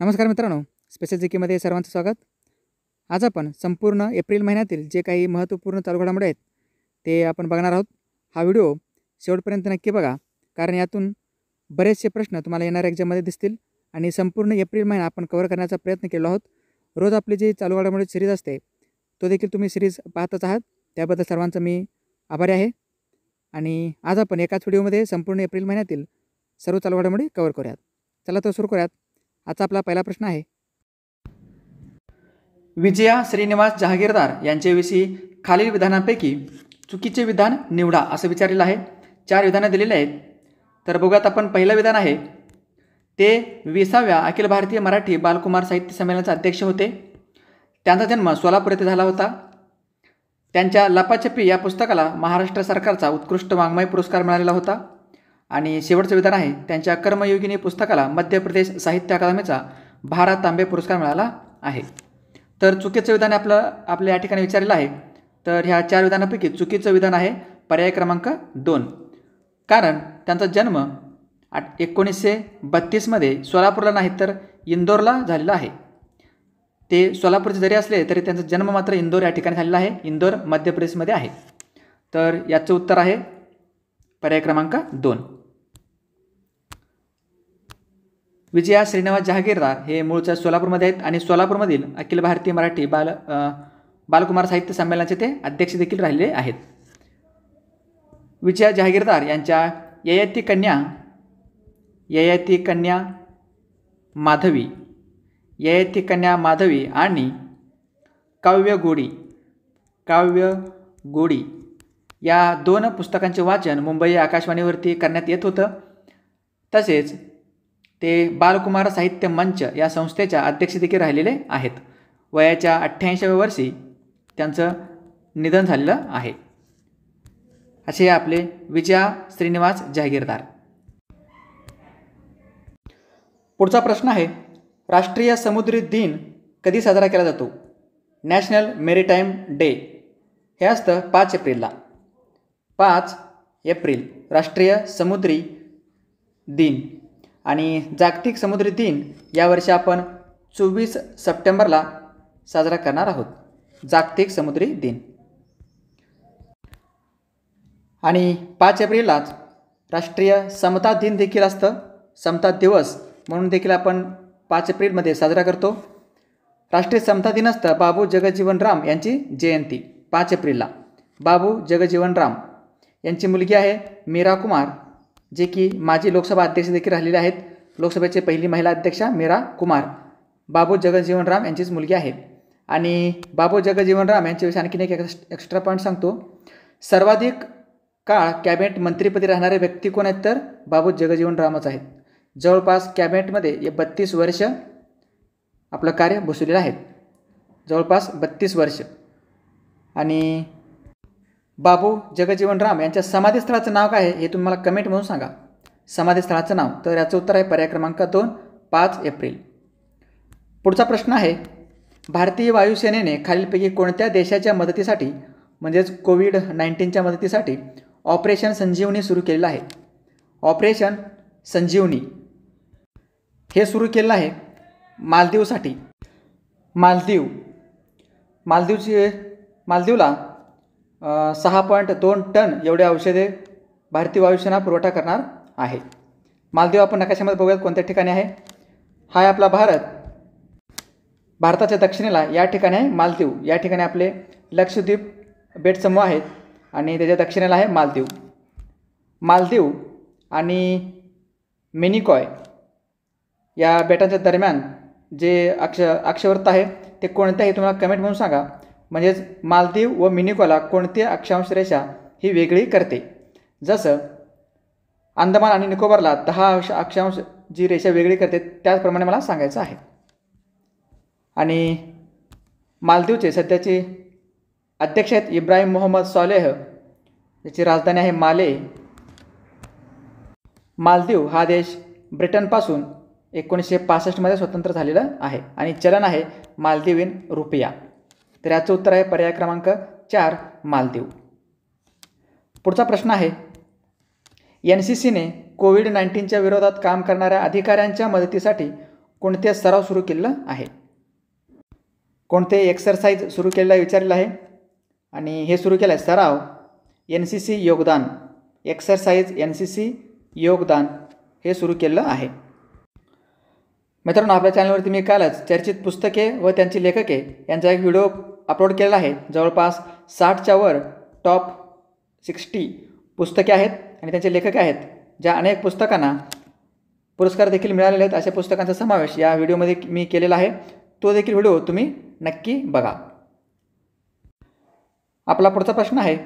नमस्कार मित्रांनो स्पेशल जिकेमध्ये सर्वांचं स्वागत आज आपण संपूर्ण एप्रिल महिन्यातील जे काही महत्त्वपूर्ण चालू घडामोडी आहेत ते आपण बघणार आहोत हा व्हिडिओ शेवटपर्यंत नक्की बघा कारण यातून बरेचसे प्रश्न तुम्हाला येणाऱ्या एक्झाममध्ये दिसतील आणि संपूर्ण एप्रिल महिना आपण कवर करण्याचा प्रयत्न केला आहोत रोज आपली जी चालू घडामोडी सिरीज असते तो देखील तुम्ही सिरीज पाहतच आहात त्याबद्दल सर्वांचं मी आभारी आहे आणि आज आपण एकाच व्हिडिओमध्ये संपूर्ण एप्रिल महिन्यातील सर्व चालू घडामोडी कव्हर करूयात चला तर सुरू करूयात आजचा आपला पहिला प्रश्न आहे विजया श्रीनिवास जहागीरदार यांच्याविषयी खालील विधानांपैकी चुकीचे विधान निवडा असं विचारलेलं आहे चार विधानं दिलेली आहेत तर बघूयात आपण पहिलं विधान आहे ते विसाव्या अखिल भारतीय मराठी बालकुमार साहित्य संमेलनाचे अध्यक्ष होते त्यांचा जन्म सोलापूर येथे झाला होता त्यांच्या लपाछपी या पुस्तकाला महाराष्ट्र सरकारचा उत्कृष्ट वाङ्मय पुरस्कार मिळालेला होता आणि शेवटचं विधान आहे त्यांच्या कर्मयोगिनी पुस्तकाला मध्य प्रदेश साहित्य अकादमीचा भारत तांबे पुरस्कार मिळाला आहे तर चुकीचं विधान आपलं आपल्या या ठिकाणी विचारलेलं आहे तर ह्या चार विधानापैकी चुकीचं विधान आहे पर्याय क्रमांक दोन कारण त्यांचा जन्म आठ एकोणीसशे बत्तीसमध्ये सोलापूरला नाही तर इंदोरला झालेला आहे ते सोलापूरचे जरी असले तरी त्यांचा जन्म मात्र इंदोर या ठिकाणी झालेला आहे इंदोर मध्य प्रदेशमध्ये आहे तर याचं उत्तर आहे पर्याय क्रमांक दोन विजया श्रीनिवास जहागीरदार हे मूळच्या सोलापूरमध्ये आहेत आणि सोलापूरमधील अखिल भारतीय मराठी बाल बालकुमार साहित्य संमेलनाचे ते अध्यक्ष देखील राहिले आहेत विजया जहागीरदार यांच्या ययाती कन्या ययाती कन्या माधवी ययाती कन्या माधवी आणि काव्य गोडी काव्य गोडी या दोन पुस्तकांचे वाचन मुंबई आकाशवाणीवरती करण्यात येत होतं तसेच ते बालकुमार साहित्य मंच या संस्थेच्या अध्यक्षदेखील राहिलेले आहेत वयाच्या अठ्ठ्याऐंशाव्या वर्षी त्यांचं निधन झालेलं आहे असे आपले विजया श्रीनिवास जहागीरदार पुढचा प्रश्न आहे राष्ट्रीय समुद्री दिन कधी साजरा केला जातो नॅशनल मेरीटाईम डे हे असतं पाच एप्रिलला पाच एप्रिल राष्ट्रीय समुद्री दिन आणि जागतिक समुद्री दिन यावर्षी आपण चोवीस सप्टेंबरला साजरा करणार आहोत जागतिक समुद्री दिन आणि पाच एप्रिललाच राष्ट्रीय समता दिन देखील असतं समता दिवस म्हणून देखील आपण पाच एप्रिलमध्ये साजरा करतो राष्ट्रीय समता दिन असतं बाबू जगजीवन राम यांची जयंती पाच एप्रिलला बाबू जगजीवन राम यांची मुलगी आहे मीरा कुमार जे की माजी लोकसभा अध्यक्ष देखील राहिलेले आहेत लोकसभेचे पहिली महिला अध्यक्षा मीरा कुमार बाबू जगजीवनराम यांचीच मुलगी आहे आणि बाबू जगजीवनराम यांच्याविषयी आणखीन एक एक्स्ट्रा पॉईंट सांगतो सर्वाधिक काळ कॅबिनेट मंत्रीपदी राहणारे व्यक्ती कोण आहेत तर बाबू जगजीवनरामच आहेत जवळपास कॅबिनेटमध्ये बत्तीस वर्ष आपलं कार्य बसवलेलं आहे जवळपास बत्तीस वर्ष आणि बाबू जगजीवन राम यांच्या समाधीस्थळाचं नाव काय आहे हे तुम्ही मला कमेंट म्हणून सांगा समाधीस्थळाचं नाव तर याचं उत्तर आहे पर्याय क्रमांक दोन पाच एप्रिल पुढचा प्रश्न आहे भारतीय वायुसेनेने खालीलपैकी कोणत्या देशाच्या मदतीसाठी म्हणजेच कोविड नाईन्टीनच्या मदतीसाठी ऑपरेशन संजीवनी सुरू केलेलं आहे ऑपरेशन संजीवनी हे सुरू केलेलं आहे मालदीवसाठी मालदीव मालदीवची मालदीवला सहा पॉईंट दोन टन एवढे औषधे भारतीय वायुसेना पुरवठा करणार आहे मालदीव आपण नकाशामध्ये बघूयात कोणत्या ठिकाणी आहे हा आहे आपला भारत भारताच्या दक्षिणेला या ठिकाणी आहे मालदीव या ठिकाणी आपले लक्षद्वीप बेटसमूह आहेत आणि त्याच्या दक्षिणेला आहे मालदीव मालदीव आणि मेनिकॉय या बेटांच्या दरम्यान जे अक्ष अक्षवृत्त आहे ते कोणतं आहे तुम्हाला कमेंट म्हणून सांगा म्हणजेच मालदीव व मिनिकोला कोणती अक्षांश रेषा ही वेगळी करते जसं अंदमान आणि निकोबारला दहा अक्ष अक्षांश जी रेषा वेगळी करते त्याचप्रमाणे मला सांगायचं आहे आणि मालदीवचे सध्याचे अध्यक्ष आहेत इब्राहिम मोहम्मद सॉलेह याची राजधानी आहे माले मालदीव हा देश ब्रिटनपासून एकोणीसशे पासष्टमध्ये स्वतंत्र झालेला आहे आणि चलन आहे इन रुपया तर याचं उत्तर आहे पर्याय क्रमांक चार मालदीव पुढचा प्रश्न आहे एन सी सीने कोविड नाईन्टीनच्या विरोधात काम करणाऱ्या अधिकाऱ्यांच्या मदतीसाठी कोणते सराव सुरू केलेलं आहे कोणते एक्सरसाइज सुरू केलेला विचारलेलं आहे आणि हे सुरू केलं आहे सराव N C C Yogdan exercise N C C Yogdan हे सुरू केलेलं आहे मित्रांनो आपल्या चॅनलवरती मी कालच चर्चित पुस्तके व त्यांची लेखके यांचा एक व्हिडिओ अपलोड केलेला आहे जवळपास साठच्या वर टॉप सिक्स्टी पुस्तके आहेत आणि त्यांचे लेखक आहेत ज्या अनेक पुस्तकांना पुरस्कार देखील मिळालेले आहेत अशा पुस्तकांचा समावेश या व्हिडिओमध्ये मी केलेला आहे तो देखील व्हिडिओ तुम्ही नक्की बघा आपला पुढचा प्रश्न आहे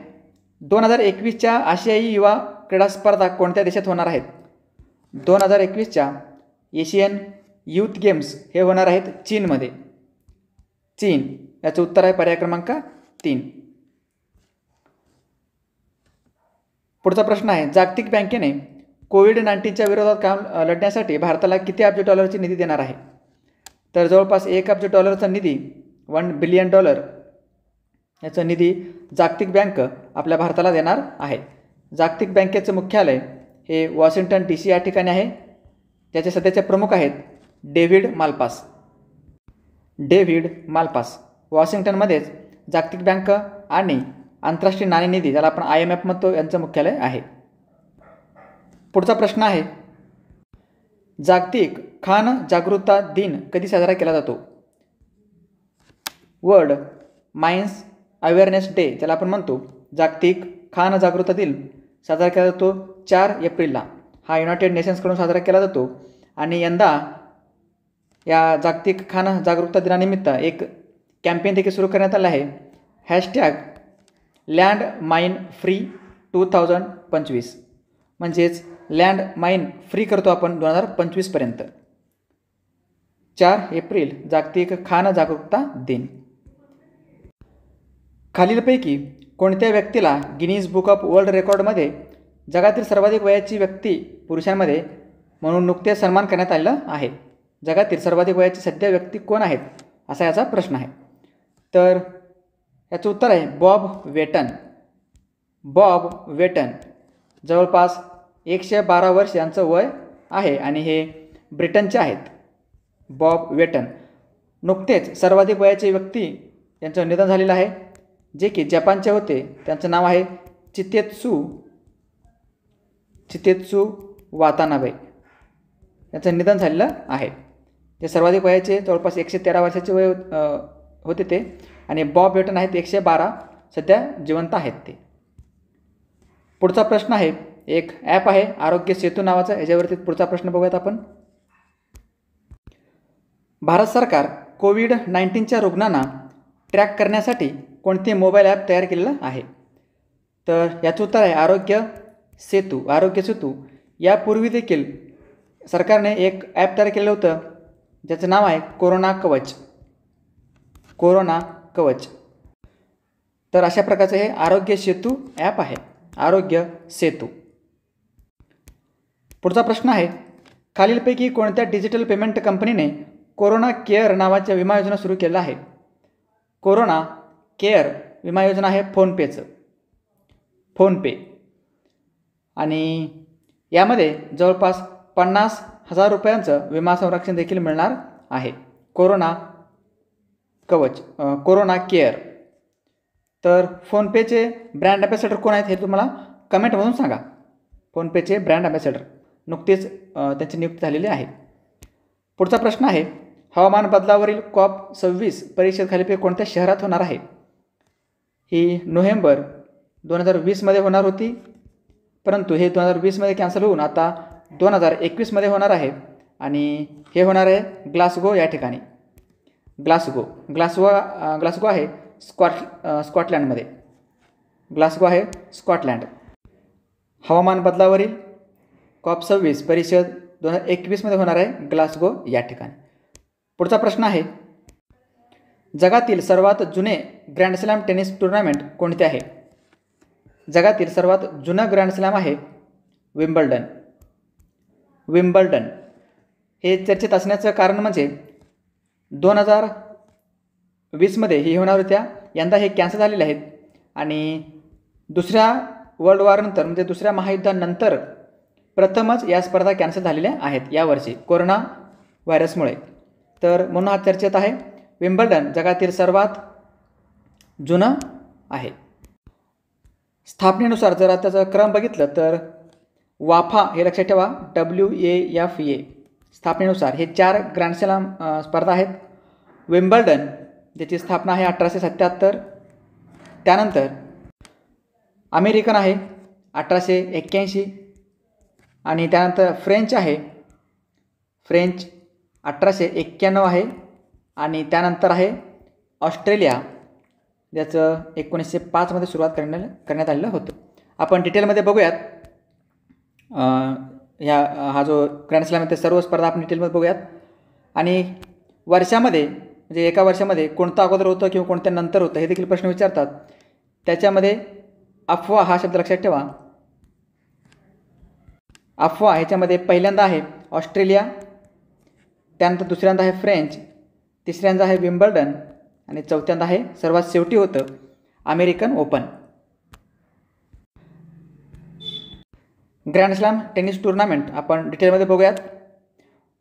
दोन हजार एकवीसच्या आशियाई युवा क्रीडा स्पर्धा कोणत्या देशात होणार आहेत दोन हजार एकवीसच्या एशियन यूथ गेम्स हे होणार आहेत चीनमध्ये चीन याचं उत्तर आहे पर्याय क्रमांक तीन पुढचा प्रश्न आहे जागतिक बँकेने कोविड नाईन्टीनच्या विरोधात काम लढण्यासाठी भारताला किती अब्ज डॉलरची निधी देणार आहे तर जवळपास एक अब्ज डॉलरचा निधी वन बिलियन डॉलर याचा निधी जागतिक बँक आपल्या भारताला देणार आहे जागतिक बँकेचं मुख्यालय हे वॉशिंग्टन डी सी या ठिकाणी आहे त्याचे सध्याचे प्रमुख आहेत डेव्हिड मालपास डेव्हिड मालपास वॉशिंग्टनमध्येच जागतिक बँक आणि आंतरराष्ट्रीय नाणेनिधी ज्याला आपण आय एम एफ म्हणतो यांचं मुख्यालय आहे पुढचा प्रश्न आहे जागतिक खान जागरूकता दिन कधी साजरा केला जातो वर्ल्ड माइन्स अवेअरनेस डे ज्याला आपण म्हणतो जागतिक खान जागृता दिन साजरा केला जातो चार एप्रिलला हा युनायटेड नेशन्सकडून साजरा केला जातो आणि यंदा या जागतिक खान जागरूकता दिनानिमित्त एक कॅम्पेन देखील सुरू करण्यात आलं आहे hashtag land mine free two thousand पंचवीस म्हणजेच लँड माईन फ्री करतो आपण दोन हजार पंचवीसपर्यंत चार एप्रिल जागतिक खान जागरूकता दिन खालीलपैकी कोणत्या व्यक्तीला गिनीज बुक ऑफ वर्ल्ड रेकॉर्डमध्ये जगातील सर्वाधिक वयाची व्यक्ती पुरुषांमध्ये म्हणून नुकतेच सन्मान करण्यात आलेलं आहे जगातील सर्वाधिक वयाची सध्या व्यक्ती कोण आहेत असा याचा प्रश्न आहे तर याचं उत्तर आहे बॉब वेटन बॉब वेटन जवळपास एकशे बारा वर्ष यांचं वय आहे आणि हे ब्रिटनचे आहेत बॉब वेटन नुकतेच सर्वाधिक वयाचे व्यक्ती यांचं निधन झालेलं आहे जे की जपानचे होते त्यांचं नाव आहे चितेत्सू चितेत्सू वातानाबाई यांचं निधन झालेलं आहे ते सर्वाधिक वयाचे जवळपास एकशे तेरा वर्षाचे वय होते ते आणि बॉब बेटन आहेत एकशे बारा सध्या जिवंत आहेत ते पुढचा प्रश्न आहे एक ॲप आहे आरोग्य सेतू नावाचा याच्यावरती पुढचा प्रश्न बघूयात आपण भारत सरकार कोविड नाईन्टीनच्या रुग्णांना ट्रॅक करण्यासाठी कोणते मोबाईल ॲप तयार केलेलं आहे तर याचं उत्तर आहे आरोग्य सेतू आरोग्य सेतू यापूर्वी देखील सरकारने एक ॲप तयार केलं होतं ज्याचं नाव आहे कोरोना कवच कोरोना कवच तर अशा प्रकारचं हे आरोग्य सेतू ॲप आहे आरोग्य सेतू पुढचा प्रश्न आहे खालीलपैकी कोणत्या डिजिटल पेमेंट कंपनीने कोरोना केअर नावाच्या विमा योजना सुरू केल्या आहे कोरोना केअर विमा योजना आहे फोनपेचं फोनपे आणि यामध्ये जवळपास पन्नास हजार रुपयांचं विमा संरक्षण देखील मिळणार आहे कोरोना कवच कोरोना केअर तर फोनपेचे ब्रँड ॲम्बॅसेडर कोण आहेत हे तुम्हाला कमेंटमधून सांगा फोनपेचे ब्रँड ॲम्बॅसेडर नुकतीच त्यांची नियुक्ती झालेली आहे पुढचा प्रश्न आहे हवामान बदलावरील कॉप सव्वीस परिषद खालीपे कोणत्या शहरात होणार आहे ही नोव्हेंबर दोन हजार वीसमध्ये होणार होती परंतु हे दोन हजार वीसमध्ये कॅन्सल होऊन आता दोन हजार एकवीसमध्ये होणार आहे आणि हे होणार आहे ग्लासगो या ठिकाणी ग्लासगो ग्लासगो ग्लासगो आहे स्कॉट स्कॉटलँडमध्ये ग्लासगो आहे स्कॉटलँड हवामान बदलावरील कॉप सव्वीस परिषद दोन हजार एकवीसमध्ये होणार आहे ग्लासगो या ठिकाणी पुढचा प्रश्न आहे जगातील सर्वात जुने ग्रँडस्लॅम टेनिस टुर्नामेंट कोणते आहे जगातील सर्वात जुनं ग्रँडस्लॅम आहे विम्बल्डन विम्बल्डन हे चर्चेत असण्याचं कारण म्हणजे दोन हजार वीसमध्ये ही होणार होत्या यंदा हे कॅन्सल झालेले आहेत आणि दुसऱ्या वर्ल्ड वॉरनंतर म्हणजे दुसऱ्या महायुद्धानंतर प्रथमच या स्पर्धा कॅन्सल झालेल्या आहेत यावर्षी कोरोना व्हायरसमुळे तर म्हणून हा चर्चेत आहे विम्बल्डन जगातील सर्वात जुनं आहे स्थापनेनुसार जर त्याचा क्रम बघितलं तर वाफा हे लक्षात ठेवा डब्ल्यू ए एफ ए स्थापनेनुसार हे चार ग्रँडस्लॅम स्पर्धा आहेत विम्बल्डन ज्याची स्थापना आहे अठराशे सत्याहत्तर त्यानंतर अमेरिकन आहे अठराशे एक्क्याऐंशी आणि त्यानंतर फ्रेंच आहे फ्रेंच अठराशे एक्क्याण्णव आहे आणि त्यानंतर आहे ऑस्ट्रेलिया ज्याचं एकोणीसशे पाचमध्ये सुरुवात करण्यात करण्यात आलेलं होतं आपण डिटेलमध्ये बघूयात ह्या हा जो स्लॅम आहे ते सर्व स्पर्धा आपण डिटेलमध्ये बघूयात आणि वर्षामध्ये म्हणजे एका वर्षामध्ये कोणतं अगोदर होतं किंवा कोणत्या नंतर होतं हे देखील प्रश्न विचारतात त्याच्यामध्ये अफवा हा शब्द लक्षात ठेवा अफवा ह्याच्यामध्ये पहिल्यांदा आहे ऑस्ट्रेलिया त्यानंतर दुसऱ्यांदा आहे फ्रेंच तिसऱ्यांदा आहे विम्बल्डन आणि चौथ्यांदा आहे सर्वात शेवटी होतं American Open grand slam tennis tournament आपण डिटेलमध्ये बघूयात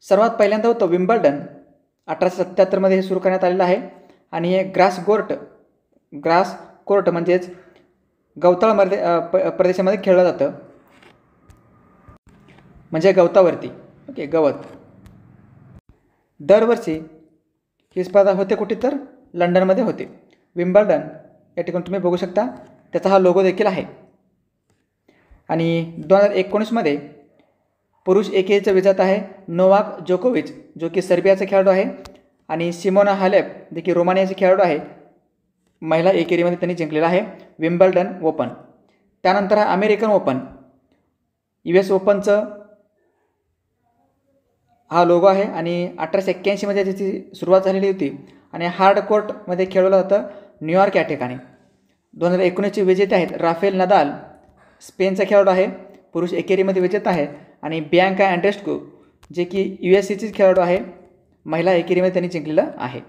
सर्वात पहिल्यांदा होतं विम्बल्डन अठराशे सत्त्याहत्तरमध्ये हे सुरू करण्यात आलेलं आहे आणि हे ग्रास कोर्ट ग्रास कोर्ट म्हणजेच गवताळ प प्रदेशामध्ये खेळलं जातं म्हणजे गवतावरती ओके गवत दरवर्षी ही स्पर्धा होते कुठे तर लंडनमध्ये होते विम्बल्डन या ठिकाणी तुम्ही बघू शकता त्याचा हा लोगो देखील आहे आणि दोन हजार एकोणीसमध्ये पुरुष एकेरीचा विजेता आहे नोवाक जोकोविच जो की सर्बियाचा खेळाडू आहे आणि सिमोना हालेप की रोमानियाचे खेळाडू आहे महिला एकेरीमध्ये त्यांनी जिंकलेला आहे विम्बल्डन ओपन त्यानंतर हा अमेरिकन ओपन यू एस ओपनचं हा लोगो आहे आणि अठराशे एक्क्याऐंशीमध्ये त्याची सुरुवात झालेली होती आणि हार्ड कोर्टमध्ये खेळवलं जातं न्यूयॉर्क या ठिकाणी दोन हजार एकोणीसचे विजेते आहेत राफेल नदाल स्पेनचा खेळाडू आहे पुरुष एकेरीमध्ये विजेता आहे आणि बियांका अँड्रेस्टको जे की यू एस सीचीच खेळाडू आहे महिला एकेरीमध्ये त्यांनी जिंकलेलं आहे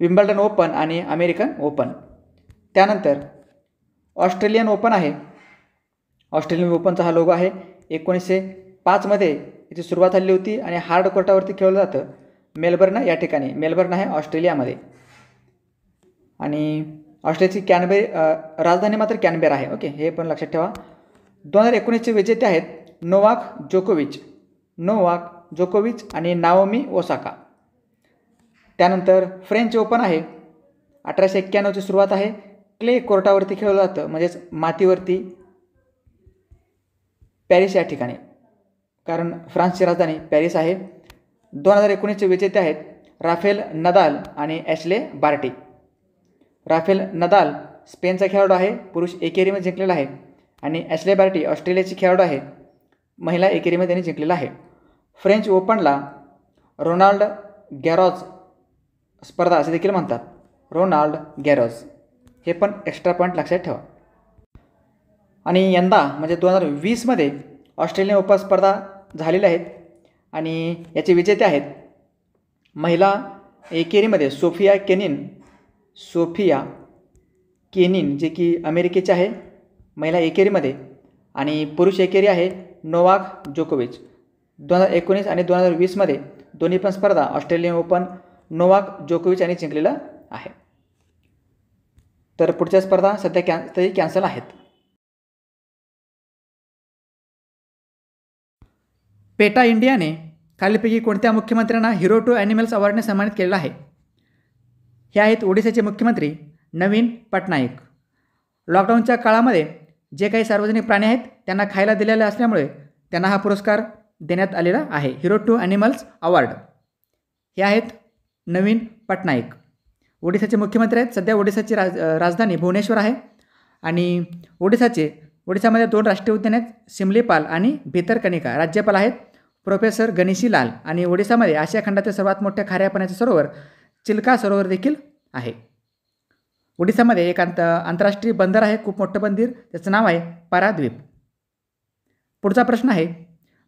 विम्बल्डन ओपन आणि अमेरिकन ओपन त्यानंतर ऑस्ट्रेलियन ओपन आहे ऑस्ट्रेलियन ओपनचा हा लोगो आहे एकोणीसशे पाचमध्ये याची सुरुवात झाली होती आणि हार्ड कोर्टावरती खेळलं जातं मेलबर्न या ठिकाणी मेलबर्न आहे ऑस्ट्रेलियामध्ये आणि ऑस्ट्रेलियाची कॅनबे राजधानी मात्र कॅनबेर आहे ओके हे पण लक्षात ठेवा दोन हजार एकोणीसचे विजेते आहेत नोवाक जोकोविच नोवाक जोकोविच आणि नाओमी ओसाका त्यानंतर फ्रेंच ओपन आहे अठराशे एक्क्याण्णवची सुरुवात आहे क्ले कोर्टावरती खेळलं जातं म्हणजेच मातीवरती पॅरिस या ठिकाणी कारण फ्रान्सची राजधानी पॅरिस आहे दोन हजार एकोणीसचे विजेते आहेत राफेल नदाल आणि ॲशले बार्टी राफेल नदाल स्पेनचा खेळाडू आहे पुरुष एकेरीमध्ये जिंकलेला आहे आणि ॲशले बार्टी ऑस्ट्रेलियाची खेळाडू आहे महिला एकेरीमध्ये त्यांनी जिंकलेला आहे फ्रेंच ओपनला रोनाल्ड गॅरॉज स्पर्धा असे देखील म्हणतात रोनाल्ड गॅरॉज हे पण एक्स्ट्रा पॉईंट लक्षात ठेवा आणि यंदा म्हणजे दोन हजार वीसमध्ये ऑस्ट्रेलियन ओपन स्पर्धा झालेल्या आहेत आणि याचे विजेते आहेत महिला एकेरीमध्ये सोफिया केनिन सोफिया केनिन जे की अमेरिकेचे आहे महिला एकेरीमध्ये आणि पुरुष एकेरी आहे नोवाक जोकोविच दोन हजार एकोणीस आणि दोन हजार वीसमध्ये दोन्ही पण स्पर्धा ऑस्ट्रेलियन ओपन नोवाक जोकोविच यांनी जिंकलेलं आहे तर पुढच्या स्पर्धा सध्या कॅन तरी कॅन्सल आहेत पेटा इंडियाने खालीपैकी कोणत्या मुख्यमंत्र्यांना हिरो टू ॲनिमल्स अवॉर्डने सन्मानित केलेला आहे हे आहेत ओडिशाचे मुख्यमंत्री नवीन पटनाईक लॉकडाऊनच्या काळामध्ये जे काही सार्वजनिक प्राणी आहेत त्यांना खायला दिलेले असल्यामुळे त्यांना हा पुरस्कार देण्यात आलेला आहे हिरो टू ॲनिमल्स अवॉर्ड हे आहेत नवीन पटनाईक ओडिशाचे मुख्यमंत्री आहेत सध्या ओडिशाची राज राजधानी भुवनेश्वर आहे आणि ओडिशाचे ओडिशामध्ये दोन राष्ट्रीय उद्यान आहेत सिमलीपाल आणि भितरकनिका राज्यपाल आहेत प्रोफेसर गणेशी लाल आणि ओडिशामध्ये आशिया खंडातील सर्वात मोठ्या खाऱ्या पाण्याचे सरोवर चिल्का सरोवर देखील आहे ओडिसामध्ये एक अंत आंतरराष्ट्रीय बंदर आहे खूप मोठं बंदर त्याचं नाव आहे पाराद्वीप पुढचा प्रश्न आहे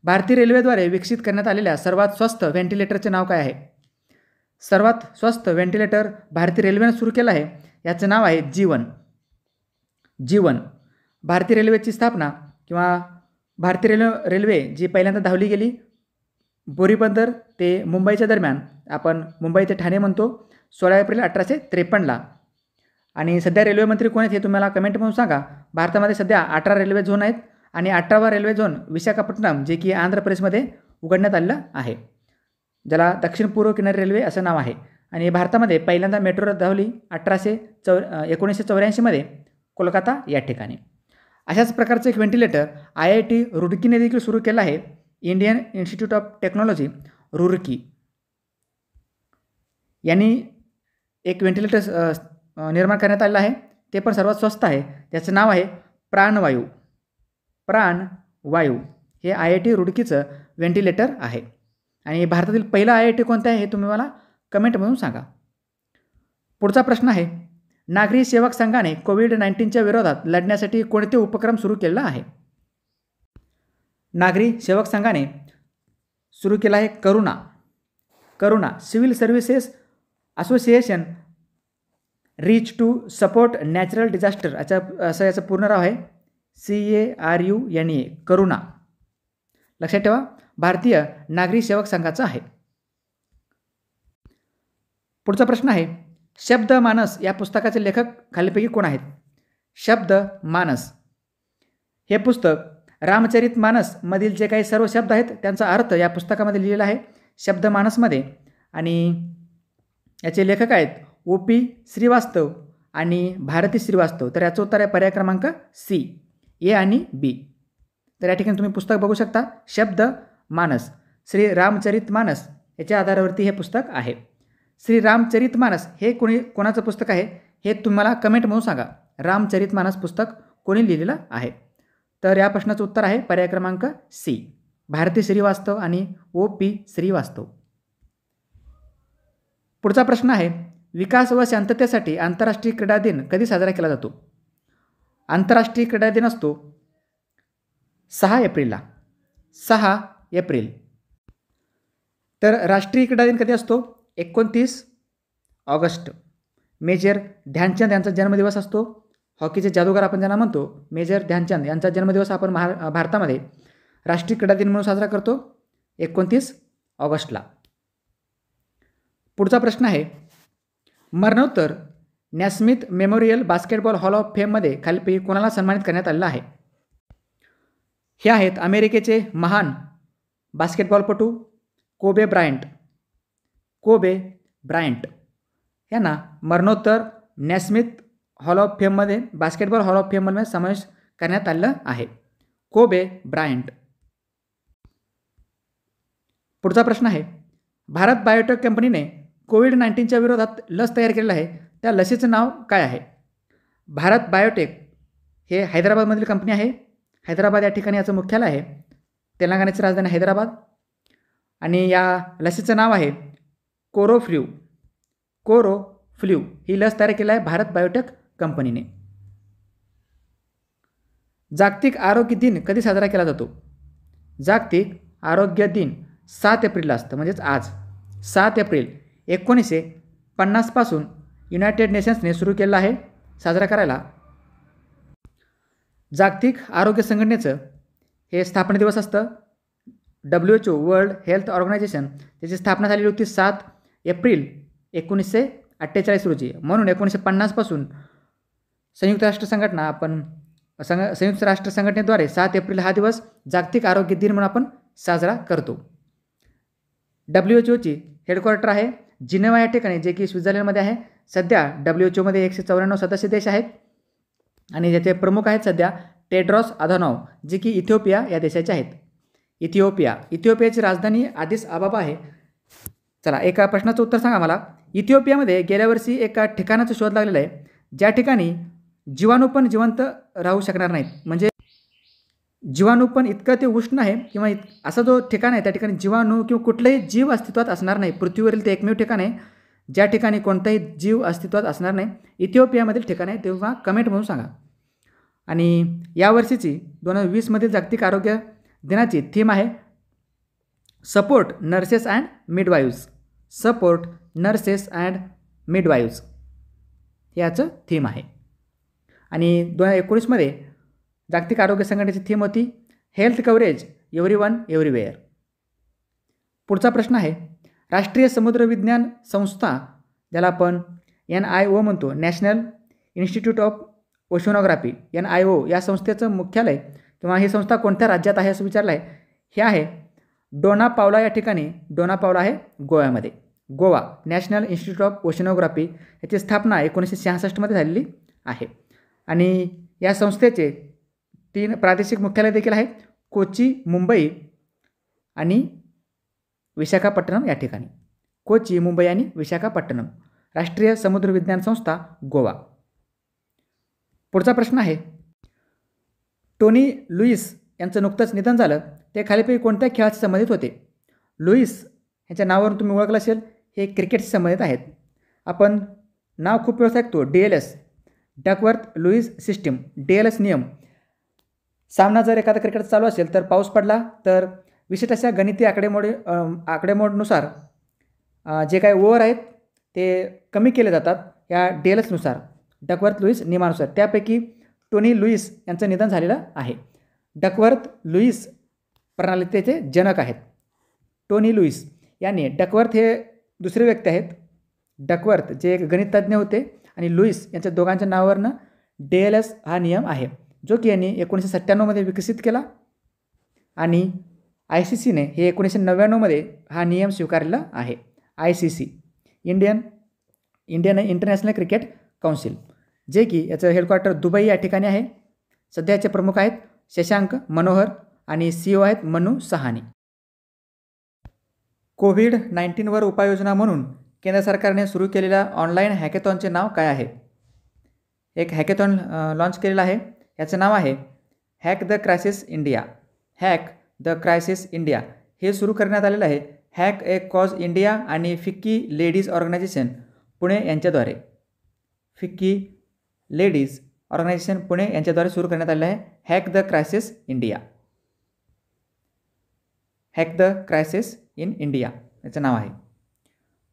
भारतीय रेल्वेद्वारे विकसित करण्यात आलेल्या सर्वात स्वस्त व्हेंटिलेटरचे नाव काय आहे सर्वात स्वस्त व्हेंटिलेटर भारतीय रेल्वेनं सुरू केलं आहे याचं नाव आहे जीवन जीवन भारतीय रेल्वेची स्थापना किंवा भारतीय रेल्वे रेल्वे जी पहिल्यांदा धावली गेली बोरीबंदर ते मुंबईच्या दरम्यान आपण मुंबई ते ठाणे म्हणतो सोळा एप्रिल अठराशे त्रेपन्नला आणि सध्या रेल्वे मंत्री कोण आहेत हे तुम्हाला कमेंट म्हणून सांगा भारतामध्ये सध्या अठरा रेल्वे झोन आहेत आणि अठरावा रेल्वे झोन विशाखापट्टणम जे की आंध्र प्रदेशमध्ये उघडण्यात आलेलं आहे ज्याला दक्षिण पूर्व किनारी रेल्वे असं नाव आहे आणि भारतामध्ये पहिल्यांदा मेट्रो रद्द धावली अठराशे चौ एकोणीसशे चौऱ्याऐंशीमध्ये कोलकाता या ठिकाणी अशाच प्रकारचं एक व्हेंटिलेटर आय आय टी रुडकीने देखील सुरू केलं आहे Indian institute of Technology Roorkee यांनी एक व्हेंटिलेटर निर्माण करण्यात आलेलं आहे ते पण सर्वात स्वस्त आहे त्याचं नाव आहे प्राणवायू प्राणवायू हे आय आय टी रुडकीचं व्हेंटिलेटर आहे आणि भारतातील पहिलं आय आय टी कोणतं आहे हे तुम्ही मला कमेंटमधून सांगा पुढचा प्रश्न आहे नागरी सेवक संघाने कोविड नाईन्टीनच्या विरोधात लढण्यासाठी कोणते उपक्रम सुरू केलेला आहे नागरी सेवक संघाने सुरू केला आहे Karuna Karuna civil services association reach to support natural disaster याचा असं याचं पूर्ण नाव आहे C A R U N A Karuna लक्षात ठेवा भारतीय नागरी सेवक संघाचं आहे पुढचा प्रश्न आहे शब्द मानस या पुस्तकाचे लेखक खालीपैकी कोण आहेत शब्द मानस हे पुस्तक रामचरित मानसमधील जे काही सर्व शब्द आहेत त्यांचा अर्थ या पुस्तकामध्ये लिहिलेला आहे शब्द मानसमध्ये आणि याचे लेखक आहेत ओ पी श्रीवास्तव आणि भारती श्रीवास्तव तर याचं उत्तर आहे पर्याय क्रमांक सी ए आणि बी तर या ठिकाणी तुम्ही पुस्तक बघू शकता शब्द मानस श्री रामचरित मानस याच्या आधारावरती हे पुस्तक आहे श्री रामचरित मानस हे कोणी कोणाचं पुस्तक आहे हे तुम्हाला कमेंट म्हणून सांगा रामचरित मानस पुस्तक कोणी लिहिलेलं आहे तर या प्रश्नाचं उत्तर आहे पर्याय क्रमांक सी भारती श्रीवास्तव आणि ओ पी श्रीवास्तव पुढचा प्रश्न आहे विकास व शांततेसाठी आंतरराष्ट्रीय क्रीडा दिन कधी साजरा केला जातो आंतरराष्ट्रीय क्रीडा दिन असतो सहा एप्रिलला सहा एप्रिल तर राष्ट्रीय क्रीडा दिन कधी असतो एकोणतीस ऑगस्ट मेजर ध्यानचंद यांचा जन्मदिवस असतो हॉकीचे जादूगार आपण ज्यांना म्हणतो मेजर ध्यानचंद यांचा जन्मदिवस आपण महा भारतामध्ये राष्ट्रीय क्रीडा दिन म्हणून साजरा करतो एकोणतीस ऑगस्टला पुढचा प्रश्न आहे मरणोत्तर Naismith Memorial Basketball Hall of फेममध्ये खालपी कोणाला सन्मानित करण्यात आलेला आहे हे आहेत अमेरिकेचे महान बास्केटबॉलपटू कोबे ब्रायंट कोबे ब्रायंट यांना मरणोत्तर नॅस्मिथ हॉल ऑफ फेममध्ये बास्केटबॉल हॉल ऑफ फेममध्ये समावेश करण्यात आलेला आहे कोबे ब्रायंट पुढचा प्रश्न आहे भारत बायोटेक कंपनीने कोविड नाईन्टीनच्या विरोधात लस तयार केलेलं आहे त्या लसीचं नाव काय आहे भारत बायोटेक हे हैदराबादमधील कंपनी आहे हैदराबाद या ठिकाणी याचं मुख्यालय आहे तेलंगणाची राजधानी हैदराबाद आणि या लसीचं नाव आहे कोरोफ्ल्यू कोरो फ्ल्यू ही लस तयार केली आहे भारत बायोटेक कंपनीने जागतिक आरोग्य दिन कधी साजरा केला जातो जागतिक आरोग्य दिन सात एप्रिलला असतं म्हणजेच आज सात एप्रिल एकोणीसशे पन्नासपासून युनायटेड नेशन्सने सुरू केलं आहे साजरा करायला जागतिक आरोग्य संघटनेचं हे स्थापना दिवस असतं W H O World health Organization त्याची स्थापना झालेली होती सात एप्रिल एकोणीसशे अठ्ठेचाळीस रोजी म्हणून एकोणीसशे पन्नासपासून संयुक्त राष्ट्र संघटना आपण संघ संयुक्त राष्ट्र संघटनेद्वारे सात एप्रिल हा दिवस जागतिक आरोग्य दिन म्हणून आपण साजरा करतो डब्ल्यू एच ओची हेडक्वार्टर आहे जिनेवा या ठिकाणी जे की स्वित्झर्लंडमध्ये आहे सध्या डब्ल्यू एच ओमध्ये एकशे चौऱ्याण्णव सदस्य देश आहेत आणि ज्याचे प्रमुख आहेत सध्या टेड्रॉस आधानॉव जे की इथिओपिया या देशाचे आहेत इथिओपिया इथिओपियाची राजधानी आदिस आबाबा आहे चला एका प्रश्नाचं उत्तर सांगा मला इथिओपियामध्ये गेल्या वर्षी एका ठिकाणाचा शोध लागलेला आहे ज्या ठिकाणी जीवाणू पण जिवंत राहू शकणार नाहीत म्हणजे जीवाणू पण इतकं ते उष्ण आहे किंवा इत असा जो ठिकाण आहे त्या ठिकाणी जीवाणू किंवा कुठलंही जीव अस्तित्वात असणार नाही पृथ्वीवरील ते एकमेव ठिकाण आहे ज्या ठिकाणी कोणताही जीव अस्तित्वात असणार नाही इथिओपियामधील ठिकाण आहे तेव्हा कमेंट म्हणून सांगा आणि यावर्षीची दोन हजार वीसमधील जागतिक आरोग्य दिनाची थीम आहे support nurses and midwives support nurses and midwives याचं थीम आहे आणि दोन हजार एकोणीसमध्ये जागतिक आरोग्य संघटनेची थीम होती health coverage everyone everywhere पुढचा प्रश्न आहे राष्ट्रीय समुद्रविज्ञान संस्था ज्याला आपण एन आय ओ म्हणतो national institute of oceanography N I O या संस्थेचं मुख्यालय किंवा ही संस्था कोणत्या राज्यात आहे असं विचारलं आहे हे आहे डोना पावला या ठिकाणी डोना पावला आहे गोव्यामध्ये Goa national institute of oceanography याची स्थापना एकोणीसशे शहासष्टमध्ये झालेली आहे आणि या संस्थेचे तीन प्रादेशिक मुख्यालय देखील आहेत कोची मुंबई आणि विशाखापट्टणम या ठिकाणी कोची मुंबई आणि विशाखापट्टणम राष्ट्रीय समुद्र विज्ञान संस्था गोवा पुढचा प्रश्न आहे टोनी लुईस यांचं नुकतंच निधन झालं ते खालीपैकी कोणत्या खेळाशी संबंधित होते लुईस ह्याच्या नावावरून तुम्ही ओळखलं असेल हे क्रिकेटशी संबंधित आहेत आपण नाव खूप वेळ ऐकतो D L S Duckworth Lewis system D L S नियम सामना जर एखादा क्रिकेट चालू असेल तर पाऊस पडला तर विशेष अशा गणिती आकडेमोडी आकडेमोडनुसार जे काही ओव्हर आहेत ते कमी केले जातात या डेलसनुसार डकवर्थ लुईस नियमानुसार त्यापैकी टोनी लुईस यांचं निधन झालेलं आहे डकवर्थ लुईस प्रणालितेचे जनक आहेत टोनी लुईस यांनी डकवर्थ हे दुसरे व्यक्ती आहेत डकवर्थ जे एक गणिततज्ञ होते आणि लुईस यांच्या दोघांच्या नावावरनं डेलस हा नियम आहे जो की यांनी एकोणीसशे सत्त्याण्णवमध्ये विकसित केला आणि आय सी सीने हे एकोणीसशे नव्याण्णवमध्ये हा नियम स्वीकारलेला आहे I C C Indian Indian international cricket council जे की याचं हेडक्वार्टर दुबई या ठिकाणी आहे सध्याचे प्रमुख आहेत शशांक मनोहर आणि ओ e आहेत मनू सहानी कोविड नाईन्टीनवर उपाययोजना म्हणून केंद्र सरकारने सुरू केलेल्या ऑनलाईन हॅकेथॉनचे नाव काय आहे एक हॅकेथॉन लॉन्च केलेलं आहे याचं नाव आहे hack the crisis India hack the crisis India हे सुरू करण्यात आलेलं आहे हॅक ए कॉज इंडिया आणि फिक्की लेडीज ऑर्गनायझेशन पुणे यांच्याद्वारे फिक्की लेडीज ऑर्गनायझेशन पुणे यांच्याद्वारे सुरू करण्यात आलेलं आहे hack the crisis India hack the crisis in India याचं नाव आहे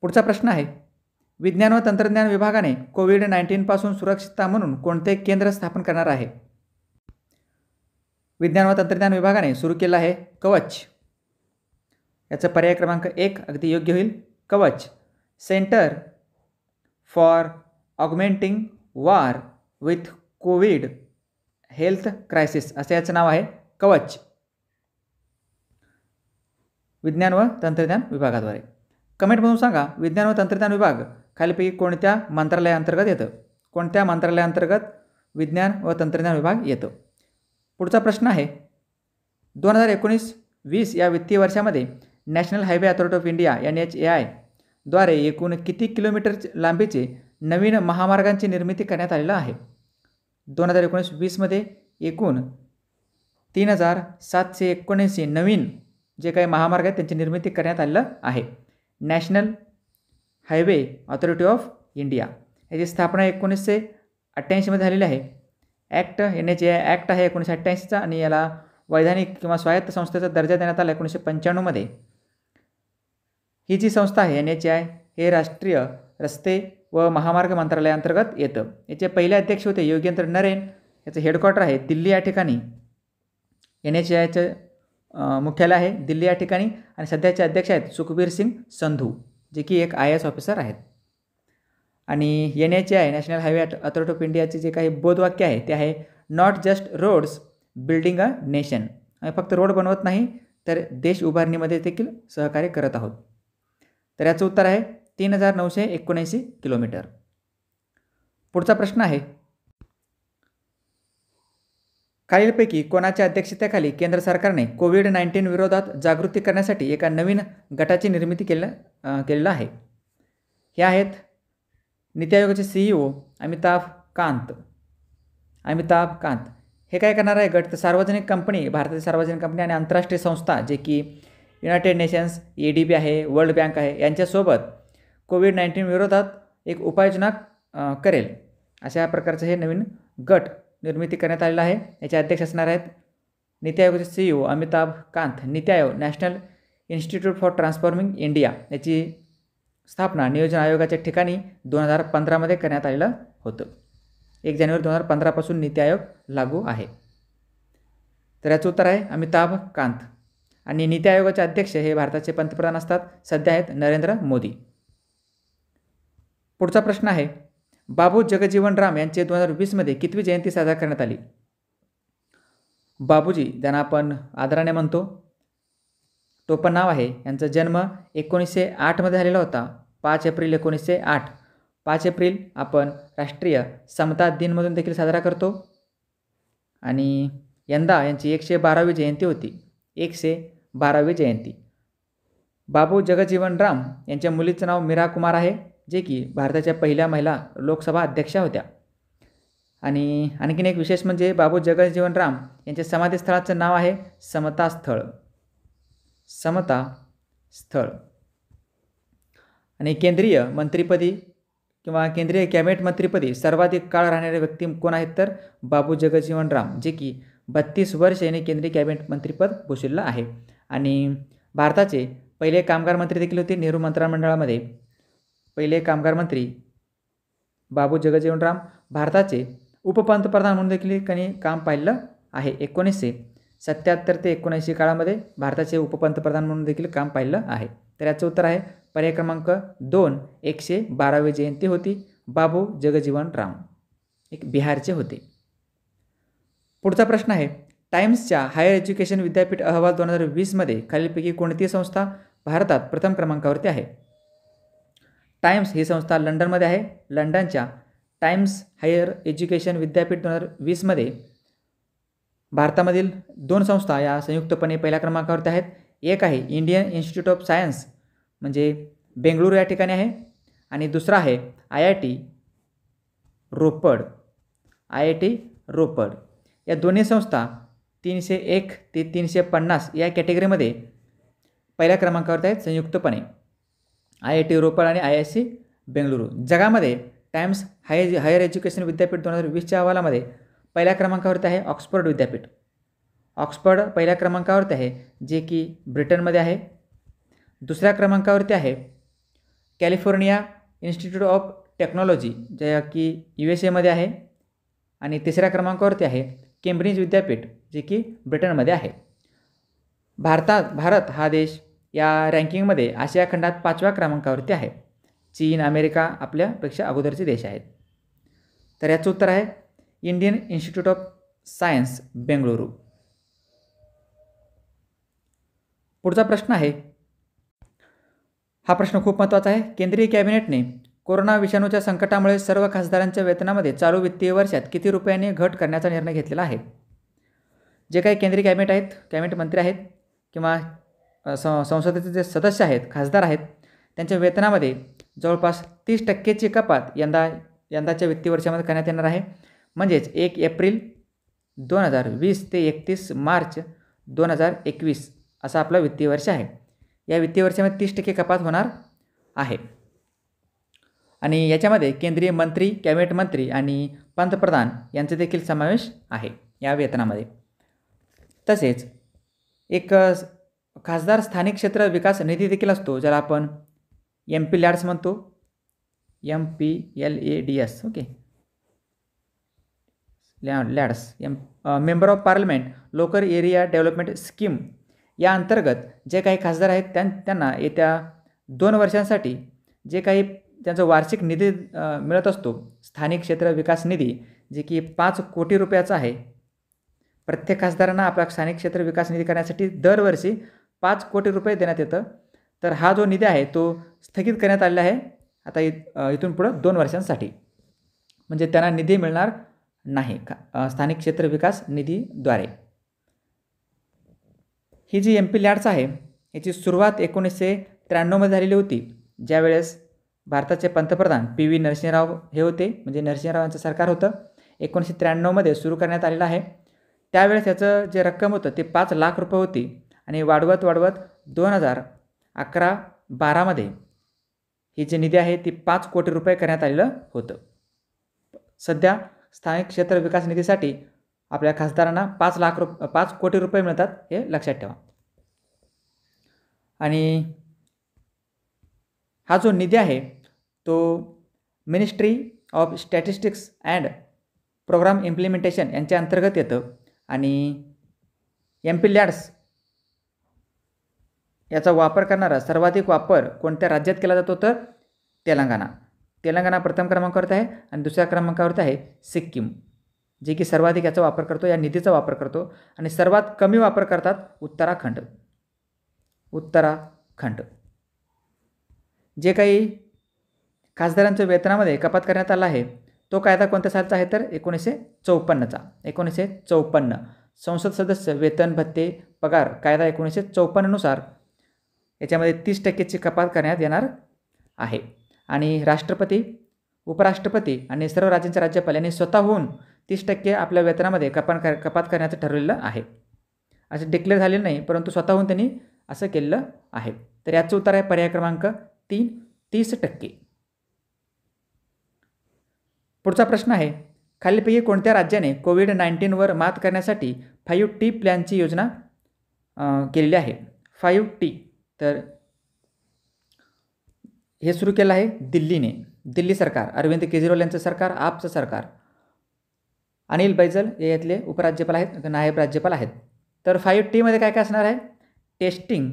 पुढचा प्रश्न आहे विज्ञान व तंत्रज्ञान विभागाने कोविड नाईन्टीनपासून सुरक्षितता म्हणून कोणते केंद्र स्थापन करणार आहे विज्ञान व तंत्रज्ञान विभागाने सुरू केलं आहे कवच याचा पर्याय क्रमांक एक अगदी योग्य होईल Kavach centre for augmenting war with COVID health crisis असं याचं नाव आहे कवच विज्ञान व तंत्रज्ञान विभागाद्वारे कमेंट म्हणून सांगा विज्ञान व तंत्रज्ञान विभाग खालीपैकी कोणत्या मंत्रालयाअंतर्गत येतं कोणत्या मंत्रालयाअंतर्गत विज्ञान व तंत्रज्ञान विभाग येतं पुढचा प्रश्न आहे दोन हजार एकोणीस वीस या वित्तीय वर्षामध्ये national highway authority of India N H A I द्वारे एकूण किती किलोमीटर लांबीचे नवीन महामार्गांची निर्मिती करण्यात आलेलं आहे दोन हजार एकोणीस वीसमध्ये एकूण तीन हजार सातशे एकोणऐंशी नवीन जे काही महामार्ग आहेत त्यांची निर्मिती करण्यात आलेलं आहे national highway authority of India याची स्थापना एकोणीसशे अठ्ठ्याऐंशीमध्ये झालेली आहे act N H A act आहे एकोणीसशे अठ्ठ्याऐंशीचा आणि याला वैधानिक किंवा स्वायत्त संस्थेचा दर्जा देण्यात आला एकोणीसशे पंच्याण्णवमध्ये ही जी संस्था आहे एन एच आय हे राष्ट्रीय रस्ते व महामार्ग मंत्रालयाअंतर्गत येतं याचे पहिले अध्यक्ष होते योगेंद्र नरेन याचं हेडक्वार्टर आहे दिल्ली या ठिकाणी एन एच आयचं मुख्यालय आहे दिल्ली या ठिकाणी आणि सध्याचे अध्यक्ष आहेत सुखबीर सिंग संधू जे की एक आय एस ऑफिसर आहेत आणि N H I national highway authority of इंडियाचे जे काही बोधवाक्य आहे ते आहे not just roads building a nation फक्त रोड बनवत नाही तर देश उभारणीमध्ये देखील सहकार्य करत आहोत तर याचं उत्तर आहे तीन हजार नऊशे एकोणऐंशी किलोमीटर पुढचा प्रश्न आहे खालीलपैकी कोणाच्या अध्यक्षतेखाली केंद्र सरकारने कोविड नाईन्टीन विरोधात जागृती करण्यासाठी एका नवीन गटाची निर्मिती केलं केलेलं आहे हे आहेत नीती आयोगाचे सीईओ e अमिताभ कांत अमिताभ कांत हे काय करणार आहे गट तर सार्वजनिक कंपनी भारतातील सार्वजनिक कंपनी आणि आंतरराष्ट्रीय संस्था जे की United Nations A D B आहे वर्ल्ड बँक आहे यांच्यासोबत कोविड नाईन्टीन विरोधात एक उपाययोजना करेल अशा प्रकारचं हे नवीन गट निर्मिती करण्यात आलेलं आहे याचे अध्यक्ष असणार आहेत नीती आयोगाचे CEO e Amitabh Kant NITI Aayog national institute for transforming India याची स्थापना नियोजन आयोगाच्या ठिकाणी दोन हजार पंधरामध्ये करण्यात आलेलं होतं एक जानेवारी दोन हजार पंधरापासून नीती आयोग लागू आहे तर याचं उत्तर आहे अमिताभ कांत आणि नीती आयोगाचे अध्यक्ष हे भारताचे पंतप्रधान असतात सध्या आहेत नरेंद्र मोदी पुढचा प्रश्न आहे बाबू जगजीवन राम यांचे दोन हजार वीसमध्ये कितवी जयंती साजरी करण्यात आली बाबूजी ज्यांना आपण आदराने म्हणतो पण नाव आहे यांचा जन्म एकोणीसशे आठमध्ये झालेला होता पाच एप्रिल एकोणीसशे आठ पाच एप्रिल आपण राष्ट्रीय समता दिनमधून देखील साजरा करतो आणि यंदा यांची एकशे बारावी जयंती होती एकशे बारावी जयंती बाबू जगजीवन राम यांच्या मुलीचं नाव मीरा कुमार आहे जे की भारताच्या पहिल्या महिला लोकसभा अध्यक्षा होत्या आणि आणखीन एक विशेष म्हणजे बाबू जगजीवन राम यांच्या समाधीस्थळाचं नाव आहे समता स्थळ समता स्थळ आणि केंद्रीय मंत्रिपदी किंवा केंद्रीय कॅबिनेट मंत्रिपदी सर्वाधिक काळ राहणारे व्यक्ती कोण आहेत तर बाबू जगजीवन राम जे की बत्तीस वर्ष यांनी केंद्रीय कॅबिनेट मंत्रिपद भूषिलं आहे आणि भारताचे पहिले कामगार मंत्री देखील होते नेहरू मंत्रिमंडळामध्ये पहिले कामगार मंत्री बाबू जगजीवन राम भारताचे उपपंतप्रधान म्हणून देखील त्यांनी काम पाहिलं आहे एकोणीसशे सत्याहत्तर ते एकोणऐंशी काळामध्ये भारताचे उपपंतप्रधान म्हणून देखील काम पाहिलं आहे तर याचं उत्तर आहे पर्याय क्रमांक दोन एकशे बारावी जयंती होती बाबू जगजीवन राम एक बिहारचे होते पुढचा प्रश्न आहे टाइम्सच्या हायर एज्युकेशन विद्यापीठ अहवाल दोन हजार वीसमध्ये खालीलपैकी कोणती संस्था भारतात प्रथम क्रमांकावरती आहे टाइम्स ही संस्था लंडनमध्ये आहे लंडनच्या टाइम्स हायर एज्युकेशन विद्यापीठ दोन हजार वीसमध्ये भारतामधील दोन संस्था या संयुक्तपणे पहिल्या क्रमांकावरती आहेत एक आहे इंडियन इन्स्टिट्यूट ऑफ सायन्स म्हणजे बेंगळुरू या ठिकाणी आहे आणि दुसरा आहे I I T Ropar I I T Ropar या दोन्ही संस्था तीनशे एक ते तीनशे पन्नास या कॅटेगरीमध्ये पहिल्या क्रमांकावरती आहेत संयुक्तपणे आय आय टी रोपड आणि आय आय सी बेंगळुरू जगामध्ये टाइम्स हाय हायर एज्युकेशन विद्यापीठ दोन हजार वीसच्या अहवालामध्ये पहिल्या क्रमांकावरती आहे ऑक्सफर्ड विद्यापीठ ऑक्सफर्ड पहिल्या क्रमांकावरती आहे जे की ब्रिटनमध्ये आहे दुसऱ्या क्रमांकावरती आहे कॅलिफोर्निया इन्स्टिट्यूट ऑफ टेक्नॉलॉजी जे की यू एस एमध्ये आहे आणि तिसऱ्या क्रमांकावरती आहे केम्ब्रिज विद्यापीठ जे की ब्रिटनमध्ये आहे भारतात भारत हा देश या रँकिंगमध्ये आशिया खंडात पाचव्या क्रमांकावरती आहे चीन अमेरिका आपल्यापेक्षा अगोदरचे देश आहेत तर याचं उत्तर आहे Indian institute of science Bengaluru पुढचा प्रश्न आहे हा प्रश्न खूप महत्त्वाचा आहे केंद्रीय कॅबिनेटने कोरोना विषाणूच्या संकटामुळे सर्व खासदारांच्या वेतनामध्ये चालू वित्तीय वर्षात किती रुपयांनी घट करण्याचा निर्णय घेतलेला आहे जे काही केंद्रीय कॅबिनेट आहेत कॅबिनेट मंत्री आहेत किंवा संसदेचे जे सदस्य आहेत खासदार आहेत त्यांच्या वेतनामध्ये जवळपास तीस टक्केची कपात यंदा यंदाच्या वित्तीय वर्षामध्ये करण्यात येणार आहे म्हणजेच एक एप्रिल दोन हजार वीस ते एकतीस मार्च दोन हजार एकवीस असा आपला वित्तीय वर्ष आहे या वित्तीय वर्षामध्ये तीस टक्के कपात होणार आहे आणि याच्यामध्ये केंद्रीय मंत्री कॅबिनेट मंत्री आणि पंतप्रधान यांचा देखील समावेश आहे या वेतनामध्ये तसेच एक खासदार स्थानिक क्षेत्र विकास निधी देखील असतो ज्याला आपण एम पी लॅड्स म्हणतो M P L A D S okay la LADS M member of parliament local area development scheme या अंतर्गत जे काही खासदार आहेत त्यां त्यांना येत्या दोन वर्षांसाठी जे काही त्यांचा वार्षिक निधी मिळत असतो स्थानिक क्षेत्र विकास निधी जे की पाच कोटी रुपयाचा आहे प्रत्येक खासदारांना आपला स्थानिक क्षेत्र विकास निधी करण्यासाठी दरवर्षी पाच कोटी रुपये देण्यात येतं तर हा जो निधी आहे तो स्थगित करण्यात आलेला आहे आता इथून पुढं दोन वर्षांसाठी म्हणजे त्यांना निधी मिळणार नाही का स्थानिक क्षेत्र विकास निधीद्वारे ही जी एम पी लॅड्स आहे याची सुरुवात एकोणीसशे त्र्याण्णवमध्ये झालेली होती ज्यावेळेस भारताचे पंतप्रधान पी व्ही नरसिंहराव हे होते म्हणजे नरसिंहराव यांचं सरकार होतं एकोणीसशे त्र्याण्णवमध्ये सुरू करण्यात आलेलं आहे त्यावेळेस याचं जे रक्कम होतं ते पाच लाख रुपये होती आणि वाढवत वाढवत दोन हजार अकरा बारामध्ये ही जी निधी आहे ती पाच कोटी रुपये करण्यात आलेलं होतं सध्या स्थानिक क्षेत्र विकास निधीसाठी आपल्या खासदारांना पाच लाख रुप पाच कोटी रुपये मिळतात हे लक्षात ठेवा आणि हा जो निधी आहे तो ministry of statistics and programme implementation यांच्या अंतर्गत येतं आणि एम पी लॅड्स याचा वापर करणारा सर्वाधिक वापर कोणत्या राज्यात केला जातो तर तेलंगणा तेलंगणा प्रथम क्रमांकावरती आहे आणि दुसऱ्या क्रमांकावरती आहे सिक्कीम जे की सर्वाधिक याचा वापर करतो या निधीचा वापर करतो आणि सर्वात कमी वापर करतात उत्तराखंड उत्तराखंड जे काही खासदारांच्या वेतनामध्ये कपात करण्यात आला आहे तो कायदा कोणत्या सालचा आहे तर एकोणीसशे चौपन्नचा एकोणीसशे चौपन्न संसद सदस्य वेतन भत्ते पगार कायदा एकोणीसशे चौपन्ननुसार याच्यामध्ये तीस टक्केची कपात करण्यात येणार आहे आणि राष्ट्रपती उपराष्ट्रपती आणि सर्व राज्यांच्या राज्यपाल यांनी स्वतःहून तीस टक्के आपल्या वेतनामध्ये कपात कर कपात करण्याचं ठरवलेलं आहे असं डिक्लेअर झालेलं नाही परंतु स्वतःहून त्यांनी असं केलेलं आहे तर याचं उत्तर आहे पर्याय क्रमांक तीन तीस टक्के पुढचा प्रश्न आहे खालीलपैकी कोणत्या राज्याने कोविड नाईन्टीनवर मात करण्यासाठी फाईव्ह टी प्लॅनची योजना केलेली आहे फाईव्ह टी तर हे सुरू केलं आहे दिल्लीने दिल्ली सरकार अरविंद केजरीवाल यांचं सरकार आपचं सरकार अनिल बैजल हे यातले उपराज्यपाल आहेत नायब राज्यपाल आहेत तर फाईव्ह टीमध्ये काय काय असणार आहे टेस्टिंग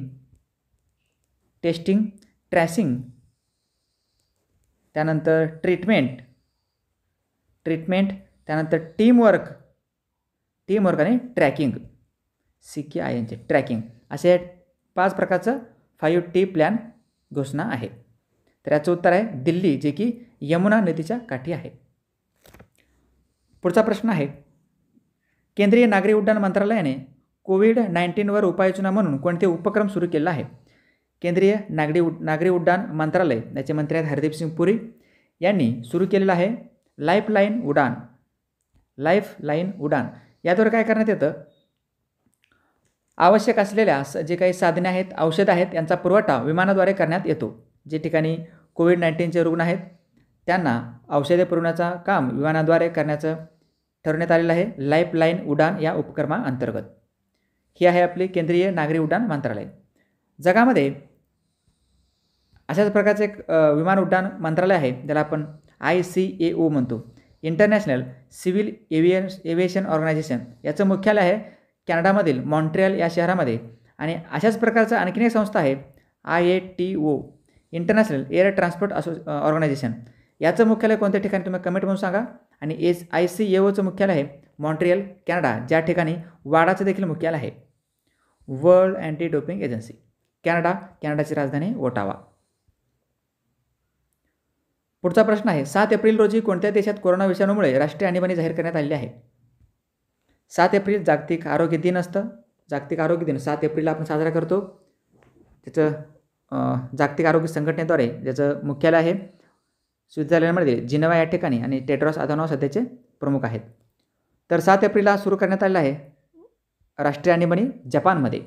टेस्टिंग ट्रॅसिंग त्यानंतर ट्रीटमेंट ट्रीटमेंट त्यानंतर टीमवर्क टीमवर्क आणि ट्रॅकिंग सी के आय एनचे ट्रॅकिंग असे पाच प्रकारचं फाईव्ह टी प्लॅन घोषणा आहे तर याचं उत्तर आहे दिल्ली जे की यमुना नदीच्या काठी आहे पुढचा प्रश्न आहे केंद्रीय नागरी उड्डाण मंत्रालयाने कोविड नाईन्टीनवर उपाययोजना म्हणून कोणते उपक्रम सुरू केला आहे केंद्रीय नागरी उड नागरी उड्डाण मंत्रालय याचे मंत्री आहेत हरदीप सिंग पुरी यांनी सुरू केलेलं आहे लाईफलाईन उडान लाईन उडान याद्वारे काय करण्यात येतं आवश्यक असलेल्या जे काही साधने आहेत औषधं आहेत यांचा पुरवठा विमानाद्वारे करण्यात येतो जे ठिकाणी कोविड नाईन्टीनचे रुग्ण आहेत त्यांना औषधे पुरवण्याचा काम विमानाद्वारे करण्याचं ठरवण्यात आलेलं आहे लाईफलाईन उडान या उपक्रमाअंतर्गत ही आहे आपली केंद्रीय नागरी उड्डाण मंत्रालय जगामध्ये अशाच प्रकारचे एक विमान उड्डाण मंत्रालय आहे ज्याला आपण आय सी ए ओ म्हणतो international civil avian aviation organisation याचं मुख्यालय आहे कॅनडामधील मॉन्ट्रियल या शहरामध्ये आणि अशाच प्रकारचं आणखीन एक संस्था आहे I A T O international air transport असो ऑर्गनायझेशन याचं मुख्यालय कोणत्या ठिकाणी तुम्ही कमेंट म्हणून सांगा आणि एस आय सी एओचं मुख्यालय आहे मॉन्ट्रियल कॅनडा ज्या ठिकाणी वाडाचं देखील मुख्यालय आहे world anti doping agency Canada कॅनडाची राजधानी ओटावा पुढचा प्रश्न आहे सात एप्रिल रोजी कोणत्या देशात कोरोना विषाणूमुळे राष्ट्रीय आणीबाणी जाहीर करण्यात आलेली आहे सात एप्रिल जागतिक आरोग्य दिन असतं जागतिक आरोग्य दिन सात एप्रिलला आपण साजरा करतो त्याचं जागतिक आरोग्य संघटनेद्वारे ज्याचं मुख्यालय आहे स्वित्झर्लंडमध्ये जिनवा या ठिकाणी आणि टेड्रॉस अधानॉ सध्याचे प्रमुख आहेत तर सात एप्रिलला सुरू करण्यात आलेलं आहे राष्ट्रीय आणीबाणी जपानमध्ये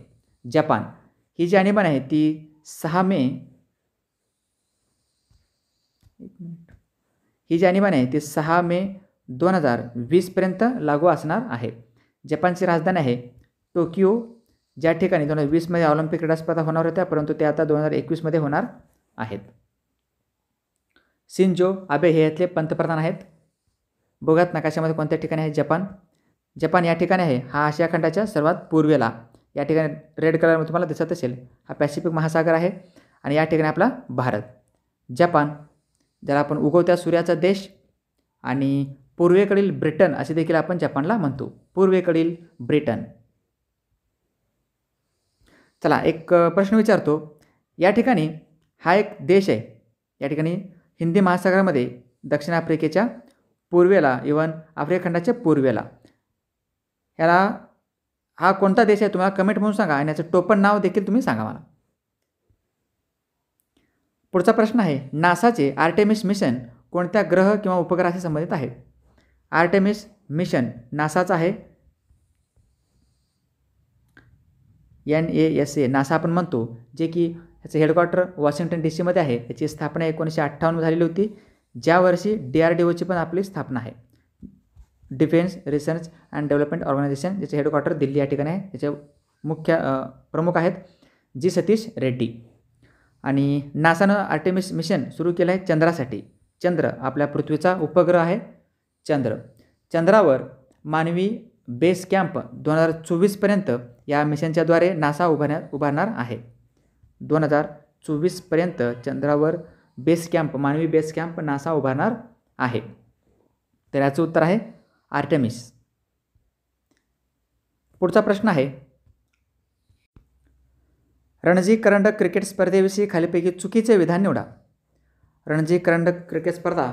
जपान ही जी आणीबाणी आहे ती सहा मे ही जी आणीबाणी आहे ती सहा मे दोन हजार वीसपर्यंत लागू असणार आहे जपानची राजधानी आहे टोकियो ज्या ठिकाणी दोन हजार वीसमध्ये ऑलिम्पिक क्रीडा स्पर्धा होणार होत्या परंतु त्या आता दोन हजार एकवीसमध्ये होणार आहेत सिंजो आबे हे यातले पंतप्रधान आहेत बघात नकाशामध्ये कोणत्या ठिकाणी आहे जपान जपान या ठिकाणी आहे हा आशिया खंडाच्या सर्वात पूर्वेला या ठिकाणी रेड कलरमध्ये तुम्हाला दिसत असेल हा पॅसिफिक महासागर आहे आणि या ठिकाणी आपला भारत जपान ज्याला आपण उगवत्या सूर्याचा देश आणि पूर्वेकडील ब्रिटन असे देखील आपण जपानला म्हणतो पूर्वेकडील ब्रिटन चला एक प्रश्न विचारतो या ठिकाणी हा एक देश आहे या ठिकाणी हिंदी महासागरामध्ये दक्षिण आफ्रिकेच्या पूर्वेला इवन आफ्रिका खंडाच्या पूर्वेला ह्याला हा कोणता देश आहे तुम्हाला कमेंट म्हणून सांगा आणि याचं टोपण नाव देखील तुम्ही सांगा मला पुढचा प्रश्न आहे नासाचे आर्टेमिस मिशन कोणत्या ग्रह किंवा उपग्रहाशी संबंधित आहे आर्टेमिस मिशन नासाचं आहे N A S A NASA आपण म्हणतो जे की ह्याचं हेडक्वार्टर वॉशिंग्टन डी सीमध्ये आहे याची स्थापना एकोणीसशे अठ्ठावन्न झालेली होती ज्या वर्षी डी आर डी ओची पण आपली स्थापना आहे defence research and development organisation ज्याचे हेडक्वॉर्टर दिल्ली या ठिकाणी आहे त्याचे मुख्य प्रमुख आहेत जी सतीश रेड्डी आणि नासानं आर्टेमिस मिशन सुरू केलं आहे चंद्रासाठी चंद्र आपल्या पृथ्वीचा उपग्रह आहे चंद्र चंद्रावर मानवी बेस कॅम्प दोन हजार चोवीसपर्यंत या मिशनच्याद्वारे नासा उभारण्यात उभारणार आहे दोन हजार चोवीसपर्यंत चंद्रावर बेस कॅम्प मानवी बेस कॅम्प नासा उभारणार आहे तर याचं उत्तर आहे आर्टेमिस पुढचा प्रश्न आहे रणजी करंडक क्रिकेट स्पर्धेविषयी खालीपैकी चुकीचे विधान निवडा रणजी करंडक क्रिकेट स्पर्धा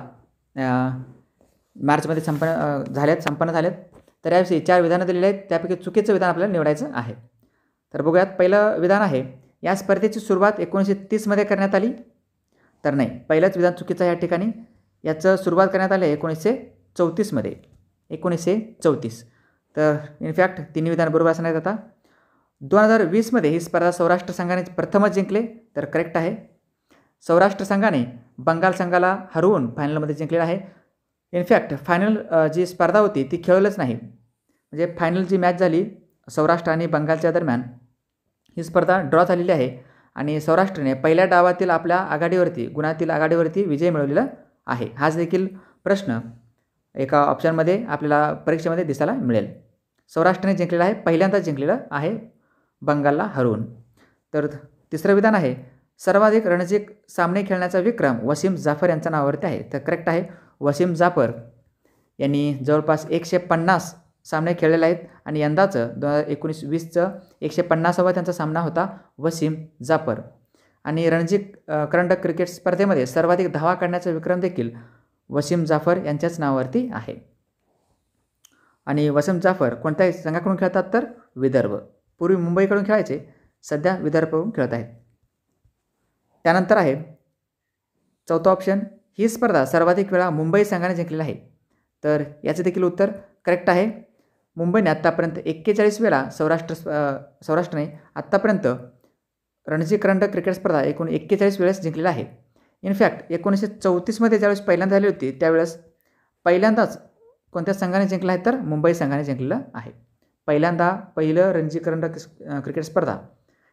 मार्चमध्ये संपन्न झाल्यात संपन्न झाल्यात तर याविषयी चार विधानं दिलेली आहेत त्यापैकी चुकीचं विधान आपल्याला निवडायचं आहे तर बघूयात पहिलं विधान आहे या स्पर्धेची सुरुवात एकोणीसशे तीसमध्ये करण्यात आली तर नाही पहिलंच विधान चुकीचं आहे या ठिकाणी याचं सुरुवात करण्यात आलं आहे एकोणीसशे चौतीसमध्ये एकोणीसशे चौतीस तर इनफॅक्ट तिन्ही विधान बरोबर असणार आता दोन हजार वीसमध्ये ही स्पर्धा सौराष्ट्र संघाने प्रथमच जिंकले तर करेक्ट आहे सौराष्ट्र संघाने बंगाल संघाला हरवून फायनलमध्ये जिंकलेला आहे इनफॅक्ट फायनल जी स्पर्धा होती ती खेळलंच नाही म्हणजे फायनल जी मॅच झाली सौराष्ट्र आणि बंगालच्या दरम्यान ही स्पर्धा ड्रॉ झालेली आहे आणि सौराष्ट्रने पहिल्या डावातील आपल्या आघाडीवरती गुणातील आघाडीवरती विजय मिळवलेला आहे हाच देखील प्रश्न एका ऑप्शनमध्ये आपल्याला परीक्षेमध्ये दिसायला मिळेल सौराष्ट्राने जिंकलेला आहे पहिल्यांदा जिंकलेलं आहे बंगालला हरवून तर तिसरं विधान आहे सर्वाधिक रणजित सामने खेळण्याचा विक्रम वसीम जाफर यांच्या नावावरती आहे तर करेक्ट आहे वसीम जाफर यांनी जवळपास एकशे पन्नास सामने खेळलेले आहेत आणि यंदाचं दोन हजार एकोणीस वीसचं एकशे पन्नासावा त्यांचा सामना होता वसीम जाफर आणि रणजी करंडक क्रिकेट स्पर्धेमध्ये सर्वाधिक धावा काढण्याचा विक्रम देखील वसीम जाफर यांच्याच नावावरती आहे आणि वसीम जाफर कोणत्याही संघाकडून खेळतात तर विदर्भ पूर्वी मुंबईकडून खेळायचे सध्या विदर्भकडून खेळत आहेत त्यानंतर आहे चौथा ऑप्शन ही स्पर्धा सर्वाधिक वेळा मुंबई संघाने जिंकलेली आहे तर याचे देखील उत्तर करेक्ट आहे मुंबईने आत्तापर्यंत एक्केचाळीस वेळा सौराष्ट्र सौराष्ट्रने आत्तापर्यंत रणजी करंडक क्रिकेट स्पर्धा एकूण एक्केचाळीस वेळेस जिंकलेला आहे इनफॅक्ट एकोणीसशे चौतीसमध्ये ज्यावेळेस पहिल्यांदा झाली होती त्यावेळेस पहिल्यांदाच कोणत्या संघाने जिंकला आहे तर मुंबई संघाने जिंकलेलं आहे पहिल्यांदा पहिलं रणजी करंडक क्रिकेट स्पर्धा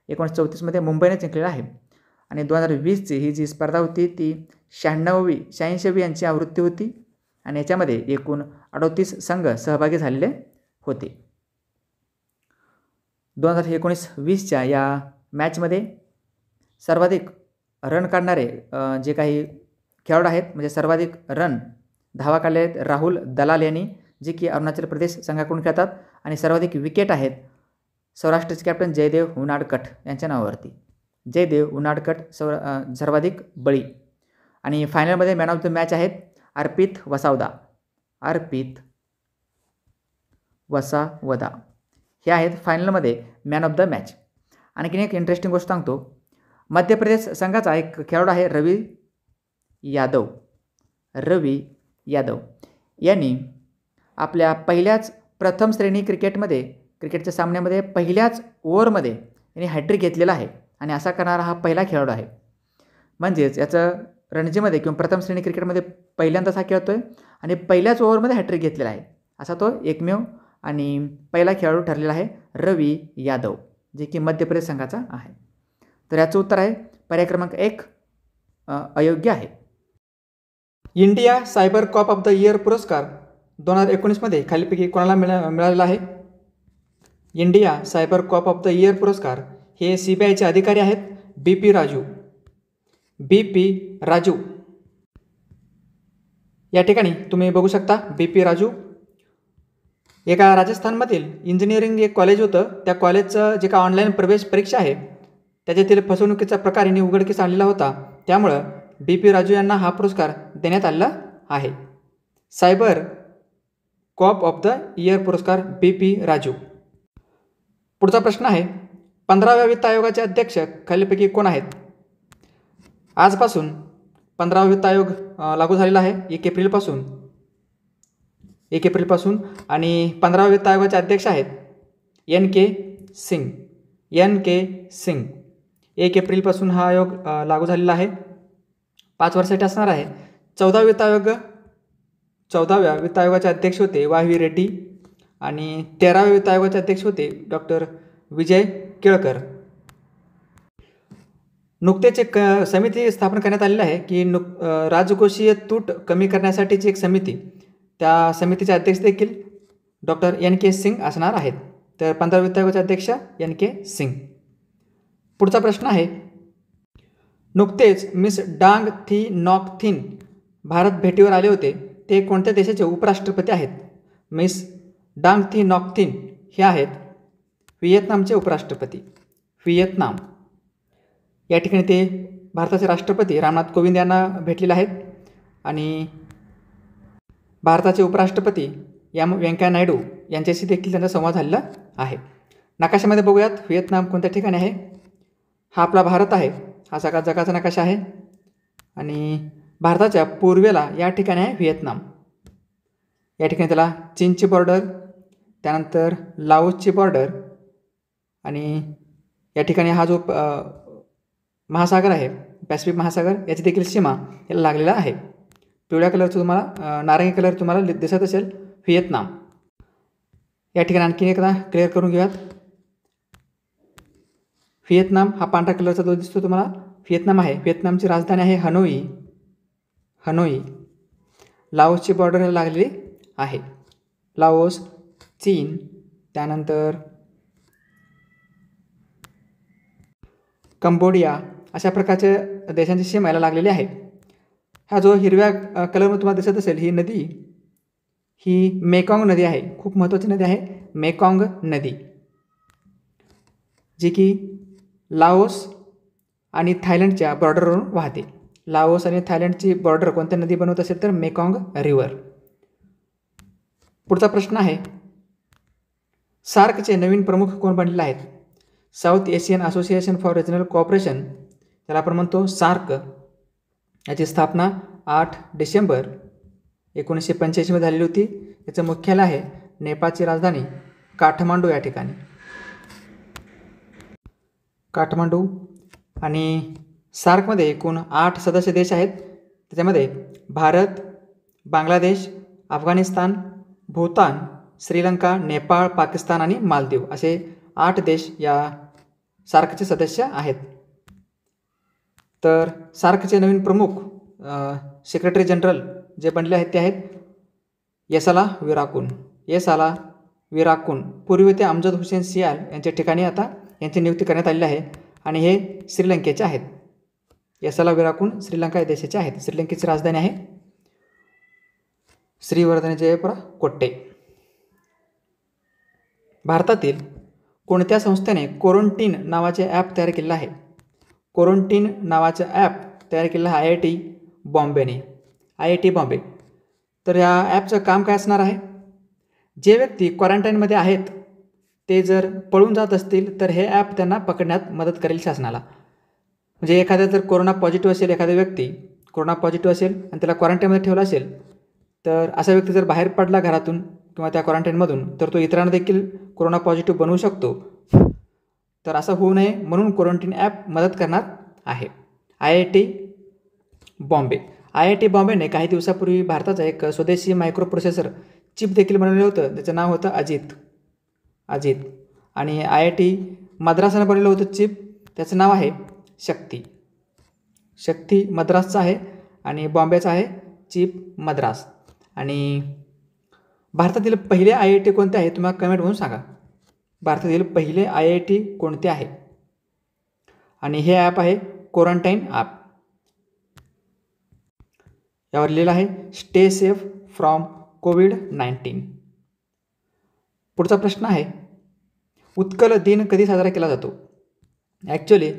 एकोणीसशे चौतीसमध्ये मुंबईने जिंकलेलं आहे आणि दोन हजार वीसची ही जी स्पर्धा होती ती शहाण्णववी शहाऐंशी यांची आवृत्ती होती आणि याच्यामध्ये एकूण अडोतीस संघ सहभागी झालेले होते दोन हजार एकोणीस वीसच्या या मॅचमध्ये सर्वाधिक रन काढणारे जे काही खेळाडू आहेत म्हणजे सर्वाधिक रन धावा काढले आहेत राहुल दलाल यांनी जे की अरुणाचल प्रदेश संघाकडून खेळतात आणि सर्वाधिक विकेट आहेत सौराष्ट्रचे कॅप्टन जयदेव उनाडकट यांच्या नावावरती जयदेव उनाडकट सौ सर्वाधिक बळी आणि फायनलमध्ये मॅन ऑफ द मॅच आहेत अर्पित वसावदा अर्पित वसा वदा हे आहेत फायनलमध्ये मॅन ऑफ द मॅच आणखीन एक इंटरेस्टिंग गोष्ट सांगतो मध्य प्रदेश संघाचा एक खेळाडू आहे रवी यादव रवी यादव यांनी आपल्या पहिल्याच प्रथम श्रेणी क्रिकेटमध्ये क्रिकेटच्या सामन्यामध्ये पहिल्याच ओव्हरमध्ये यांनी हॅट्रिक घेतलेला आहे आणि असा करणारा हा पहिला खेळाडू आहे म्हणजेच याचं रणजीमध्ये किंवा प्रथम श्रेणी क्रिकेटमध्ये पहिल्यांदाच हा खेळतो आहे आणि पहिल्याच ओव्हरमध्ये हॅट्रिक घेतलेला आहे असा तो एकमेव आणि पहिला खेळाडू ठरलेला आहे रवी यादव जे की मध्य प्रदेश संघाचा आहे तर याचं उत्तर आहे पर्याय क्रमांक एक अयोग्य आहे India cyber cop of the year पुरस्कार दोन हजार एकोणीसमध्ये खालीपैकी कोणाला मिळा मिळालेला आहे India cyber cop of the year पुरस्कार हे सी बी आयचे अधिकारी आहेत B P Raju B P Raju या ठिकाणी तुम्ही बघू शकता बी पी राजू एका राजस्थानमधील इंजिनिअरिंग एक कॉलेज होतं त्या कॉलेजचं जे का ऑनलाईन प्रवेश परीक्षा आहे त्याच्यातील फसवणुकीचा प्रकार यांनी उघडकीस आणलेला होता त्यामुळं बी पी राजू यांना हा पुरस्कार देण्यात आलेला आहे cyber cop of the year पुरस्कार बी पी राजू पुढचा प्रश्न आहे पंधराव्या वित्त आयोगाचे अध्यक्ष खालीलपैकी कोण आहेत आजपासून पंधरावा वित्त आयोग लागू झालेला आहे एक एप्रिलपासून एक एप्रिलपासून आणि पंधराव्या वित्त आयोगाचे अध्यक्ष आहेत N K Singh N K Singh एक एप्रिलपासून हा आयोग लागू झालेला आहे पाच वर्षासाठी असणार आहे चौदा वित्त आयोग चौदाव्या वित्त आयोगाचे अध्यक्ष होते वाय व्ही रेड्डी आणि तेराव्या वित्त आयोगाचे अध्यक्ष होते डॉक्टर विजय केळकर नुकतेच एक समिती स्थापन करण्यात आलेली आहे की नुक राजकोषीय तूट कमी करण्यासाठीची एक समिती त्या समितीचे अध्यक्ष देखील डॉक्टर एन के सिंग असणार आहेत तर पंधरा आयोगाचे अध्यक्ष एन के सिंग पुढचा प्रश्न आहे नुकतेच मिस डांग थी नॉक थिन भारत भेटीवर आले होते ते कोणत्या देशाचे उपराष्ट्रपती आहेत मिस डांग थी नॉक थिन हे आहेत व्हिएतनामचे उपराष्ट्रपती व्हिएतनाम या ठिकाणी ते भारताचे राष्ट्रपती रामनाथ कोविंद यांना भेटलेले आहेत आणि भारताचे उपराष्ट्रपती एम व्यंकय्या नायडू यांच्याशी देखील त्यांचा संवाद झालेला आहे नकाशामध्ये बघूयात व्हिएतनाम कोणत्या ठिकाणी आहे हा आपला भारत आहे हा सगळा जगाचा नकाशा आहे आणि भारताच्या पूर्वेला या ठिकाणी आहे व्हिएतनाम या ठिकाणी त्याला चीनची बॉर्डर त्यानंतर लाओसची बॉर्डर आणि या ठिकाणी हा जो महासागर आहे पॅसिफिक महासागर याची देखील सीमा याला लागलेला आहे पिवळ्या कलरचं तुम्हाला नारंगी कलर तुम्हाला दिसत असेल व्हिएतनाम या ठिकाणी आणखीन एकदा क्लिअर करून घेऊयात व्हिएतनाम हा पांढरा कलरचा जो दिसतो तुम्हाला व्हिएतनाम आहे व्हिएतनामची राजधानी आहे हनोई हनोई लाओसची बॉर्डरला लागलेली आहे लाओस चीन त्यानंतर कंबोडिया अशा प्रकारचे देशांची सीम यायला लागलेली आहे हा जो हिरव्या कलरमध्ये तुम्हाला दिसत असेल ही नदी ही मेकाँग नदी आहे खूप महत्त्वाची नदी आहे मेकाँग नदी जी की लाओस आणि थायलंडच्या बॉर्डरवरून वाहते लाओस आणि थायलंडची बॉर्डर कोणत्या नदी बनवत असेल तर मेकाँग रिवर पुढचा प्रश्न आहे सार्कचे नवीन प्रमुख कोण बनलेले आहेत South Asian association for regional cooperation त्याला आपण म्हणतो सार्क याची स्थापना आठ डिसेंबर एकोणीसशे पंच्याऐंशीमध्ये झालेली होती याचं मुख्यालय आहे नेपाळची राजधानी काठमांडू या ठिकाणी काठमांडू आणि सार्कमध्ये एकूण आठ सदस्य देश आहेत त्याच्यामध्ये भारत बांगलादेश अफगाणिस्तान भूतान श्रीलंका नेपाळ पाकिस्तान आणि मालदीव असे आठ देश या सार्कचे सदस्य आहेत तर सार्कचे नवीन प्रमुख सेक्रेटरी जनरल जे बनले आहेत ते आहेत येसाला विराकून येसाला विराकून पूर्वी ते अमजद हुसेन सियाल यांच्या ठिकाणी आता यांची नियुक्ती करण्यात आलेली आहे आणि हे श्रीलंकेचे आहेत येसाला विराकून श्रीलंका या देशाचे आहेत श्रीलंकेची राजधानी आहे श्रीवर्धन जयपुरा कोट्टे भारतातील कोणत्या संस्थेने कोरंटीन नावाचे ॲप तयार केलेलं आहे कोरंटीन नावाचं ॲप तयार केलेलं आहे आय आय टी बॉम्बेने आय आय टी बॉम्बे तर या ॲपचं काम काय असणार आहे जे व्यक्ती क्वारंटाईनमध्ये आहेत ते जर पळून जात असतील तर हे ॲप त्यांना पकडण्यात मदत करेल शासनाला म्हणजे एखाद्या जर कोरोना पॉझिटिव्ह असेल एखादा व्यक्ती कोरोना पॉझिटिव्ह असेल आणि त्याला क्वारंटाईनमध्ये ठेवला असेल तर असा व्यक्ती जर बाहेर पडला घरातून किंवा त्या क्वारंटाईनमधून तर तो इतरांना देखील कोरोना पॉझिटिव्ह बनवू शकतो तर असं होऊ नये म्हणून क्वारंटीन ॲप मदत करणार आहे I I T Bombay I I T बॉम्बेने काही दिवसापूर्वी भारताचा एक स्वदेशी मायक्रो प्रोसेसर चिप देखील बनवलं होतं त्याचं नाव होतं अजित अजित आणि आय आय टी मद्रासानं बनवलं होतं चिप त्याचं नाव आहे शक्ती शक्ती मद्रासचं आहे आणि बॉम्बेचं आहे चिप मद्रास आणि भारतातील पहिले आय आय टी कोणते आहे तुम्हाला कमेंट म्हणून सांगा भारतातील पहिले आय आय टी कोणते आहे आणि हे ॲप आहे क्वारंटाईन ॲप यावर लिहिलं आहे stay safe from COVID nineteen पुढचा प्रश्न आहे उत्कल दिन कधी साजरा केला जातो ॲक्च्युली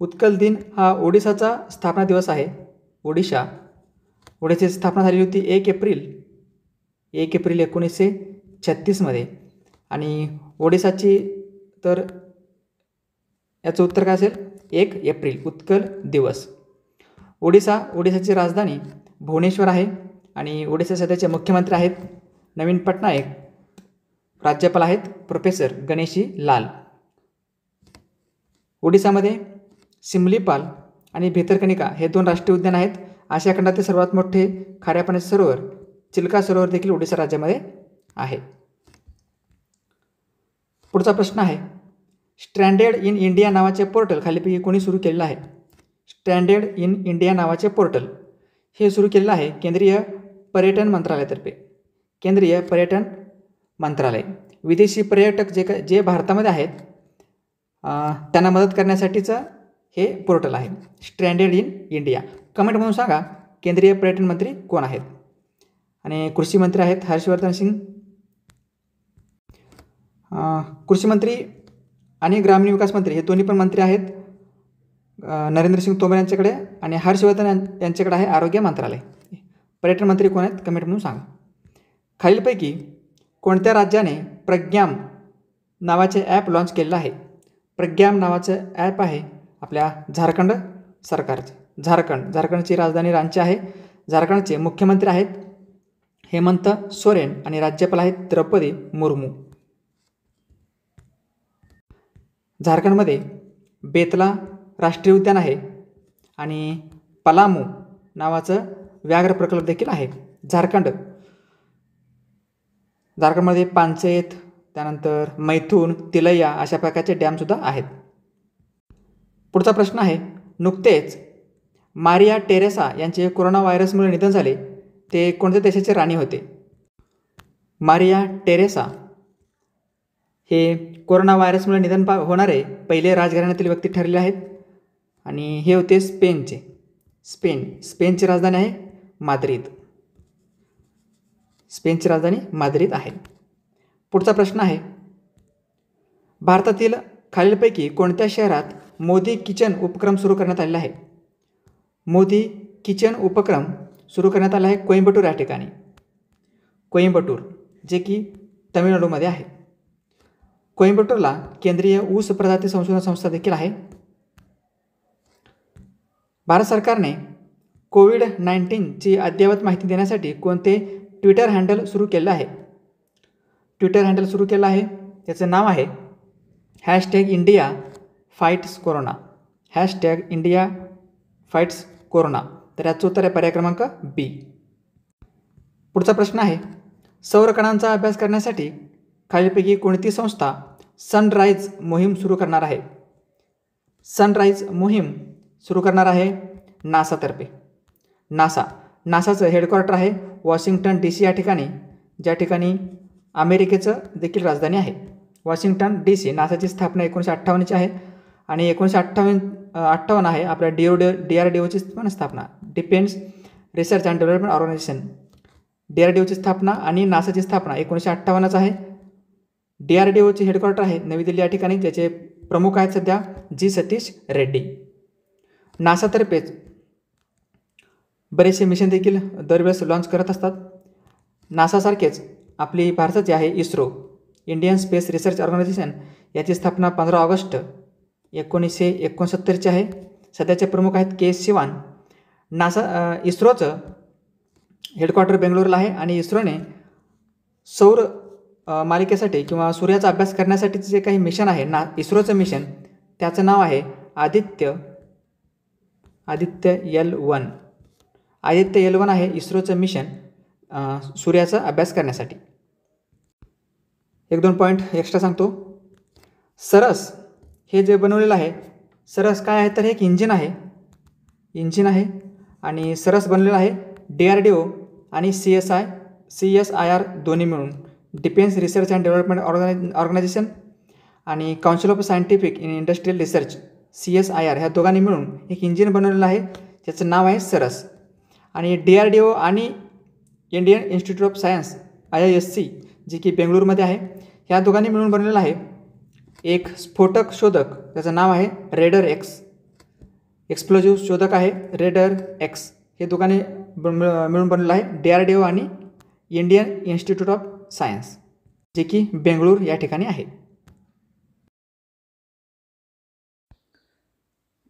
उत्कल दिन हा ओडिसाचा स्थापना दिवस आहे ओडिशा ओडिशाची स्थापना झाली होती एक एप्रिल एक एप्रिल एकोणीसशे छत्तीसमध्ये आणि ओडिसाची तर याचं उत्तर काय असेल एक एप्रिल उत्कल दिवस ओडिसा ओडिसाची राजधानी भुवनेश्वर आहे आणि ओडिसा सध्याचे मुख्यमंत्री आहेत नवीन पटनायक राज्यपाल आहेत प्रोफेसर गणेशी लाल ओडिसामध्ये सिमलीपाल आणि भितरकनिका हे दोन राष्ट्रीय उद्यान आहेत आशिया खंडातील सर्वात मोठे खाऱ्यापाण्याचे सरोवर चिल्का सरोवर देखील ओडिसा राज्यामध्ये आहे पुढचा प्रश्न आहे स्ट्रँडेड इन इंडिया नावाचे पोर्टल खालीपैकी कोणी सुरू केलेलं आहे स्टँडर्ड इन इंडिया नावाचे पोर्टल हे सुरू केलेलं आहे केंद्रीय पर्यटन मंत्रालयातर्फे केंद्रीय पर्यटन मंत्रालय विदेशी पर्यटक जे का जे भारतामध्ये आहेत त्यांना मदत करण्यासाठीचं हे पोर्टल आहे स्टँडर्ड इन इंडिया कमेंट म्हणून सांगा केंद्रीय पर्यटन मंत्री कोण आहेत आणि कृषी मंत्री आहेत हर्षवर्धन सिंग कृषीमंत्री मंत्री आणि ग्रामीण विकास मंत्री हे दोन्ही पण मंत्री आहेत नरेंद्रसिंग तोमर यांच्याकडे आणि हर्षवर्धन यांच्याकडे आहे आरोग्य मंत्रालय पर्यटन मंत्री कोण आहेत कमेंट म्हणून सांगा खालीलपैकी कोणत्या राज्याने प्रज्ञाम नावाचे ॲप लाँच केलेलं आहे प्रज्ञाम नावाचं ॲप आहे आपल्या झारखंड सरकारचे झारखंड झारखंडची राजधानी रांची आहे झारखंडचे मुख्यमंत्री आहेत हेमंत सोरेन आणि राज्यपाल आहेत द्रौपदी मुर्मू झारखंडमध्ये बेतला राष्ट्रीय उद्यान आहे आणि पलामू नावाचं व्याघ्र प्रकल्प देखील आहे झारखंड झारखंडमध्ये पानसेत त्यानंतर मैथून तिलैया अशा प्रकारचे डॅमसुद्धा आहेत पुढचा प्रश्न आहे नुकतेच मारिया टेरेसा यांचे कोरोना व्हायरसमुळे निधन झाले ते कोणत्या देशाचे राणी होते मारिया टेरेसा हे कोरोना व्हायरसमुळे निधन पा होणारे पहिले राजघराण्यातील व्यक्ती ठरले आहेत आणि हे होते स्पेनचे स्पेन स्पेनची राजधानी आहे माद्रिद स्पेनची राजधानी माद्रिद आहे पुढचा प्रश्न आहे भारतातील खालीलपैकी कोणत्या शहरात मोदी किचन उपक्रम सुरू करण्यात आलेला आहे मोदी किचन उपक्रम सुरू करण्यात आला आहे कोइंबटूर या ठिकाणी कोइंबटूर जे की तमिळनाडूमध्ये आहे कोइंबटूरला केंद्रीय ऊस प्रजाती संशोधन संस्था देखील आहे भारत सरकारने कोविड नाईन्टीनची अद्ययावत माहिती देण्यासाठी कोणते ट्विटर हँडल सुरू केले आहे ट्विटर हँडल सुरू केलं आहे त्याचं नाव आहे hashtag India fights corona hashtag India fights corona तर याचं उत्तर आहे पर्याय क्रमांक बी पुढचा प्रश्न आहे सौरकणांचा अभ्यास करण्यासाठी खालीलपैकी कोणती संस्था सनराईज मोहीम सुरू करणार आहे सनराईज मोहीम सुरू करणार आहे नासातर्फे नासा नासाचं हेडक्वार्टर आहे वॉशिंग्टन डी सी या ठिकाणी ज्या ठिकाणी अमेरिकेचं देखील राजधानी आहे वॉशिंग्टन डी सी नासाची स्थापना एकोणीसशे अठ्ठावन्नची आहे आणि एकोणीसशे अठ्ठावन्न अठ्ठावन्न आहे आपल्या D O D D R D ओची पण स्थापना defence research and development organisation D R D ओची स्थापना आणि नासाची स्थापना एकोणीसशे अठ्ठावन्नच आहे डी आर डी ओचे हेडक्वार्टर आहे नवी दिल्ली या ठिकाणी ज्याचे प्रमुख आहेत सध्या जी सतीश रेड्डी नासातर्फेच बरेचसे मिशन देखील दरवेळेस लॉन्च करत असतात नासासारखेच आपली भारताची आहे ISRO Indian space research organisation याची स्थापना पंधरा ऑगस्ट एकोणीसशे एकोणसत्तरची आहे सध्याचे प्रमुख आहेत के एस शिवान नासा इस्रोचं हेडक्वार्टर बेंगलोरला आहे आणि इस्रोने सौर मालिकेसाठी किंवा सूर्याचा अभ्यास करण्यासाठी जे काही मिशन आहे ना इस्रोचं मिशन त्याचं नाव आहे Aditya Aditya L one Aditya L one आहे इस्रोचं मिशन सूर्याचा अभ्यास करण्यासाठी एक दोन पॉईंट एक्स्ट्रा सांगतो सरस हे जे बनवलेलं आहे सरस काय आहे तर हे एक इंजिन आहे इंजिन आहे आणि सरस बनलेलं आहे डी आर डी ओ आणि C S I C S I R दोन्ही मिळून defence research and development organi organisation आणि council of scientific in industrial research C S I R ह्या दोघांनी मिळून एक इंजिन बनवलेलं आहे त्याचं नाव आहे सरस आणि डी आर डी ओ आणि Indian institute of science I I S C जे की बेंगळुरूमध्ये आहे ह्या दोघांनी मिळून बनवलेलं आहे एक स्फोटक शोधक त्याचं नाव आहे रेडर एक्स एक्सप्लोजिव्ह शोधक आहे रेडर एक्स हे दोघांनी मिळून बनलेलं आहे डी आर डी ओ आणि इंडियन इन्स्टिट्यूट ऑफ सायन्स जे की बेंगळूर या ठिकाणी आहे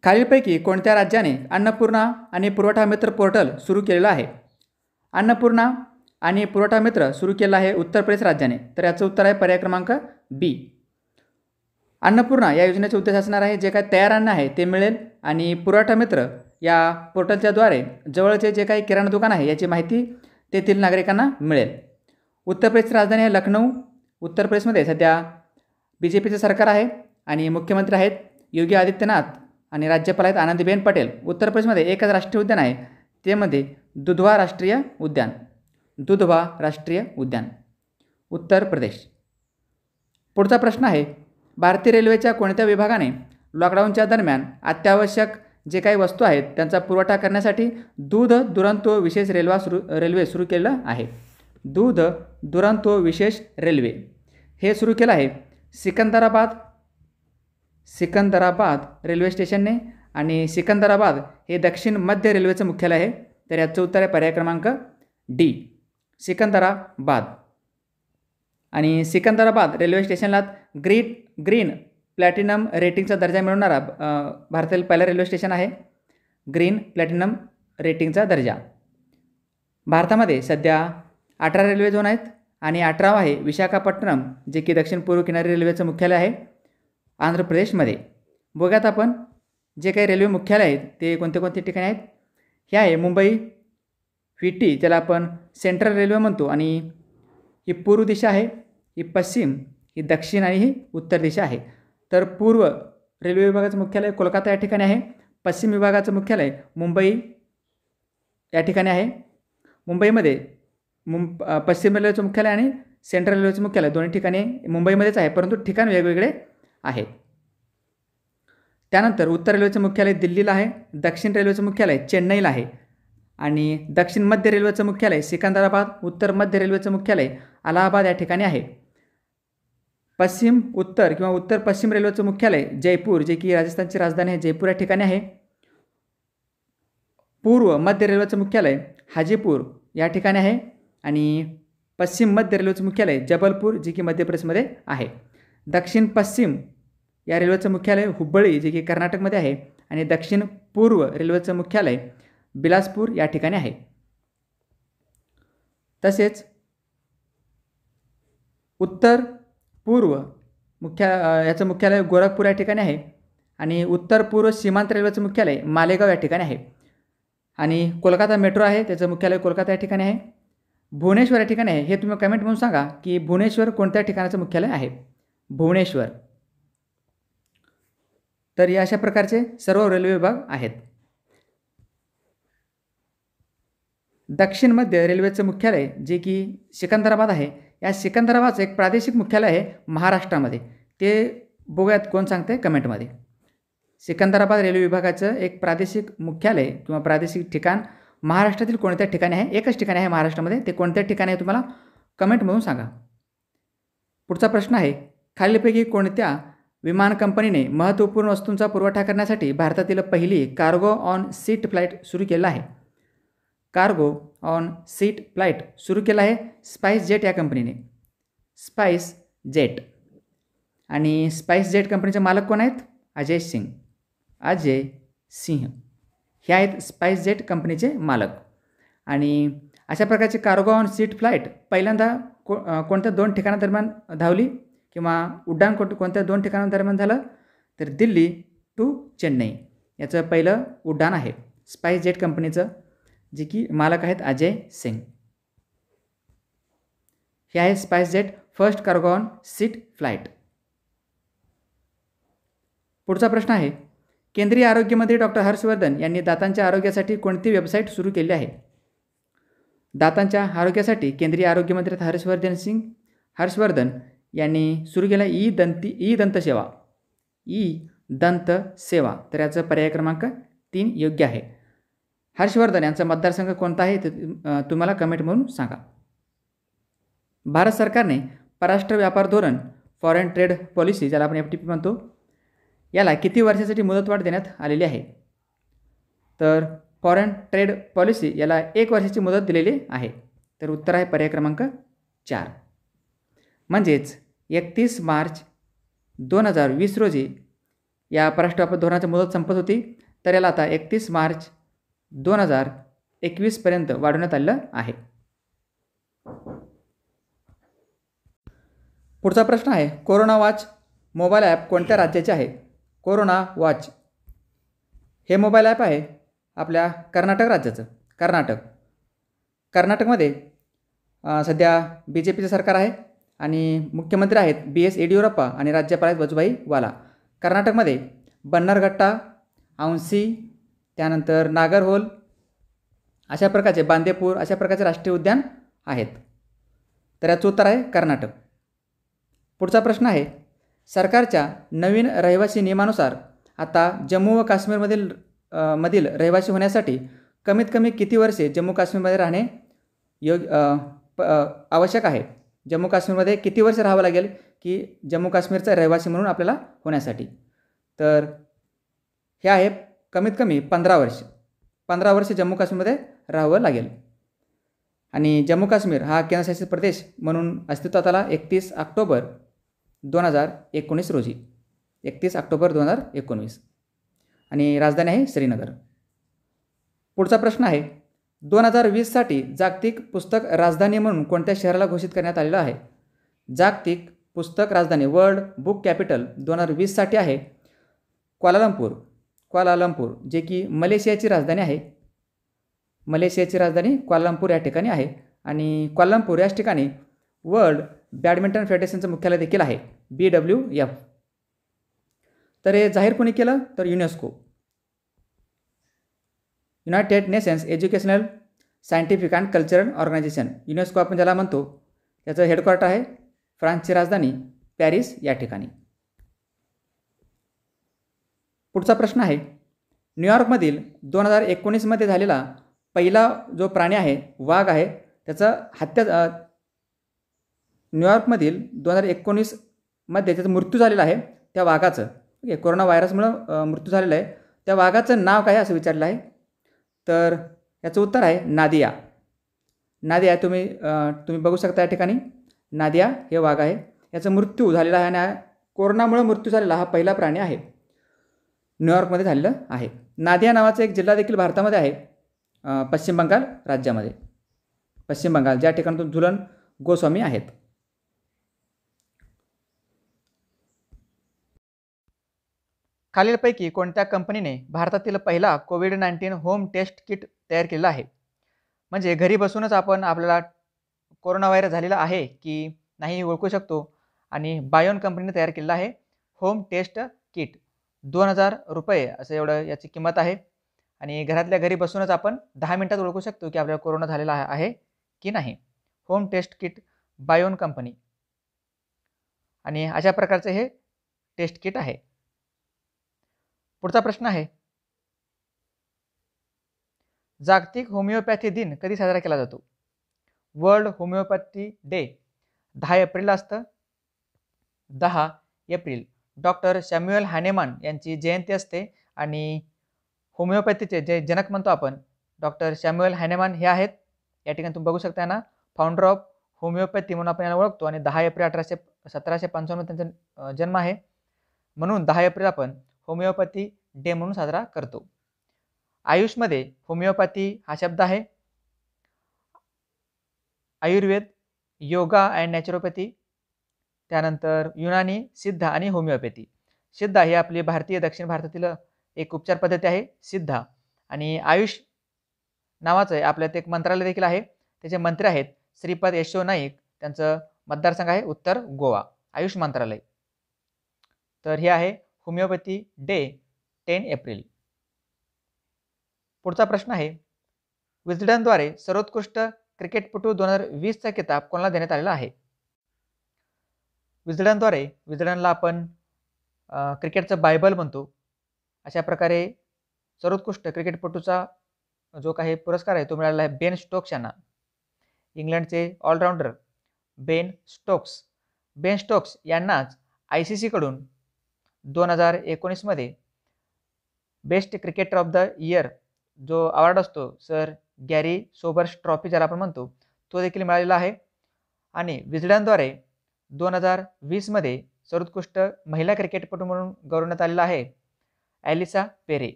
खालीलपैकी कोणत्या राज्याने अन्नपूर्णा आणि पुरवठा मित्र पोर्टल सुरू केलेलं आहे अन्नपूर्णा आणि पुरवठा मित्र सुरू केला आहे उत्तर प्रदेश राज्याने तर याचं उत्तर आहे पर्याय क्रमांक बी अन्नपूर्णा या योजनेचा उद्देश असणार आहे जे काही तयार अन्न आहे ते मिळेल आणि पुरवठा मित्र या पोर्टलच्याद्वारे जवळचे जे काही किराणा दुकान आहे याची माहिती तेथील नागरिकांना मिळेल उत्तर प्रदेशची राजधानी आहे लखनऊ उत्तर प्रदेशमध्ये सध्या बी जे पीचं सरकार आहे आणि मुख्यमंत्री आहेत योगी आदित्यनाथ आणि राज्यपाल आहेत आनंदीबेन पटेल उत्तर प्रदेशमध्ये एकच राष्ट्रीय उद्यान आहे ते मध्ये दुधवा राष्ट्रीय उद्यान दुधवा राष्ट्रीय उद्यान उत्तर प्रदेश पुढचा प्रश्न आहे भारतीय रेल्वेच्या कोणत्या विभागाने लॉकडाऊनच्या दरम्यान अत्यावश्यक जे काही वस्तू आहेत त्यांचा पुरवठा करण्यासाठी दूध दुरंतो विशेष रेल्वा सुरू रेल्वे सुरू केलं आहे दूध दुरांतो विशेष रेल्वे हे सुरू केलं आहे सिकंदराबाद सिकंदराबाद रेल्वे स्टेशनने आणि सिकंदराबाद हे दक्षिण मध्य रेल्वेचं मुख्यालय आहे तर याचं उत्तर आहे पर्याय क्रमांक डी सिकंदराबाद आणि सिकंदराबाद रेल्वे स्टेशनला ग्रीन ग्रीन प्लॅटिनम रेटिंगचा दर्जा मिळवणारा भारतातील पहिलं रेल्वे स्टेशन आहे ग्रीन प्लॅटिनम रेटिंगचा दर्जा भारतामध्ये सध्या अठरा रेल्वे झोन आहेत आणि अठरावा आहे विशाखापट्टणम जे की दक्षिण पूर्व किनारी रेल्वेचं मुख्यालय आहे आंध्र प्रदेशमध्ये बघूयात आपण जे काही रेल्वे मुख्यालय आहेत ते कोणते कोणते ठिकाणी आहेत हे आहे मुंबई विटी ज्याला आपण सेंट्रल रेल्वे म्हणतो आणि ही पूर्व दिशा आहे ही पश्चिम ही दक्षिण आणि ही उत्तर दिशा आहे तर पूर्व रेल्वे विभागाचं मुख्यालय कोलकाता या ठिकाणी आहे पश्चिम विभागाचं मुख्यालय मुंबई या ठिकाणी आहे मुंबईमध्ये मुंब पश्चिम रेल्वेचं मुख्यालय आणि सेंट्रल रेल्वेचं मुख्यालय दोन्ही ठिकाणी मुंबईमध्येच आहे परंतु ठिकाण वेगवेगळे आहे त्यानंतर उत्तर रेल्वेचं मुख्यालय दिल्लीला आहे दक्षिण रेल्वेचं मुख्यालय चेन्नईला आहे आणि दक्षिण मध्य रेल्वेचं मुख्यालय सिकंदराबाद उत्तर मध्य रेल्वेचं मुख्यालय अलाहाबाद या ठिकाणी आहे पश्चिम उत्तर किंवा उत्तर पश्चिम रेल्वेचं मुख्यालय जयपूर जे की राजस्थानची राजधानी आहे जयपूर या ठिकाणी आहे पूर्व मध्य रेल्वेचं मुख्यालय हाजीपूर या ठिकाणी आहे आणि पश्चिम मध्य रेल्वेचं मुख्यालय जबलपूर जे की मध्य प्रदेशमध्ये आहे दक्षिण पश्चिम या रेल्वेचं मुख्यालय हुबळी जे की कर्नाटकमध्ये आहे आणि दक्षिण पूर्व रेल्वेचं मुख्यालय बिलासपूर या ठिकाणी आहे तसेच उत्तर पूर्व मुख्या याचं मुख्यालय गोरखपूर या ठिकाणी आहे आणि उत्तर पूर्व सीमांत रेल्वेचं मुख्यालय मालेगाव या ठिकाणी आहे आणि कोलकाता मेट्रो आहे त्याचं मुख्यालय कोलकाता या ठिकाणी आहे भुवनेश्वर या ठिकाणी आहे हे तुम्ही कमेंट म्हणून सांगा की भुवनेश्वर कोणत्या ठिकाणाचं मुख्यालय आहे भुवनेश्वर तर या अशा प्रकारचे सर्व रेल्वे विभाग आहेत दक्षिण मध्य रेल्वेचं मुख्यालय जे की सिकंदराबाद आहे या सिकंदराबादचं एक प्रादेशिक मुख्यालय आहे महाराष्ट्रामध्ये ते बघूयात कोण सांगते कमेंटमध्ये सिकंदराबाद रेल्वे विभागाचं एक प्रादेशिक मुख्यालय किंवा प्रादेशिक ठिकाण महाराष्ट्रातील कोणत्या ठिकाणी आहे एकच ठिकाणी आहे महाराष्ट्रामध्ये ते कोणत्या ठिकाणी आहे तुम्हाला कमेंटमधून सांगा पुढचा प्रश्न आहे खालीलपैकी कोणत्या विमान कंपनीने महत्त्वपूर्ण वस्तूंचा पुरवठा करण्यासाठी भारतातील पहिली कार्गो ऑन सीट फ्लाईट सुरू केलं आहे कार्गो ऑन सीट फ्लाईट सुरू केलं आहे स्पाईस जेट या कंपनीने स्पाईस जेट आणि स्पाईस जेट कंपनीचे मालक कोण आहेत अजय सिंग अजय सिंह हे आहेत स्पाईस जेट कंपनीचे मालक आणि अशा प्रकारचे कार्गो ऑन सीट फ्लाईट पहिल्यांदा को कोणत्या दोन ठिकाणादरम्यान धावली किंवा उड्डाण कोण कोणत्या दोन ठिकाणादरम्यान झालं तर दिल्ली टू चेन्नई याचं पहिलं उड्डाण आहे स्पाईस जेट कंपनीचं जे की मालक आहेत अजय सिंग हे आहे SpiceJet first cargo on seat flight पुढचा प्रश्न आहे केंद्रीय आरोग्यमंत्री डॉक्टर हर्षवर्धन यांनी दातांच्या आरोग्यासाठी कोणती वेबसाईट सुरू केली आहे दातांच्या आरोग्यासाठी केंद्रीय आरोग्यमंत्री हर्षवर्धन सिंग हर्षवर्धन यांनी सुरू केला ई दंती ई दंतसेवा ई दंत सेवा तर याचं पर्याय क्रमांक तीन योग्य आहे हर्षवर्धन यांचा मतदारसंघ कोणता आहे ते तुम्हाला कमेंट म्हणून सांगा भारत सरकारने परराष्ट्र व्यापार धोरण फॉरेन ट्रेड पॉलिसी ज्याला आपण एफ टी पी म्हणतो याला किती वर्षासाठी मुदतवाढ देण्यात आलेली आहे तर फॉरेन ट्रेड पॉलिसी याला एक वर्षाची मुदत दिलेली आहे तर उत्तर आहे पर्याय क्रमांक चार म्हणजेच एकतीस मार्च दोन हजार वीस रोजी या परराष्ट्रवापर धोरणाची मुदत संपत होती तर याला आता एकतीस मार्च दोन हजार एकवीसपर्यंत वाढवण्यात आलेलं आहे पुढचा प्रश्न आहे कोरोना वाच मोबाईल ॲप कोणत्या राज्याचे आहे कोरोना वॉच हे मोबाईल ॲप आहे आपल्या कर्नाटक राज्याचं कर्नाटक कर्नाटकमध्ये सध्या बी जे पीचं सरकार आहे आणि मुख्यमंत्री आहेत बी एस येडियुरप्पा आणि राज्यपाल आहेत वजुभाई वाला कर्नाटकमध्ये बन्नारगट्टा औंसी त्यानंतर नागरहोल अशा प्रकारचे बांदेपूर अशा प्रकारचे राष्ट्रीय उद्यान आहेत तर याचं उत्तर आहे कर्नाटक पुढचा प्रश्न आहे सरकारच्या नवीन रहिवासी नियमानुसार आता जम्मू व काश्मीरमधील मधील रहिवासी होण्यासाठी कमीत कमी किती वर्षे जम्मू काश्मीरमध्ये राहणे योग्य आवश्यक आहे जम्मू काश्मीरमध्ये किती वर्ष राहावं लागेल की जम्मू काश्मीरचा रहिवासी म्हणून आपल्याला होण्यासाठी तर हे आहे कमीत कमी पंधरा वर्ष पंधरा वर्ष जम्मू काश्मीरमध्ये राहावं लागेल आणि जम्मू काश्मीर हा केंद्रशासित प्रदेश म्हणून अस्तित्वात आला एकतीस ऑक्टोबर दोन हजार एकोणीस रोजी एकतीस ऑक्टोबर दोन हजार एकोणवीस आणि राजधानी आहे श्रीनगर पुढचा प्रश्न आहे दोन हजार वीससाठी जागतिक पुस्तक राजधानी म्हणून कोणत्या शहराला घोषित करण्यात आलेलं आहे जागतिक पुस्तक राजधानी वर्ल्ड बुक कॅपिटल दोन हजार वीससाठी आहे क्वालालंपूर क्वालालंपूर जे की मलेशियाची राजधानी आहे मलेशियाची राजधानी क्वालालंपूर या ठिकाणी आहे आणि क्वालालंपूर याच ठिकाणी वर्ल्ड बॅडमिंटन फेडरेशनचं मुख्यालय देखील आहे बी डब्ल्यू एफ तर हे जाहीर कोणी केलं तर UNESCO United nations educational scientific and cultural organisation UNESCO आपण ज्याला म्हणतो त्याचं हेडक्वार्टर आहे फ्रान्सची राजधानी पॅरिस या ठिकाणी पुढचा प्रश्न आहे न्यूयॉर्कमधील दोन हजार एकोणीसमध्ये झालेला पहिला जो प्राणी आहे वाघ आहे त्याचा हत्या न्यूयॉर्कमधील दोन हजार एकोणीसमध्ये त्याचा मृत्यू झालेला आहे त्या वाघाचं ओके कोरोना व्हायरसमुळं मृत्यू झालेला आहे त्या वाघाचं नाव काय असं विचारलं आहे तर याचं उत्तर आहे नादिया नादिया तुम्ही तुम्ही बघू शकता या ठिकाणी नादिया हे वाघ आहे याचा मृत्यू झालेला आहे आणि कोरोनामुळे मृत्यू झालेला हा पहिला प्राणी आहे न्यूयॉर्कमध्ये झालेलं आहे नादिया नावाचा एक जिल्हा देखील भारतामध्ये आहे पश्चिम बंगाल राज्यामध्ये पश्चिम बंगाल ज्या ठिकाणातून झुलन गोस्वामी आहेत खालीलपैकी कोणत्या कंपनीने भारतातील पहिला COVID nineteen home test kit तयार केलेला आहे म्हणजे घरी बसूनच आपण आपल्याला कोरोना व्हायरस झालेला आहे की नाही ओळखू शकतो आणि बायोन कंपनीने तयार केलेला आहे होम टेस्ट किट दोन हजार रुपये असं एवढं याची किंमत आहे आणि घरातल्या घरी बसूनच आपण दहा मिनटात ओळखू शकतो की आपल्याला कोरोना झालेला आहे की नाही home test kit Bione company आणि अशा प्रकारचे हे टेस्ट किट आहे पुढचा प्रश्न आहे जागतिक होमिओपॅथी दिन कधी साजरा केला जातो वर्ल्ड होमिओपॅथी डे दहा एप्रिलला असतं दहा एप्रिल डॉक्टर सॅम्युअल हॅनेमान यांची जयंती असते आणि होमिओपॅथीचे जे जनक म्हणतो आपण डॉक्टर सॅम्युअल हॅनेमान हे आहेत या ठिकाणी तुम्ही बघू शकता ना फाउंडर ऑफ होमिओपॅथी म्हणून आपण यांना ओळखतो आणि दहा एप्रिल अठराशे सतराशे पंचावन्न त्यांचा जन्म आहे म्हणून दहा एप्रिल आपण होमिओपॅथी डे म्हणून साजरा करतो आयुषमध्ये होमिओपॅथी हा शब्द आहे आयुर्वेद योगा अँड नॅचरोपॅथी त्यानंतर युनानी सिद्ध आणि होमिओपॅथी सिद्धा ही आपली भारतीय दक्षिण भारतातील एक उपचार पद्धती आहे सिद्धा आणि आयुष नावाचं आपल्यात एक मंत्रालय देखील आहे त्याचे मंत्री आहेत श्रीपद यशो नाईक त्यांचं मतदारसंघ आहे उत्तर गोवा आयुष मंत्रालय तर हे आहे होमिओपॅथी डे टेन एप्रिल पुढचा प्रश्न आहे विजडनद्वारे सर्वोत्कृष्ट क्रिकेटपटू दोन हजार वीसचा किताब कोणाला देण्यात आलेला आहे विजडनद्वारे विजडनला आपण क्रिकेटचं बायबल म्हणतो अशा प्रकारे सर्वोत्कृष्ट क्रिकेटपटूचा जो काही पुरस्कार आहे तो मिळालेला आहे बेन स्टोक्स यांना इंग्लंडचे all rounder Ben Stokes Ben Stokes यांनाच आय सी सीकडून दोन हजार एकोणीसमध्ये best cricketer of the year जो अवॉर्ड असतो सर गॅरी सोबर्स ट्रॉफी ज्याला आपण म्हणतो तो देखील मिळालेला आहे आणि विजड्यांद्वारे दोन हजार वीसमध्ये सर्वोत्कृष्ट महिला क्रिकेटपटू म्हणून गौरवण्यात आलेला आहे ॲलिसा पेरे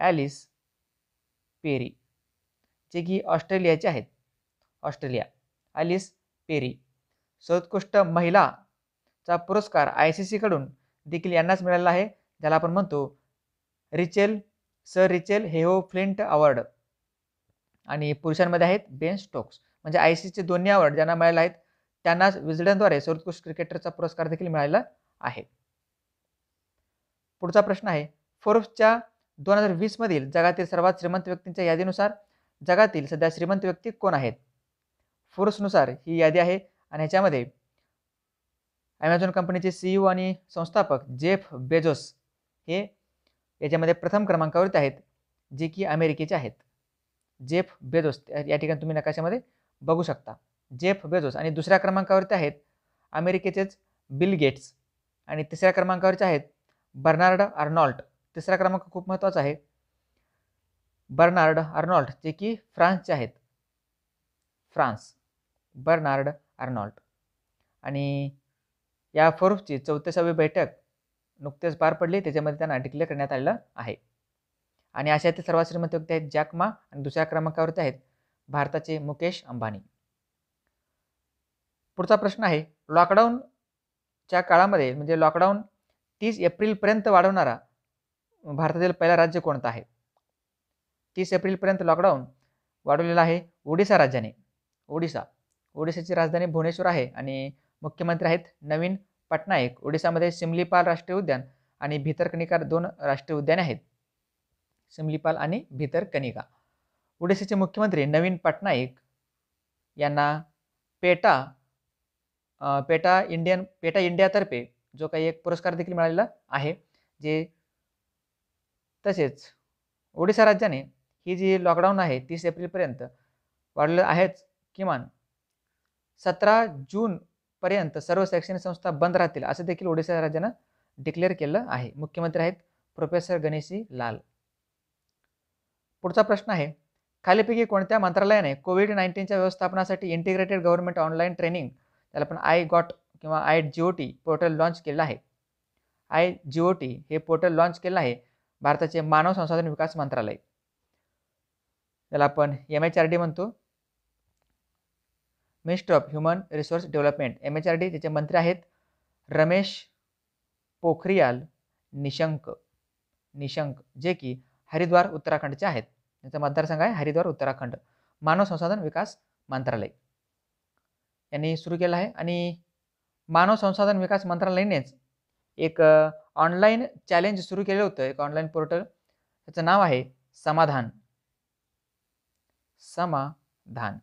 ॲलिस पेरी जे की ऑस्ट्रेलियाचे आहेत ऑस्ट्रेलिया ॲलिस पेरी सर्वोत्कृष्ट महिलाचा पुरस्कार आय सी सीकडून देखील यांनाच मिळालेला आहे ज्याला आपण म्हणतो रिचेल सर रिचेल हे हो फ्लिंट अवॉर्ड आणि पुरुषांमध्ये आहेत बेन स्टोक्स म्हणजे आय सीचे दोन्ही अवॉर्ड ज्यांना मिळाले आहेत त्यांनाच विजडनद्वारे सर्वोत्कृष्ट क्रिकेटरचा पुरस्कार देखील मिळालेला आहे पुढचा प्रश्न आहे फोर्ब्सच्या दोन हजार वीसमधील जगातील सर्वात श्रीमंत व्यक्तींच्या यादीनुसार जगातील सध्या श्रीमंत व्यक्ती कोण आहेत फोर्सनुसार ही यादी आहे आणि ह्याच्यामध्ये ॲमेझॉन कंपनीचे सीईओ आणि संस्थापक जेफ बेजोस हे याच्यामध्ये प्रथम क्रमांकावरती आहेत जे की अमेरिकेचे आहेत जेफ बेजोस या ठिकाणी तुम्ही नकाशामध्ये बघू शकता जेफ बेजोस आणि दुसऱ्या क्रमांकावरती आहेत अमेरिकेचेच बिल गेट्स आणि तिसऱ्या क्रमांकावरचे आहेत बर्नार्ड अर्नॉल्ट तिसरा क्रमांक खूप महत्त्वाचा आहे बर्नार्ड अर्नॉल्ट जे की फ्रान्सचे आहेत फ्रान्स बर्नार्ड अर्नॉल्ट आणि या फोर्फची चौतीसावी बैठक नुकतेच पार पडली त्याच्यामध्ये त्यांना डिक्लेअर करण्यात आलेलं आहे आणि अशा ते सर्वात श्रीमंत व्यक्ती आहेत जॅकमा आणि दुसऱ्या क्रमांकावरती आहेत भारताचे मुकेश अंबानी पुढचा प्रश्न आहे लॉकडाऊनच्या काळामध्ये म्हणजे लॉकडाऊन तीस एप्रिलपर्यंत वाढवणारा भारतातील पहिला राज्य कोणतं आहे तीस एप्रिलपर्यंत लॉकडाऊन वाढवलेला आहे ओडिसा राज्याने ओडिसा ओडिसाची राजधानी भुवनेश्वर आहे आणि मुख्यमंत्री आहेत नवीन पटनायक ओडिशामध्ये सिमलीपाल राष्ट्रीय उद्यान आणि भितरकनिका दोन राष्ट्रीय उद्याने आहेत सिमलीपाल आणि भितरकनिका ओडिशाचे मुख्यमंत्री नवीन पटनायक यांना पेटा पेटा इंडियन पेटा इंडियातर्फे जो काही एक पुरस्कार देखील मिळालेला आहे जे तसेच ओडिशा राज्याने ही जी लॉकडाऊन आहे तीस एप्रिलपर्यंत वाढलं आहेच किमान सतरा जून पर्यंत सर्व शैक्षणिक संस्था बंद राहतील असं देखील ओडिशा राज्यानं डिक्लेअर केलं आहे मुख्यमंत्री आहेत प्रोफेसर गणेशी लाल पुढचा प्रश्न आहे खालीपैकी कोणत्या मंत्रालयाने कोविड नाईन्टीनच्या व्यवस्थापनासाठी इंटिग्रेटेड गव्हर्नमेंट ऑनलाईन ट्रेनिंग त्याला आपण आय गॉट किंवा I O T portal launch केलं आहे आय ओ टी हे पोर्टल लॉन्च केलं आहे भारताचे मानव संसाधन विकास मंत्रालय त्याला आपण एम एच आर डी म्हणतो minister of human resource development M H R D त्याचे मंत्री आहेत रमेश पोखरियाल निशंक निशंक जे की हरिद्वार उत्तराखंडचे आहेत त्यांचा मतदारसंघ आहे हरिद्वार उत्तराखंड मानव संसाधन विकास मंत्रालय यांनी सुरू केलं आहे आणि मानव संसाधन विकास मंत्रालयानेच एक ऑनलाईन चॅलेंज सुरू केलं होतं एक ऑनलाईन पोर्टल त्याचं नाव आहे समाधान समाधान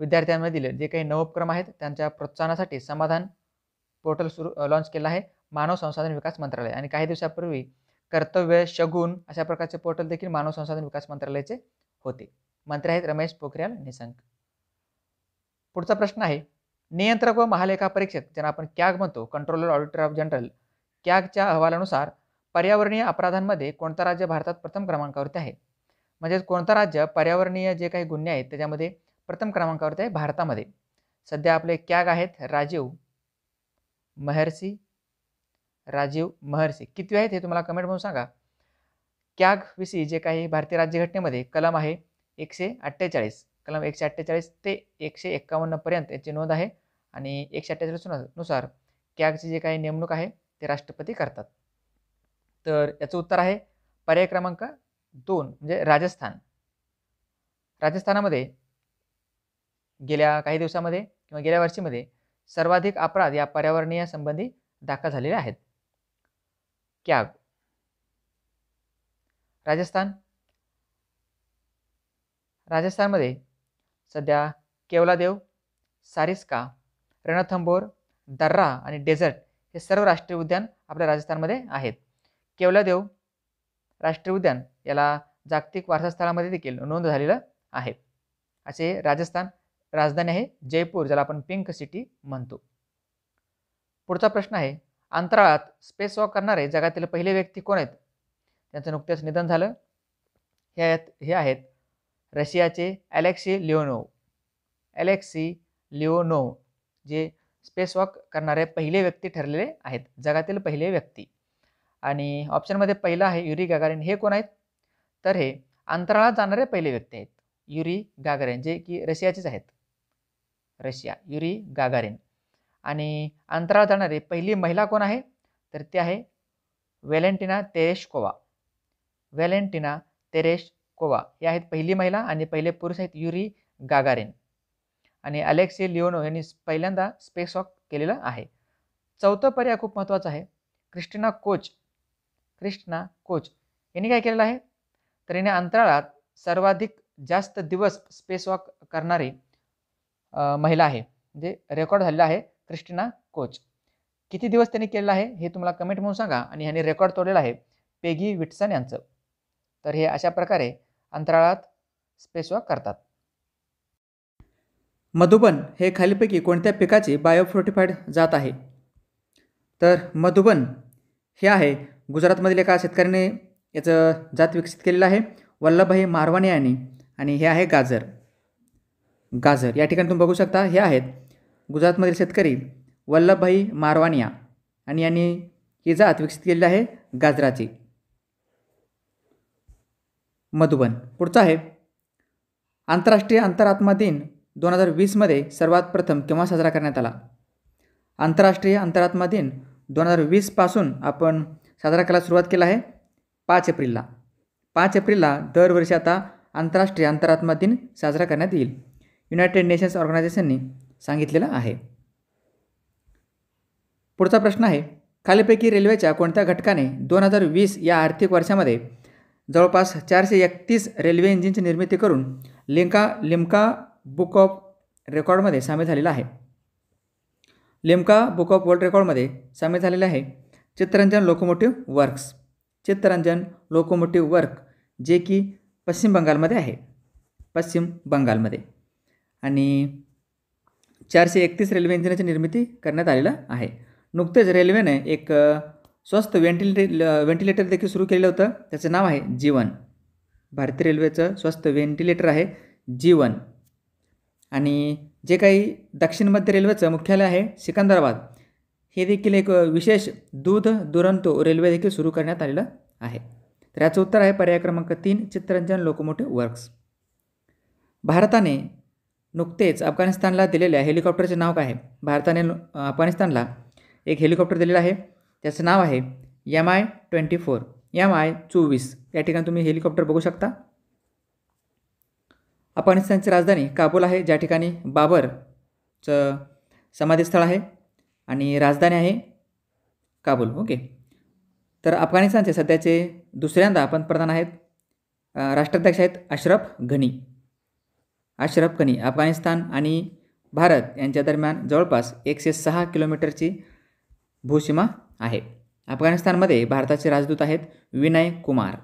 विद्यार्थ्यांना दिले जे काही नवोपक्रम आहेत त्यांच्या प्रोत्साहनासाठी समाधान पोर्टल सुरू लॉन्च केलं आहे मानव संसाधन विकास मंत्रालय आणि काही दिवसापूर्वी कर्तव्य शगुन अशा प्रकारचे पोर्टल देखील मानव संसाधन विकास मंत्रालयाचे होते मंत्री आहेत रमेश पोखरियाल निशंक पुढचा प्रश्न आहे नियंत्रक व महालेखा परीक्षक ज्यांना आपण कॅग म्हणतो कंट्रोलर ऑडिटर ऑफ जनरल कॅगच्या अहवालानुसार पर्यावरणीय अपराधांमध्ये कोणता राज्य भारतात प्रथम क्रमांकावरती आहे म्हणजेच कोणतं राज्य पर्यावरणीय जे काही गुन्हे आहेत त्याच्यामध्ये प्रथम क्रमांकावरती आहे भारतामध्ये सध्या आपले कॅग आहेत राजीव महर्षी राजीव महर्षी किती आहेत हे तुम्हाला कमेंट म्हणून सांगा कॅग विषयी जे काही भारतीय राज्यघटनेमध्ये कलम आहे एकशे अठ्ठेचाळीस कलम एकशे अठ्ठेचाळीस ते एकशे एक्कावन्नपर्यंत याची नोंद आहे आणि एकशे अठ्ठेचाळीस नुसार कॅगची जे काही नेमणूक आहे ते राष्ट्रपती करतात तर याचं उत्तर आहे पर्याय क्रमांक दोन म्हणजे राजस्थान राजस्थानामध्ये गेल्या काही दिवसामध्ये किंवा गेल्या वर्षीमध्ये सर्वाधिक अपराध या पर्यावरणीय संबंधी दाखल झालेले आहेत क्याग राजस्थान राजस्थानमध्ये सध्या केवलादेव सारिस्का रणथंबोर दर्रा आणि डेझर्ट हे सर्व राष्ट्रीय उद्यान आपल्या राजस्थानमध्ये आहेत केवलादेव राष्ट्रीय उद्यान याला जागतिक वारसास्थळामध्ये देखील नोंद झालेलं आहे असे राजस्थान राजधानी आहे जयपूर ज्याला आपण पिंक सिटी म्हणतो पुढचा प्रश्न आहे अंतराळात स्पेस वॉक करणारे जगातील पहिले व्यक्ती कोण आहेत त्यांचं नुकतेच निधन झालं हे आहेत हे आहेत रशियाचे ॲलेक्सी लिओनोव ॲलेक्सी लिओनोव जे स्पेस वॉक करणारे पहिले व्यक्ती ठरलेले आहेत जगातील पहिले व्यक्ती आणि ऑप्शनमध्ये पहिलं आहे युरी गागारेन हे कोण आहेत तर हे अंतराळात जाणारे पहिले व्यक्ती आहेत युरी गागारेन जे की रशियाचेच आहेत रशिया युरी गागारिन आणि अंतराळात जाणारी पहिली महिला कोण आहे तर ती आहे व्हॅलेंटिना तेरेशकोवा व्हॅलेंटिना कोवा या आहेत पहिली महिला आणि पहिले पुरुष आहेत युरी गागारिन आणि अलेक्सी लिओनो यांनी पहिल्यांदा स्पेस वॉक केलेलं आहे चौथं पर्याय खूप महत्त्वाचा आहे क्रिस्टिना कोच क्रिस्टिना कोच यांनी काय केलेलं आहे तर याने अंतराळात सर्वाधिक जास्त दिवस स्पेस वॉक करणारी महिला आहे म्हणजे रेकॉर्ड झालेला आहे क्रिस्टिना कोच किती दिवस त्यांनी केलेलं आहे हे तुम्हाला कमेंट म्हणून सांगा आणि ह्याने रेकॉर्ड तोडलेलं आहे पेगी विटसन यांचं तर हे अशा प्रकारे अंतराळात स्पेसवॉक करतात मधुबन हे खालीपैकी कोणत्या पिकाची बायोफोर्टिफाईड जात आहे तर मधुबन हे आहे गुजरातमधील एका शेतकऱ्याने याचं जात विकसित केलेलं आहे वल्लभभाई मारवाणे यांनी आणि हे आहे गाजर गाजर या ठिकाणी तुम्ही बघू शकता हे आहेत गुजरातमधील शेतकरी वल्लभभाई मारवानिया आणि यांनी ही जात विकसित केलेली आहे गाजराची मधुबन पुढचं आहे आंतरराष्ट्रीय अंतरात्मा दिन दोन हजार वीसमध्ये सर्वात प्रथम केव्हा साजरा करण्यात आला आंतरराष्ट्रीय अंतरात्मा दिन दोन हजार वीसपासून आपण साजरा करायला सुरुवात केला आहे पाच एप्रिलला पाच एप्रिलला दरवर्षी आता आंतरराष्ट्रीय अंतरात्मा दिन साजरा करण्यात येईल युनायटेड नेशन्स ऑर्गनायझेशननी सांगितलेलं आहे पुढचा प्रश्न आहे खालीपैकी रेल्वेच्या कोणत्या घटकाने दोन हजार वीस या आर्थिक वर्षामध्ये जवळपास चारशे एकतीस रेल्वे इंजिनची निर्मिती करून लिंका लिमका बुक ऑफ रेकॉर्डमध्ये सामील झालेला आहे लिमका बुक ऑफ वर्ल्ड रेकॉर्डमध्ये सामील झालेले आहे Chittaranjan locomotive works Chittaranjan locomotive work जे की पश्चिम बंगालमध्ये आहे पश्चिम बंगालमध्ये आणि चारशे एकतीस रेल्वे इंजिनाची निर्मिती करण्यात आलेलं आहे नुकतेच रेल्वेने एक स्वस्त व्हेंटिलेटर व्हेंटिलेटर देखील सुरू केलेलं होतं त्याचं नाव आहे जीवन भारतीय रेल्वेचं स्वस्त व्हेंटिलेटर आहे जीवन आणि जे काही दक्षिण मध्य रेल्वेचं मुख्यालय आहे सिकंदराबाद हे देखील एक विशेष दूध दुरंतो रेल्वे देखील सुरू करण्यात आलेलं आहे तर याचं उत्तर आहे पर्याय क्रमांक तीन चित्तरंजन लोकोमोटिव्ह वर्क्स भारताने नुकतेच अफगाणिस्तानला दिलेल्या हेलिकॉप्टरचे नाव काय आहे भारताने अफगाणिस्तानला एक हेलिकॉप्टर दिलेलं आहे त्याचं नाव आहे M I twenty four M I चोवीस या ठिकाणी तुम्ही हेलिकॉप्टर बघू शकता अफगाणिस्तानची राजधानी काबूल आहे ज्या ठिकाणी बाबरचं समाधीस्थळ आहे आणि राजधानी आहे काबूल ओके तर अफगाणिस्तानचे सध्याचे दुसऱ्यांदा पंतप्रधान आहेत राष्ट्राध्यक्ष आहेत अशरफ घनी अशरफ खनी अफगाणिस्तान आणि भारत यांच्या दरम्यान जवळपास एकशे सहा किलोमीटरची भूसीमा आहे अफगाणिस्तानमध्ये भारताचे राजदूत आहेत विनय कुमार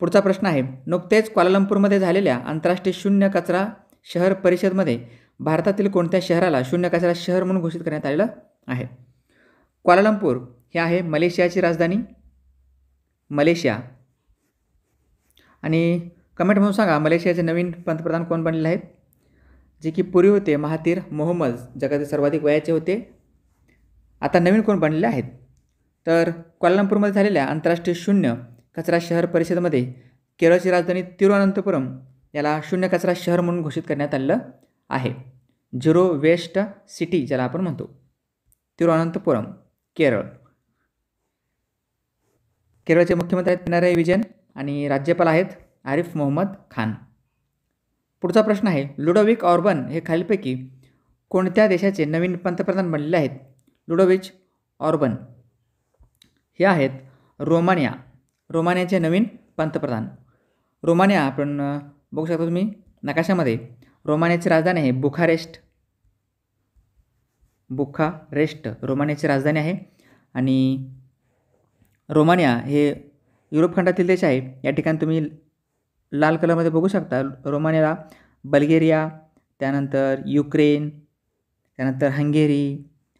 पुढचा प्रश्न आहे नुकतेच क्वालालंपूरमध्ये झालेल्या आंतरराष्ट्रीय शून्य कचरा शहर परिषदमध्ये भारतातील कोणत्या शहराला शून्य कचरा शहर म्हणून घोषित करण्यात आलेलं आहे क्वालालंपूर हे आहे मलेशियाची राजधानी मलेशिया आणि कमेंट म्हणून सांगा मलेशियाचे नवीन पंतप्रधान कोण बनले आहेत जे की पूर्वी होते महातीर मोहम्मद जगातील सर्वाधिक वयाचे होते आता नवीन कोण बनलेले आहेत तर कोल्हापूरमध्ये झालेल्या आंतरराष्ट्रीय शून्य कचरा शहर परिषदेमध्ये केरळची राजधानी तिरुअनंतपुरम याला शून्य कचरा शहर म्हणून घोषित करण्यात आलं आहे झिरो वेस्ट सिटी ज्याला आपण म्हणतो तिरुअनंतपुरम केरळ केरळचे मुख्यमंत्री आहेत पिनाराय विजयन आणि राज्यपाल आहेत आरिफ मोहम्मद खान पुढचा प्रश्न आहे लुडोविक ऑर्बन हे खालीलपैकी कोणत्या देशाचे नवीन पंतप्रधान बनलेले आहेत लुडोविच ऑर्बन हे आहेत रोमानिया रोमानियाचे नवीन पंतप्रधान रोमानिया आपण बघू शकता तुम्ही नकाशामध्ये रोमानियाची राजधानी आहे बुखारेस्ट बुखारेस्ट रोमानियाची राजधानी आहे आणि रोमानिया हे युरोप खंडातील देश आहे या ठिकाणी तुम्ही लाल कलरमध्ये बघू शकता रोमानियाला बल्गेरिया त्यानंतर युक्रेन त्यानंतर हंगेरी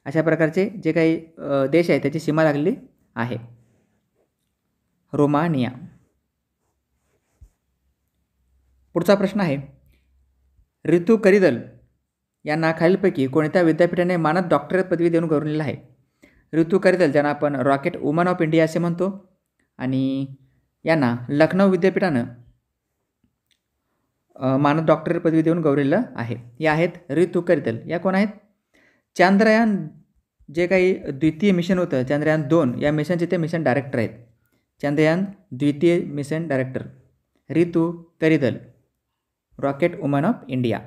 अशा प्रकारचे जे काही देश आहेत त्याची सीमा लागलेली आहे रोमानिया पुढचा प्रश्न आहे ऋतू करिदल यांना खालीलपैकी कोणत्या विद्यापीठाने मानद डॉक्टरेट पदवी देऊन गौरवलेला आहे ऋतू करिदल ज्यांना आपण रॉकेट वुमन ऑफ इंडिया असे म्हणतो आणि यांना लखनौ विद्यापीठानं मानद डॉक्टरेट पदवी देऊन गौरवलेलं आहे या आहेत रितू करितल या कोण आहेत चांद्रयान जे काही द्वितीय मिशन होतं चांद्रयान दोन या मिशनचे ते मिशन डायरेक्टर आहेत चांद्रयान द्वितीय mission director Ritu Karidhal rocket woman of India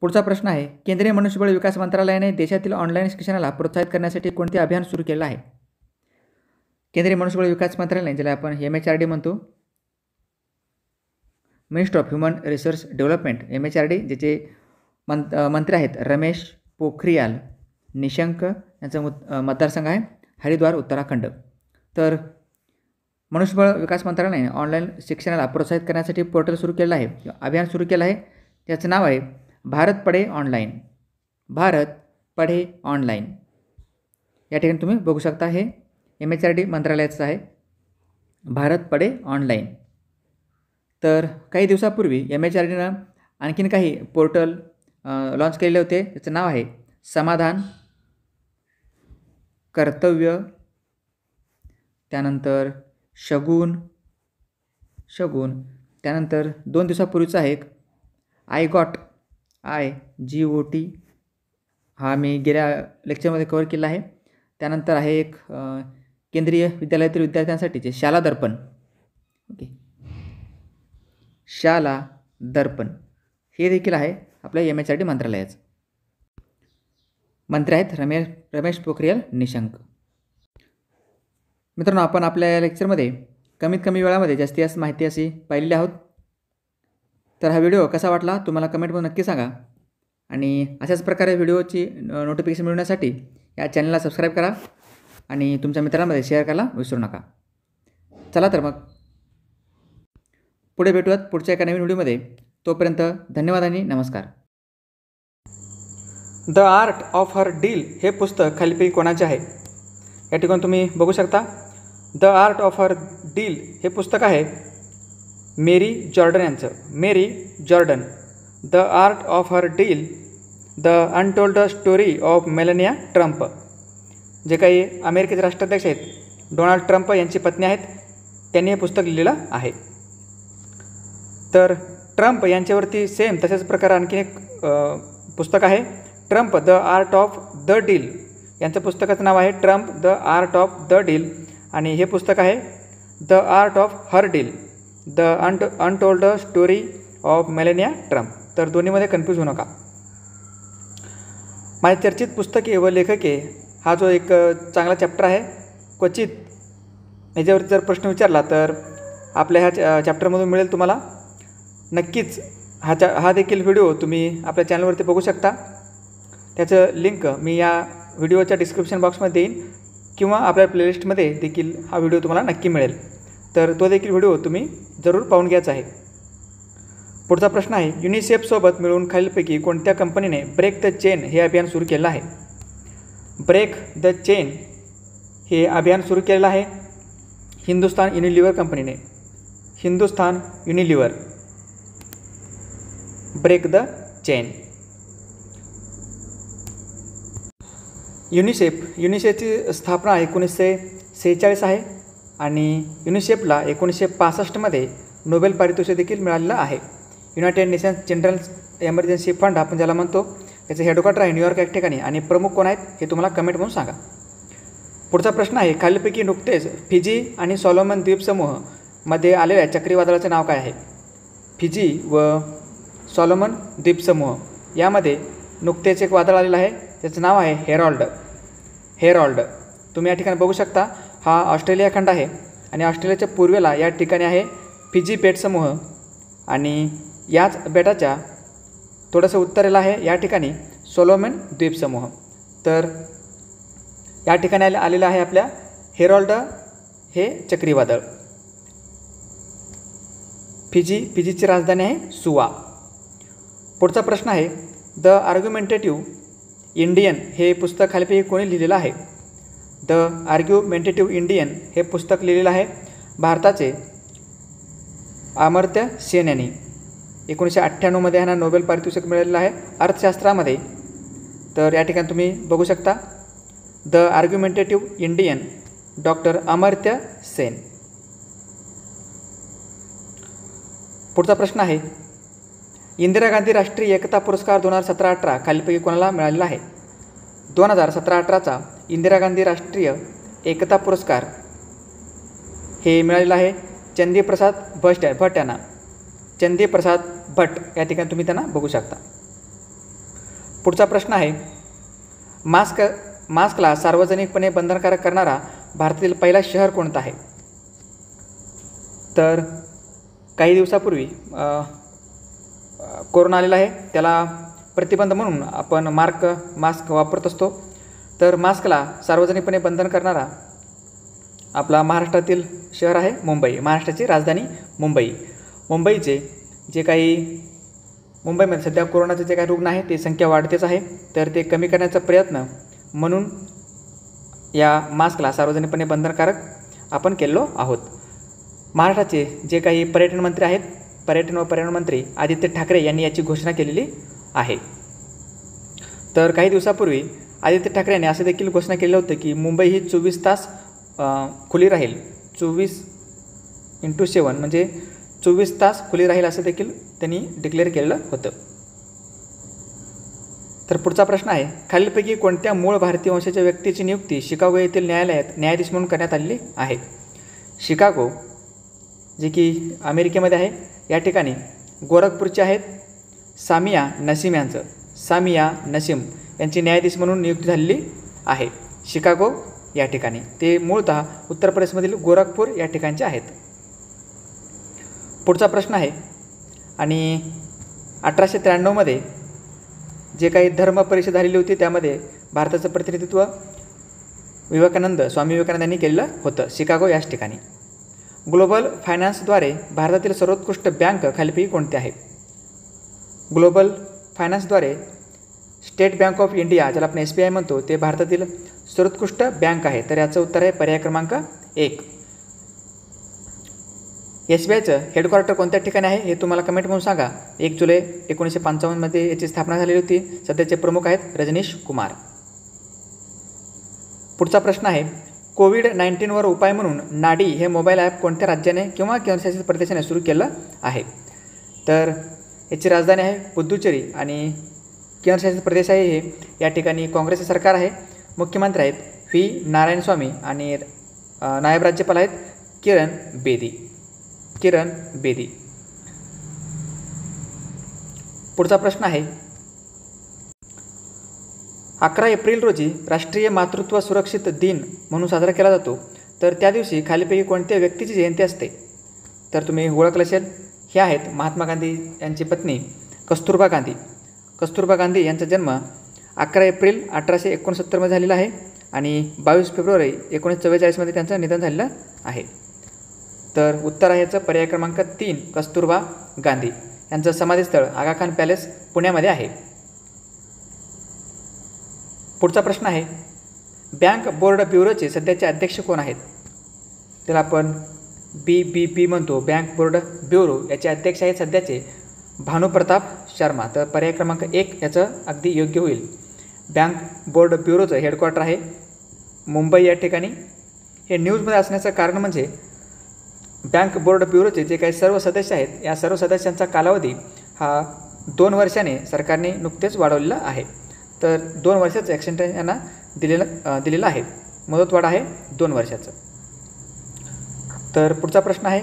पुढचा प्रश्न आहे केंद्रीय मनुष्यबळ विकास मंत्रालयाने देशातील ऑनलाईन शिक्षणाला प्रोत्साहित करण्यासाठी कोणते अभियान सुरू केलं आहे केंद्रीय मनुष्यबळ विकास मंत्रालय ज्याला आपण एम एच आर डी म्हणतो minister of human resource development M H R D ज्याचे मंत मंत्री आहेत रमेश पोखरियाल निशंक यांचं मत मतदारसंघ आहे हरिद्वार उत्तराखंड तर मनुष्यबळ विकास मंत्रालयाने ऑनलाईन शिक्षणाला प्रोत्साहित करण्यासाठी पोर्टल सुरू केलं आहे अभियान सुरू केलं आहे त्याचं नाव आहे भारत पढे ऑनलाईन भारत पढे ऑनलाईन या ठिकाणी तुम्ही बघू शकता हे एम एच आर डी मंत्रालयाचं आहे भारत पडे ऑनलाईन तर काही दिवसापूर्वी एम एच आर डीनं आणखीन काही पोर्टल लॉन्च केलेले होते त्याचं नाव आहे समाधान कर्तव्य त्यानंतर शगुन शगुन त्यानंतर दोन दिवसापूर्वीचं आहे एक I got I G O T हा मी गेल्या लेक्चरमध्ये कवर केला आहे त्यानंतर आहे एक केंद्रीय विद्यालयातील विद्यार्थ्यांसाठीचे शाला दर्पण ओके शाला दर्पण हे देखील आहे आपल्या एम एच आर डी मंत्रालयाचं मंत्री आहेत रमेश रमेश पोखरियाल निशंक मित्रांनो आपण आपल्या या लेक्चरमध्ये कमीत कमी वेळामध्ये जास्ती जास्त माहिती अशी पाहिलेली आहोत तर हा व्हिडिओ कसा वाटला तुम्हाला कमेंटमध्ये नक्की सांगा आणि अशाच प्रकारे व्हिडिओची नोटिफिकेशन मिळवण्यासाठी या चॅनलला सबस्क्राईब करा आणि तुमच्या मित्रांमध्ये शेअर करायला विसरू नका चला तर मग पुढे भेटूयात पुढच्या एका नवीन व्हिडिओमध्ये तोपर्यंत धन्यवाद आणि नमस्कार the art of her deal हे पुस्तक खालीपैकी कोणाचे आहे या ठिकाणी तुम्ही बघू शकता the art of her deal हे पुस्तक आहे मेरी जॉर्डन यांचं Mary Jordan the art of her deal the untold story of Melania Trump जे काही अमेरिकेचे राष्ट्राध्यक्ष आहेत डोनाल्ड ट्रम्प यांची पत्नी आहेत त्यांनी हे पुस्तक लिहिलेलं आहे तर ट्रम्प यांच्यावरती सेम तशाच प्रकार आणखी एक पुस्तक आहे Trump the art of the deal यांचं पुस्तकाचं नाव आहे Trump the art of the deal आणि हे पुस्तक आहे the art of her deal the un untold story of Melania Trump तर दोन्हीमध्ये कन्फ्यूज होऊ नका माझ्या चर्चित पुस्तके व लेखके हा जो एक चांगला चॅप्टर आहे क्वचित याच्यावरती जर प्रश्न विचारला तर आपल्या ह्या चॅप्टरमधून मिळेल तुम्हाला नक्कीच हाच्या हा देखील व्हिडिओ तुम्ही आपल्या चॅनलवरती बघू शकता त्याचं लिंक मी या व्हिडिओच्या डिस्क्रिप्शन बॉक्समध्ये देईन किंवा आपल्या प्लेलिस्टमध्ये देखील हा व्हिडिओ तुम्हाला नक्की मिळेल तर तो देखील व्हिडिओ तुम्ही जरूर पाहून घ्यायचा आहे पुढचा प्रश्न आहे युनिसेफसोबत मिळून खालीलपैकी कोणत्या कंपनीने ब्रेक द चेन हे अभियान सुरू केलं आहे ब्रेक द चेन हे अभियान सुरू केलेलं आहे हिंदुस्तान युनिलिव्हर कंपनीने Hindustan Unilever break the chain UNICEF युनिसेफची स्थापना एकोणीसशे सेहेचाळीस आहे आणि युनिसेफला एकोणीसशे पासष्टमध्ये नोबेल पारितोषिक देखील मिळालेलं आहे United Nations general emergency fund आपण ज्याला म्हणतो त्याचे हेडक्वार्टर आहे न्यूयॉर्क या ठिकाणी आणि प्रमुख कोण आहेत हे तुम्हाला कमेंट म्हणून सांगा पुढचा प्रश्न आहे खालीपैकी नुकतेच फिजी आणि सॉलोमन द्वीपसमूहमध्ये मध्ये आलेल्या चक्रीवादळाचे नाव काय आहे फिजी व सॉलोमन द्वीपसमूह यामध्ये नुकतेच एक वादळ आलेलं आहे त्याचं नाव आहे हेरॉल्ड हेरॉल्ड तुम्ही या ठिकाणी बघू शकता हा ऑस्ट्रेलिया खंड आहे आणि ऑस्ट्रेलियाच्या पूर्वेला या ठिकाणी आहे फिजी समूह आणि याच बेटाच्या थोडंसं उत्तरेला आहे या ठिकाणी सोलोमेन द्वीपसमूह तर या ठिकाणी आलेला आलेलं आहे आपल्या हेरॉल्ड हे चक्रीवादळ फिजी फिजीची राजधानी आहे सुवा पुढचा प्रश्न आहे द आर्ग्युमेंटेटिव्ह इंडियन हे पुस्तक खालीपैकी कोणी लिहिलेलं आहे द आर्ग्युमेंटेटिव्ह इंडियन हे पुस्तक लिहिलेलं आहे भारताचे अमर्त्य सेन यांनी एकोणीसशे अठ्ठ्याण्णवमध्ये ह्यांना नोबेल पारितोषिक मिळालेलं आहे अर्थशास्त्रामध्ये तर या ठिकाणी तुम्ही बघू शकता the argumentative Indian doctor Amartya Sen पुढचा प्रश्न आहे इंदिरा गांधी राष्ट्रीय एकता पुरस्कार दोन हजार सतरा अठरा खालीपैकी कोणाला मिळालेला आहे दोन हजार सतरा अठराचा इंदिरा गांधी राष्ट्रीय एकता पुरस्कार हे मिळालेलं आहे चंदीप्रसाद भट भट यांना चंदीप्रसाद भट या ठिकाणी तुम्ही त्यांना बघू शकता पुढचा प्रश्न आहे मास्क मास्कला सार्वजनिकपणे बंधनकारक करणारा भारतातील पहिला शहर कोणता आहे तर काही दिवसापूर्वी कोरोना आलेला आहे त्याला प्रतिबंध म्हणून आपण मार्क मास्क वापरत असतो तर मास्कला सार्वजनिकपणे बंधन करणारा आपला महाराष्ट्रातील शहर आहे मुंबई महाराष्ट्राची राजधानी मुंबई मुंबईचे जे काही मुंबईमध्ये सध्या कोरोनाचे जे काही रुग्ण आहेत ते संख्या वाढतेच आहे तर ते कमी करण्याचा प्रयत्न म्हणून या मास्कला सार्वजनिकपणे बंधनकारक आपण केलो आहोत महाराष्ट्राचे जे काही पर्यटन मंत्री आहेत पर्यटन व पर्यावरण मंत्री आदित्य ठाकरे यांनी याची घोषणा केलेली आहे तर काही दिवसापूर्वी आदित्य ठाकरे यांनी असं देखील घोषणा केलं होतं की मुंबई ही चोवीस तास खुली राहील चोवीस इंटू सेवन म्हणजे चोवीस तास खुली राहील असं देखील त्यांनी डिक्लेअर केलेलं होतं तर पुढचा प्रश्न आहे खालीलपैकी कोणत्या मूळ भारतीय वंशाच्या व्यक्तीची नियुक्ती शिकागो येथील न्यायालयात न्यायाधीश म्हणून करण्यात आलेली आहे शिकागो जे की अमेरिकेमध्ये आहे या ठिकाणी गोरखपूरचे आहेत सामिया नसीम यांचं सामिया नसीम यांची न्यायाधीश म्हणून नियुक्ती झालेली आहे शिकागो या ठिकाणी ते मूळत उत्तर प्रदेशमधील गोरखपूर या ठिकाणचे आहेत पुढचा प्रश्न आहे आणि अठराशे त्र्याण्णवमध्ये जे काही धर्म परिषद झालेली होती त्यामध्ये भारताचं प्रतिनिधित्व विवेकानंद स्वामी विवेकानंद यांनी केलेलं होतं शिकागो याच ठिकाणी ग्लोबल फायनान्सद्वारे भारतातील सर्वोत्कृष्ट बँक खालीपैकी कोणती आहे ग्लोबल फायनान्सद्वारे स्टेट बँक ऑफ इंडिया ज्याला आपण एस बी आय म्हणतो ते भारतातील सर्वोत्कृष्ट बँक आहे तर याचं उत्तर आहे पर्याय क्रमांक एक एस बी आयचं हेडक्वार्टर कोणत्या ठिकाणी आहे हे तुम्हाला कमेंट म्हणून सांगा एक जुलै एकोणीसशे पंचावन्नमध्ये याची स्थापना झालेली होती सध्याचे प्रमुख आहेत रजनीश कुमार पुढचा प्रश्न आहे कोविड नाईन्टीनवर उपाय म्हणून नाडी हे मोबाईल ॲप कोणत्या राज्याने किंवा केंद्रशासित प्रदेशाने सुरू केलं आहे तर याची राजधानी आहे पुदुचेरी आणि केंद्रशासित प्रदेश आहे हे या ठिकाणी काँग्रेसचे सरकार आहे मुख्यमंत्री आहेत व्ही नारायणस्वामी आणि नायब राज्यपाल आहेत किरण बेदी किरण बेदी पुढचा प्रश्न आहे अकरा एप्रिल रोजी राष्ट्रीय मातृत्व सुरक्षित दिन म्हणून साजरा केला जातो तर त्या दिवशी खालीपैकी कोणत्या व्यक्तीची जयंती असते तर तुम्ही ओळखलं असेल हे आहेत महात्मा गांधी यांची पत्नी कस्तुरबा गांधी कस्तुरबा गांधी यांचा जन्म अकरा एप्रिल अठराशे एकोणसत्तरमध्ये झालेला आहे आणि बावीस फेब्रुवारी एकोणीसशे चव्वेचाळीसमध्ये त्यांचं निधन झालेलं आहे तर उत्तर आहे याचं पर्याय क्रमांक तीन कस्तुरबा गांधी यांचं समाधीस्थळ आगाखान पॅलेस पुण्यामध्ये आहे पुढचा प्रश्न आहे बँक बोर्ड ब्युरोचे सध्याचे अध्यक्ष कोण आहेत त्याला आपण बी बी बी म्हणतो बँक बोर्ड ब्युरो याचे अध्यक्ष आहेत सध्याचे भानुप्रताप शर्मा तर पर्याय क्रमांक एक याचं अगदी योग्य होईल बँक बोर्ड ब्युरोचं हेडक्वार्टर आहे मुंबई या ठिकाणी हे न्यूजमध्ये असण्याचं कारण म्हणजे बँक बोर्ड ब्युरोचे जे काही सर्व सदस्य आहेत या सर्व सदस्यांचा कालावधी हा दोन वर्षाने सरकारने नुकतेच वाढवलेला आहे तर दोन वर्षाचं एक्सटेंशन यांना दिलेलं दिलेलं आहे मुदतवाढ आहे दोन वर्षाचं तर पुढचा प्रश्न आहे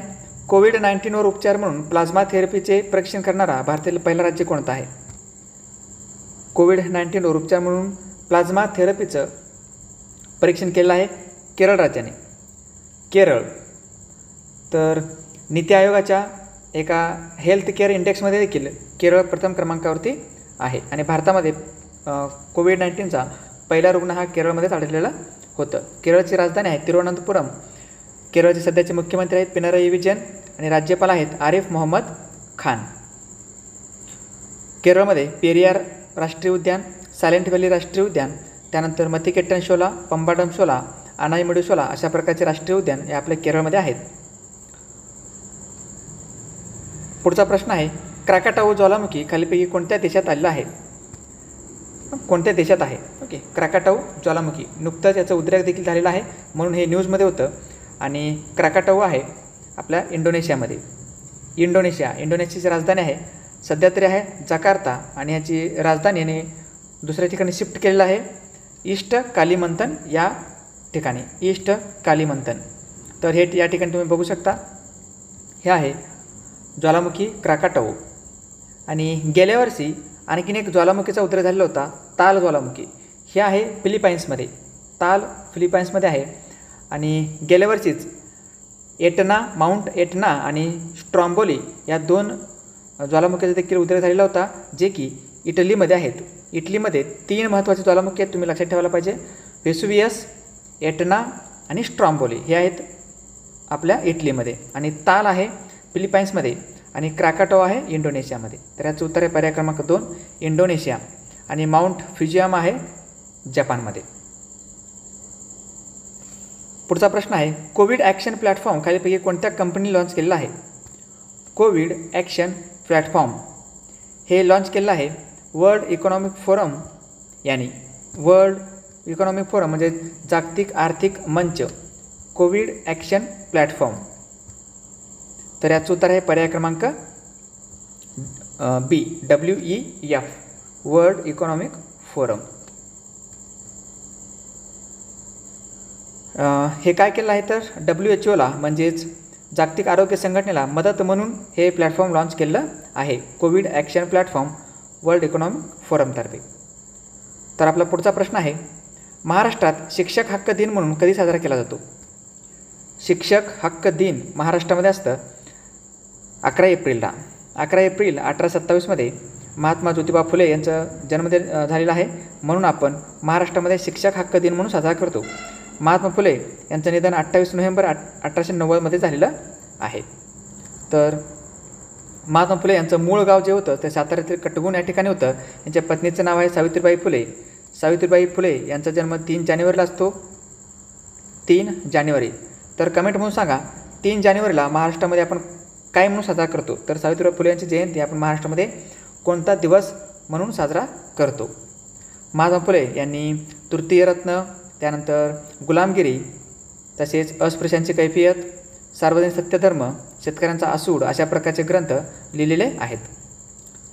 कोविड नाईन्टीनवर उपचार म्हणून प्लाझ्मा थेरपीचे परीक्षण करणारा भारतातील पहिला राज्य कोणतं आहे कोविड नाईन्टीनवर उपचार म्हणून प्लाझ्मा थेरपीचं परीक्षण केलेलं आहे केरळ राज्याने केरळ तर नीती आयोगाच्या एका हेल्थ केअर इंडेक्समध्ये देखील केरळ प्रथम क्रमांकावरती आहे आणि भारतामध्ये कोविड नाईन्टीनचा पहिला रुग्ण हा केरळमध्येच आढळलेला होतं केरळची राजधानी आहे तिरुवनंतपुरम केरळचे सध्याचे मुख्यमंत्री आहेत पिनाराई विजयन आणि राज्यपाल आहेत आरिफ मोहम्मद खान केरळमध्ये पेरियार राष्ट्रीय उद्यान सायलेंट व्हॅली राष्ट्रीय उद्यान त्यानंतर मथिकेट्टन शोला पंबाडम शोला अनाईमडू शोला अशा प्रकारचे राष्ट्रीय उद्यान हे आपल्या केरळमध्ये आहेत पुढचा प्रश्न आहे क्राकाटाऊ ज्वालामुखी खालीपैकी कोणत्या देशात आलेला आहे कोणत्या देशात आहे ओके क्राकाटाऊ ज्वालामुखी नुकतंच याचा उद्रेक देखील झालेला आहे म्हणून हे न्यूजमध्ये होतं आणि क्राकाटाऊ आहे आपल्या इंडोनेशियामध्ये इंडोनेशिया इंडोनेशियाची राजधानी आहे सध्या तरी आहे जकार्ता आणि याची राजधानी याने दुसऱ्या ठिकाणी शिफ्ट केलेलं आहे ईस्ट कालीमंथन या ठिकाणी ईस्ट कालीमंथन तर हे या ठिकाणी तुम्ही बघू शकता हे आहे ज्वालामुखी क्राकाटाऊ आणि गेल्या वर्षी आणखीन एक ज्वालामुखीचा उद्रेक झालेला होता ताल ज्वालामुखी हे आहे फिलिपाईन्समध्ये ताल फिलिपाईन्समध्ये आहे आणि गेल्या वर्षीच एटना माउंट एटना आणि स्ट्रॉम्बोली या दोन ज्वालामुखीचा देखील उद्रेक झालेला होता जे की इटलीमध्ये आहेत इटलीमध्ये तीन महत्त्वाचे ज्वालामुखी आहेत तुम्ही लक्षात ठेवायला पाहिजे वेसुवियस एटना आणि स्ट्रॉम्बोली हे आहेत आपल्या इटलीमध्ये आणि ताल आहे फिलिपाईन्समध्ये आणि क्राकाटो आहे इंडोनेशियामध्ये तर याचं उत्तर आहे पर्याय क्रमांक दोन इंडोनेशिया आणि माउंट फिजियम आहे जपानमध्ये पुढचा प्रश्न आहे कोविड ॲक्शन प्लॅटफॉर्म खालीपैकी कोणत्या कंपनी लॉन्च केलेला आहे कोविड ॲक्शन प्लॅटफॉर्म हे लॉन्च केलं आहे वर्ल्ड इकॉनॉमिक फोरम यांनी वर्ल्ड इकॉनॉमिक फोरम म्हणजे जागतिक आर्थिक मंच कोविड ॲक्शन प्लॅटफॉर्म तर याचं उत्तर आहे पर्याय क्रमांक B W E F World Economic Forum हे काय केलं आहे तर डब्ल्यू एच ओला म्हणजेच जागतिक आरोग्य संघटनेला मदत म्हणून हे प्लॅटफॉर्म लाँच केलं आहे COVID action platform World Economic फोरमतर्फे तर आपला पुढचा प्रश्न आहे महाराष्ट्रात शिक्षक हक्क दिन म्हणून कधी साजरा केला जातो शिक्षक हक्क दिन महाराष्ट्रामध्ये असतं अकरा एप्रिलला अकरा एप्रिल अठरा सत्तावीसमध्ये महात्मा ज्योतिबा फुले यांचं जन्मदिन झालेला आहे म्हणून आपण महाराष्ट्रामध्ये शिक्षक हक्क दिन म्हणून साजरा करतो महात्मा फुले यांचं निधन अठ्ठावीस नोव्हेंबर आठ अठराशे नव्वदमध्ये झालेलं आहे तर महात्मा फुले यांचं मूळ गाव जे होतं ते साताऱ्यातील कटगुण या ठिकाणी होतं यांच्या पत्नीचं नाव आहे सावित्रीबाई फुले सावित्रीबाई फुले यांचा जन्म तीन जानेवारीला असतो तीन जानेवारी तर कमेंट म्हणून सांगा तीन जानेवारीला महाराष्ट्रामध्ये आपण काय म्हणून साजरा करतो तर सावित्रीबाई फुले यांची जयंती आपण महाराष्ट्रामध्ये कोणता दिवस म्हणून साजरा करतो महात्मा फुले यांनी तृतीय रत्न त्यानंतर गुलामगिरी तसेच अस्पृश्यांची कैफियत सार्वजनिक सत्यधर्म शेतकऱ्यांचा आसूड अशा प्रकारचे ग्रंथ लिहिलेले आहेत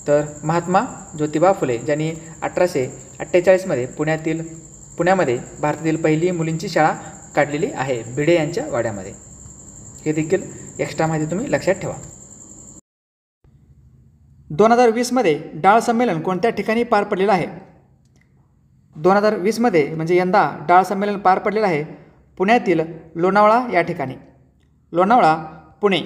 तर महात्मा ज्योतिबा फुले ज्यांनी अठराशे अठ्ठेचाळीसमध्ये पुण्यातील पुण्यामध्ये भारतातील पहिली मुलींची शाळा काढलेली आहे भिडे यांच्या वाड्यामध्ये हे देखील एक्स्ट्रा माहिती तुम्ही लक्षात ठेवा दोन हजार वीसमध्ये डाळ संमेलन कोणत्या ठिकाणी पार पडलेलं आहे दोन हजार वीसमध्ये म्हणजे यंदा डाळ संमेलन पार पडलेलं आहे पुण्यातील लोणावळा या ठिकाणी लोणावळा पुणे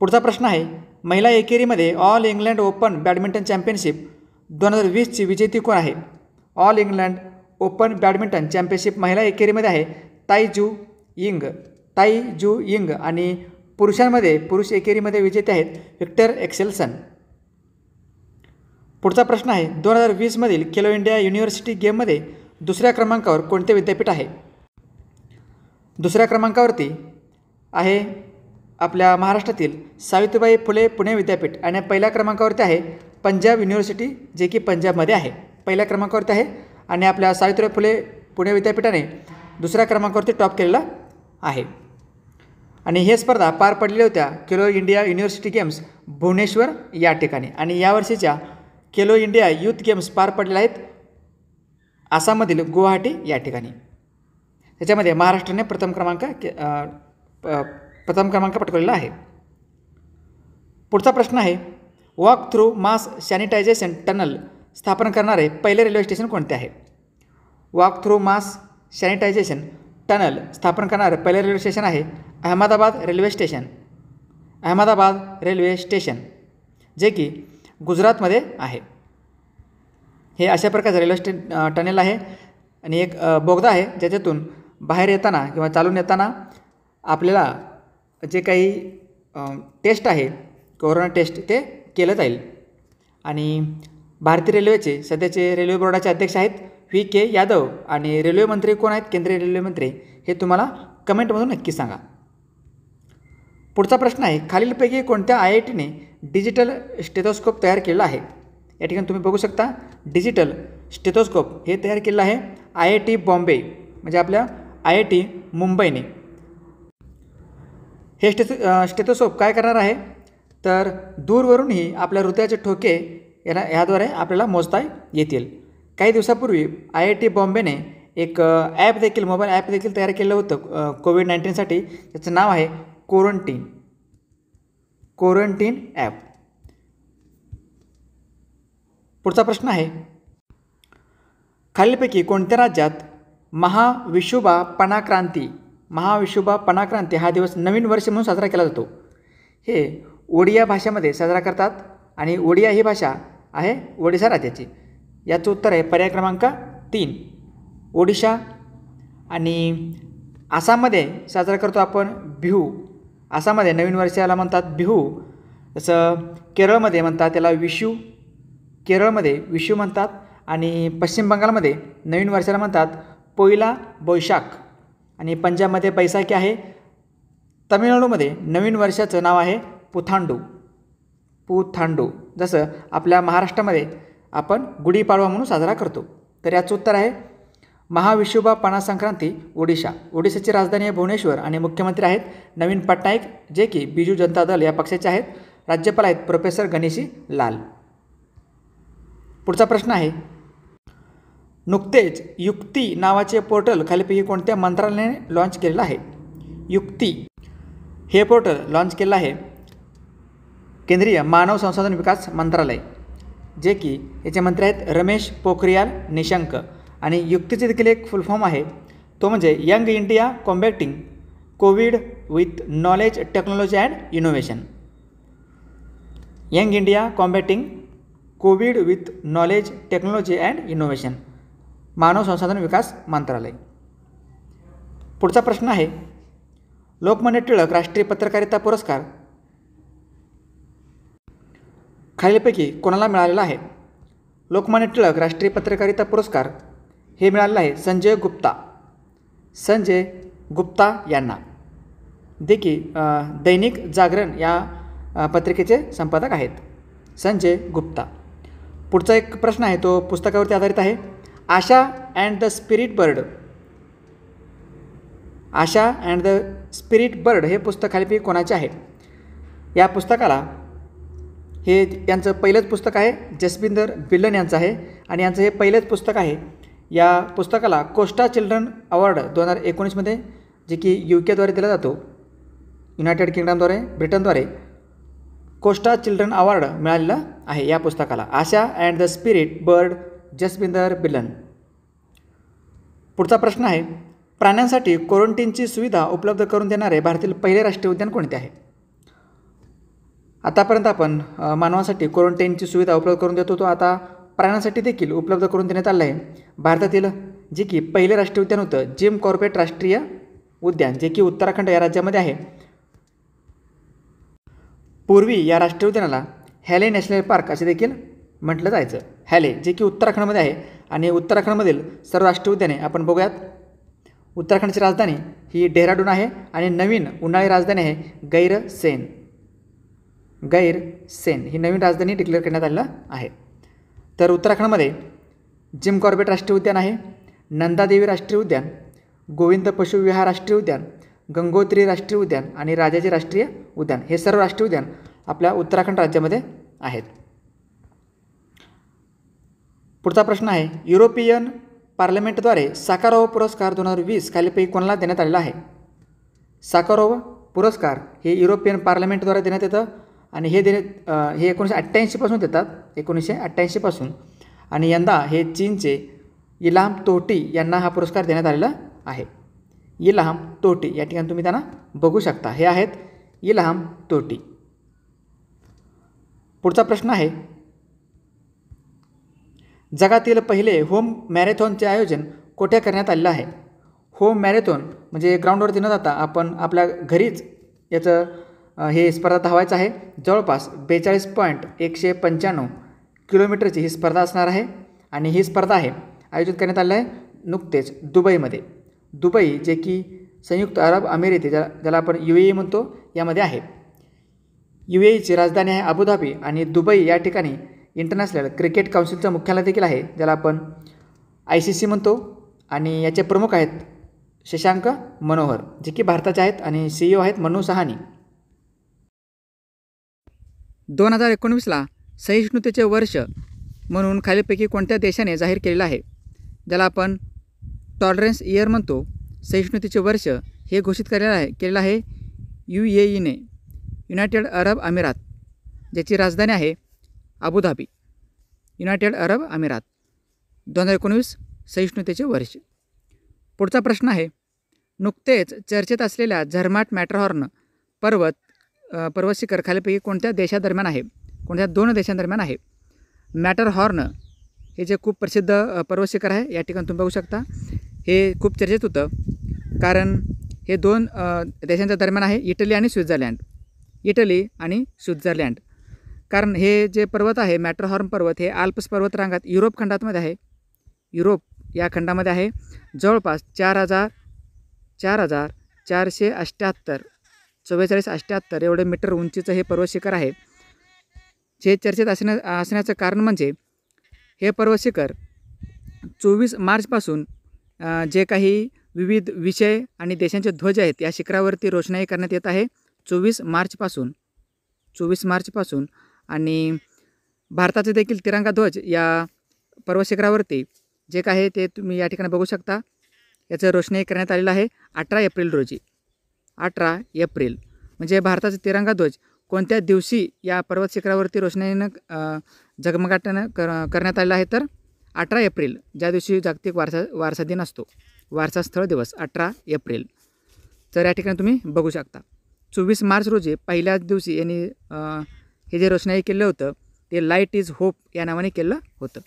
पुढचा प्रश्न आहे महिला एकेरीमध्ये all England open badminton championship दोन हजार वीसची विजेती कोण आहे all England open badminton championship महिला एकेरीमध्ये आहे ताईजू इंग ताई जू यिंग आणि पुरुषांमध्ये पुरुष एकेरीमध्ये विजेते आहेत विक्टर एक्सेलसन पुढचा प्रश्न आहे दोन हजार वीसमधील खेलो इंडिया युनिव्हर्सिटी गेममध्ये दुसऱ्या क्रमांकावर कोणते विद्यापीठ आहे दुसऱ्या क्रमांकावरती आहे आपल्या महाराष्ट्रातील सावित्रीबाई फुले पुणे विद्यापीठ आणि पहिल्या क्रमांकावरती आहे पंजाब युनिव्हर्सिटी जे की पंजाबमध्ये आहे पहिल्या क्रमांकावरती आहे आणि आपल्या सावित्रीबाई फुले पुणे विद्यापीठाने दुसऱ्या क्रमांकावरती टॉप केलेला आहे आणि हे स्पर्धा पार पडलेल्या होत्या Khelo India university games Bhubaneswar या ठिकाणी आणि यावर्षीच्या खेलो इंडिया यूथ गेम्स पार पडलेल्या आहेत आसाममधील गुवाहाटी या ठिकाणी त्याच्यामध्ये महाराष्ट्राने प्रथम क्रमांक प्रथम क्रमांक पटकवलेला आहे पुढचा प्रश्न आहे walk through mass sanitization tunnel स्थापन करणारे पहिले रेल्वे स्टेशन कोणते आहे walk through mass sanitization tunnel स्थापन करणारं पहिले रेल्वे स्टेशन आहे Ahmedabad railway station Ahmedabad railway station जे की गुजरातमध्ये आहे हे अशा प्रकारचं रेल्वे स्टे टनेल आहे आणि एक बोगदा आहे ज्याच्यातून बाहेर येताना किंवा चालून येताना आपल्याला जे काही टेस्ट आहे कोरोना टेस्ट ते केलं जाईल आणि भारतीय रेल्वेचे सध्याचे रेल्वे बोर्डाचे अध्यक्ष आहेत व्ही के यादव आणि रेल्वेमंत्री कोण आहेत केंद्रीय रेल्वेमंत्री हे तुम्हाला कमेंटमधून नक्की सांगा पुढचा प्रश्न आहे खालीलपैकी कोणत्या आय आय टीने डिजिटल स्टेथोस्कोप तयार केलेला आहे या ठिकाणी तुम्ही बघू शकता डिजिटल स्टेथोस्कोप हे तयार केलेलं आहे आय आय टी बॉम्बे म्हणजे आपल्या आय आय टी मुंबईने हे स्टे स्टेथोस्कोप काय करणार आहे तर दूरवरूनही आपल्या हृदयाचे ठोके याला ह्याद्वारे आपल्याला मोजता येतील काही दिवसापूर्वी आय आय टी बॉम्बेने एक ॲप देखील मोबाईल ॲप देखील तयार केलं होतं कोविड नाईन्टीनसाठी त्याचं नाव आहे कोरंटीन कोरंटीन ॲप पुढचा प्रश्न आहे खालीलपैकी कोणत्या राज्यात महाविशुबा पणाक्रांती महाविशुबा पणाक्रांती हा दिवस नवीन वर्ष म्हणून साजरा केला जातो हे ओडिया भाषेमध्ये साजरा करतात आणि ओडिया ही भाषा आहे ओडिसा राज्याची याचं उत्तर आहे पर्याय क्रमांक तीन ओडिशा आणि आसाममध्ये साजरा करतो आपण बिहू आसाममध्ये नवीन वर्षाला म्हणतात बिहू जसं केरळमध्ये म्हणतात त्याला विशू केरळमध्ये विशू म्हणतात आणि पश्चिम बंगालमध्ये नवीन वर्षाला म्हणतात पोईला बैशाख आणि पंजाबमध्ये बैसाखी आहे तमिळनाडूमध्ये नवीन वर्षाचं नाव आहे पुथांडू पुथांडू जसं आपल्या महाराष्ट्रामध्ये आपण गुढीपाडवा म्हणून साजरा करतो तर याचं उत्तर आहे महाविशुबा पणासंक्रांती ओडिशा ओडिशाची राजधानी आहे भुवनेश्वर आणि मुख्यमंत्री आहेत नवीन पटनाईक जे की बिजू जनता दल या पक्षाचे आहेत राज्यपाल आहेत प्रोफेसर गणेशी लाल पुढचा प्रश्न आहे नुकतेच युक्ती नावाचे पोर्टल खालीपैकी कोणत्या मंत्रालयाने लॉन्च केलेलं आहे युक्ती हे पोर्टल लॉन्च केलं आहे केंद्रीय मानव संसाधन विकास मंत्रालय जे की याचे मंत्र आहेत रमेश पोखरियाल निशंक आणि युक्तीचे देखील एक फुल फॉर्म आहे तो म्हणजे young India combating COVID with knowledge technology and innovation young India combating COVID with knowledge technology and innovation मानव संसाधन विकास मंत्रालय पुढचा प्रश्न आहे लोकमान्य टिळक राष्ट्रीय पत्रकारिता पुरस्कार खालीलपैकी कोणाला मिळालेला आहे लोकमान्य टिळक राष्ट्रीय पत्रकारिता पुरस्कार हे मिळालेलं आहे संजय गुप्ता संजय गुप्ता यांना जे दैनिक जागरण या पत्रिकेचे संपादक आहेत संजय गुप्ता पुढचा एक प्रश्न आहे तो पुस्तकावरती आधारित आहे Asha and the spirit bird Asha and the spirit bird हे पुस्तक खालीपैकी कोणाचे आहे या पुस्तकाला हे यांचं पहिलंच पुस्तक आहे जसबिंदर बिल्लन यांचं आहे आणि यांचं हे पहिलंच पुस्तक आहे या पुस्तकाला कोस्टा चिल्ड्रन अवॉर्ड दोन हजार एकोणीसमध्ये जे की यू केद्वारे दिला जातो युनायटेड किंगडमद्वारे ब्रिटनद्वारे कोस्टा चिल्ड्रन अवॉर्ड मिळालेला आहे या पुस्तकाला Asha and the spirit bird Jasbinder Bilan पुढचा प्रश्न आहे प्राण्यांसाठी क्वारंटीनची सुविधा उपलब्ध करून देणारे भारतातील पहिले राष्ट्रीय उद्यान कोणते आहे आतापर्यंत आपण मानवासाठी क्वारंटाईनची सुविधा उपलब्ध करून देत होतो आता प्राण्यांसाठी देखील उपलब्ध करून देण्यात आलं आहे भारतातील जे की पहिले राष्ट्रीय उद्यान होतं जिम कॉर्बेट राष्ट्रीय उद्यान जे की उत्तराखंड या राज्यामध्ये आहे पूर्वी या राष्ट्रीय उद्यानाला हॅले नॅशनल पार्क असे देखील म्हटलं जायचं हॅले जे की उत्तराखंडमध्ये आहे आणि उत्तराखंडमधील सर्व राष्ट्रीय उद्याने आपण बघूयात उत्तराखंडची राजधानी ही डेहराडून आहे आणि नवीन उन्हाळी राजधानी आहे गैरसेन गैर सेन ही नवीन राजधानी डिक्लेअर करण्यात आलेलं आहे तर उत्तराखंडमध्ये जिम कॉर्बेट राष्ट्रीय उद्यान आहे नंदादेवी राष्ट्रीय उद्यान गोविंद पशुविहार राष्ट्रीय उद्यान गंगोत्री राष्ट्रीय उद्यान आणि राजाजी राष्ट्रीय उद्यान हे सर्व राष्ट्रीय उद्यान आपल्या उत्तराखंड राज्यामध्ये आहेत पुढचा प्रश्न आहे युरोपियन पार्लमेंटद्वारे साकारोव पुरस्कार दोन हजार वीस खालीपैकी कोणाला देण्यात आलेला आहे साकारोव पुरस्कार हे युरोपियन पार्लमेंटद्वारे देण्यात येतं आणि हे देण्यात हे एकोणीसशे अठ्ठ्याऐंशीपासून देतात एकोणीसशे अठ्ठ्याऐंशीपासून आणि यंदा हे चीनचे इलाम तोटी यांना हा पुरस्कार देण्यात आलेला आहे इलाम तोटी या ठिकाणी तुम्ही त्यांना बघू शकता हे आहेत इलाम तोटी पुढचा प्रश्न आहे जगातील पहिले होम मॅरेथॉनचे आयोजन कोठे करण्यात आलेलं आहे होम मॅरेथॉन म्हणजे ग्राउंडवरती न जाता आपण आपल्या घरीच याचं हे स्पर्धा धावायचं आहे जवळपास बेचाळीस पॉईंट एकशे पंच्याण्णव किलोमीटरची ही स्पर्धा असणार आहे आणि ही स्पर्धा आहे आयोजित करण्यात आलेलं आहे नुकतेच दुबईमध्ये दुबई जे की संयुक्त अरब अमेरिके ज्या ज्याला आपण यू ए म्हणतो यामध्ये आहे यू एची राजधानी आहे अबुधाबी आणि दुबई या ठिकाणी इंटरनॅशनल क्रिकेट काउन्सिलचं मुख्यालय देखील आहे ज्याला आपण आय सी सी म्हणतो आणि याचे प्रमुख आहेत शशांक मनोहर जे की भारताचे आहेत आणि सीईओ e आहेत मनू सहानी दोन हजार एकोणवीसला सहिष्णुतेचे वर्ष म्हणून खालीलपैकी कोणत्या देशाने जाहीर केलेलं आहे ज्याला आपण टॉलरन्स इयर म्हणतो सहिष्णुतेचे वर्ष हे घोषित केलेलं आहे केलेलं आहे यू ए ईने युनायटेड अरब अमिरात ज्याची राजधानी आहे अबुधाबी युनायटेड अरब अमिरात दोन हजार एकोणवीस सहिष्णुतेचे वर्ष पुढचा प्रश्न आहे नुकतेच चर्चेत असलेल्या झरमाट मॅटरहॉर्न पर्वत शिखर खालीपैकी कोणत्या देशादरम्यान आहे कोणत्या दोन देशांदरम्यान आहे मॅटर हॉर्न हे जे खूप प्रसिद्ध शिखर आहे या ठिकाणी तुम्ही बघू शकता हे खूप चर्चेत होतं कारण हे दोन देशांच्या दरम्यान आहे इटली आणि स्वित्झर्लँड इटली आणि स्वित्झर्लँड कारण हे जे पर्वत आहे मॅटरहॉर्न पर्वत हे आल्प्स पर्वत रांगात युरोप खंडातमध्ये आहे युरोप या खंडामध्ये आहे जवळपास चार हजार चार हजार चारशे अष्ट्याहत्तर चव्वेचाळीस अष्ट्याहत्तर एवढे मीटर उंचीचं हे पर्वत शिखर आहे जे चर्चेत असण्या असण्याचं कारण म्हणजे हे पर्वत शिखर चोवीस मार्चपासून जे काही विविध विषय आणि देशांचे ध्वज आहेत या शिखरावरती रोषणाई करण्यात येत आहे चोवीस मार्चपासून चोवीस मार्चपासून आणि भारताचे देखील तिरंगा ध्वज या शिखरावरती जे काय आहे ते तुम्ही या ठिकाणी बघू शकता याचं रोषणाई करण्यात आलेलं आहे अठरा एप्रिल रोजी अठरा एप्रिल म्हणजे भारताचा तिरंगा ध्वज कोणत्या दिवशी या पर्वत शिखरावरती रोषणाईनं जगमगाटानं कर करण्यात आलेला आहे तर अठरा एप्रिल ज्या दिवशी जागतिक वारसा वारसा दिन असतो वारसा स्थळ दिवस अठरा एप्रिल तर या ठिकाणी तुम्ही बघू शकता चोवीस मार्च रोजी पहिल्याच दिवशी यांनी हे जे रोषणाई केलं होतं ते लाईट इज होप या नावाने केलं होतं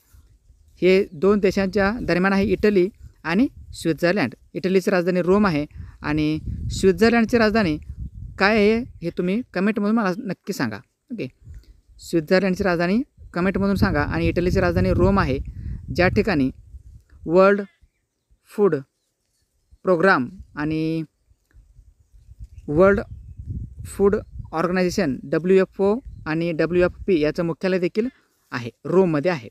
हे दोन देशांच्या दरम्यान आहे इटली आणि स्वित्झर्लंड इटलीची राजधानी रोम आहे आणि स्वित्झर्लंडची राजधानी काय आहे हे तुम्ही कमेंटमधून मला नक्की सांगा ओके स्वित्झर्लंडची राजधानी कमेंटमधून सांगा आणि इटलीची राजधानी रोम आहे ज्या ठिकाणी वर्ल्ड फूड प्रोग्राम आणि World Food Organization W F O आणि डब्ल्यू एफ पी याचं मुख्यालय देखील आहे रोममध्ये आहे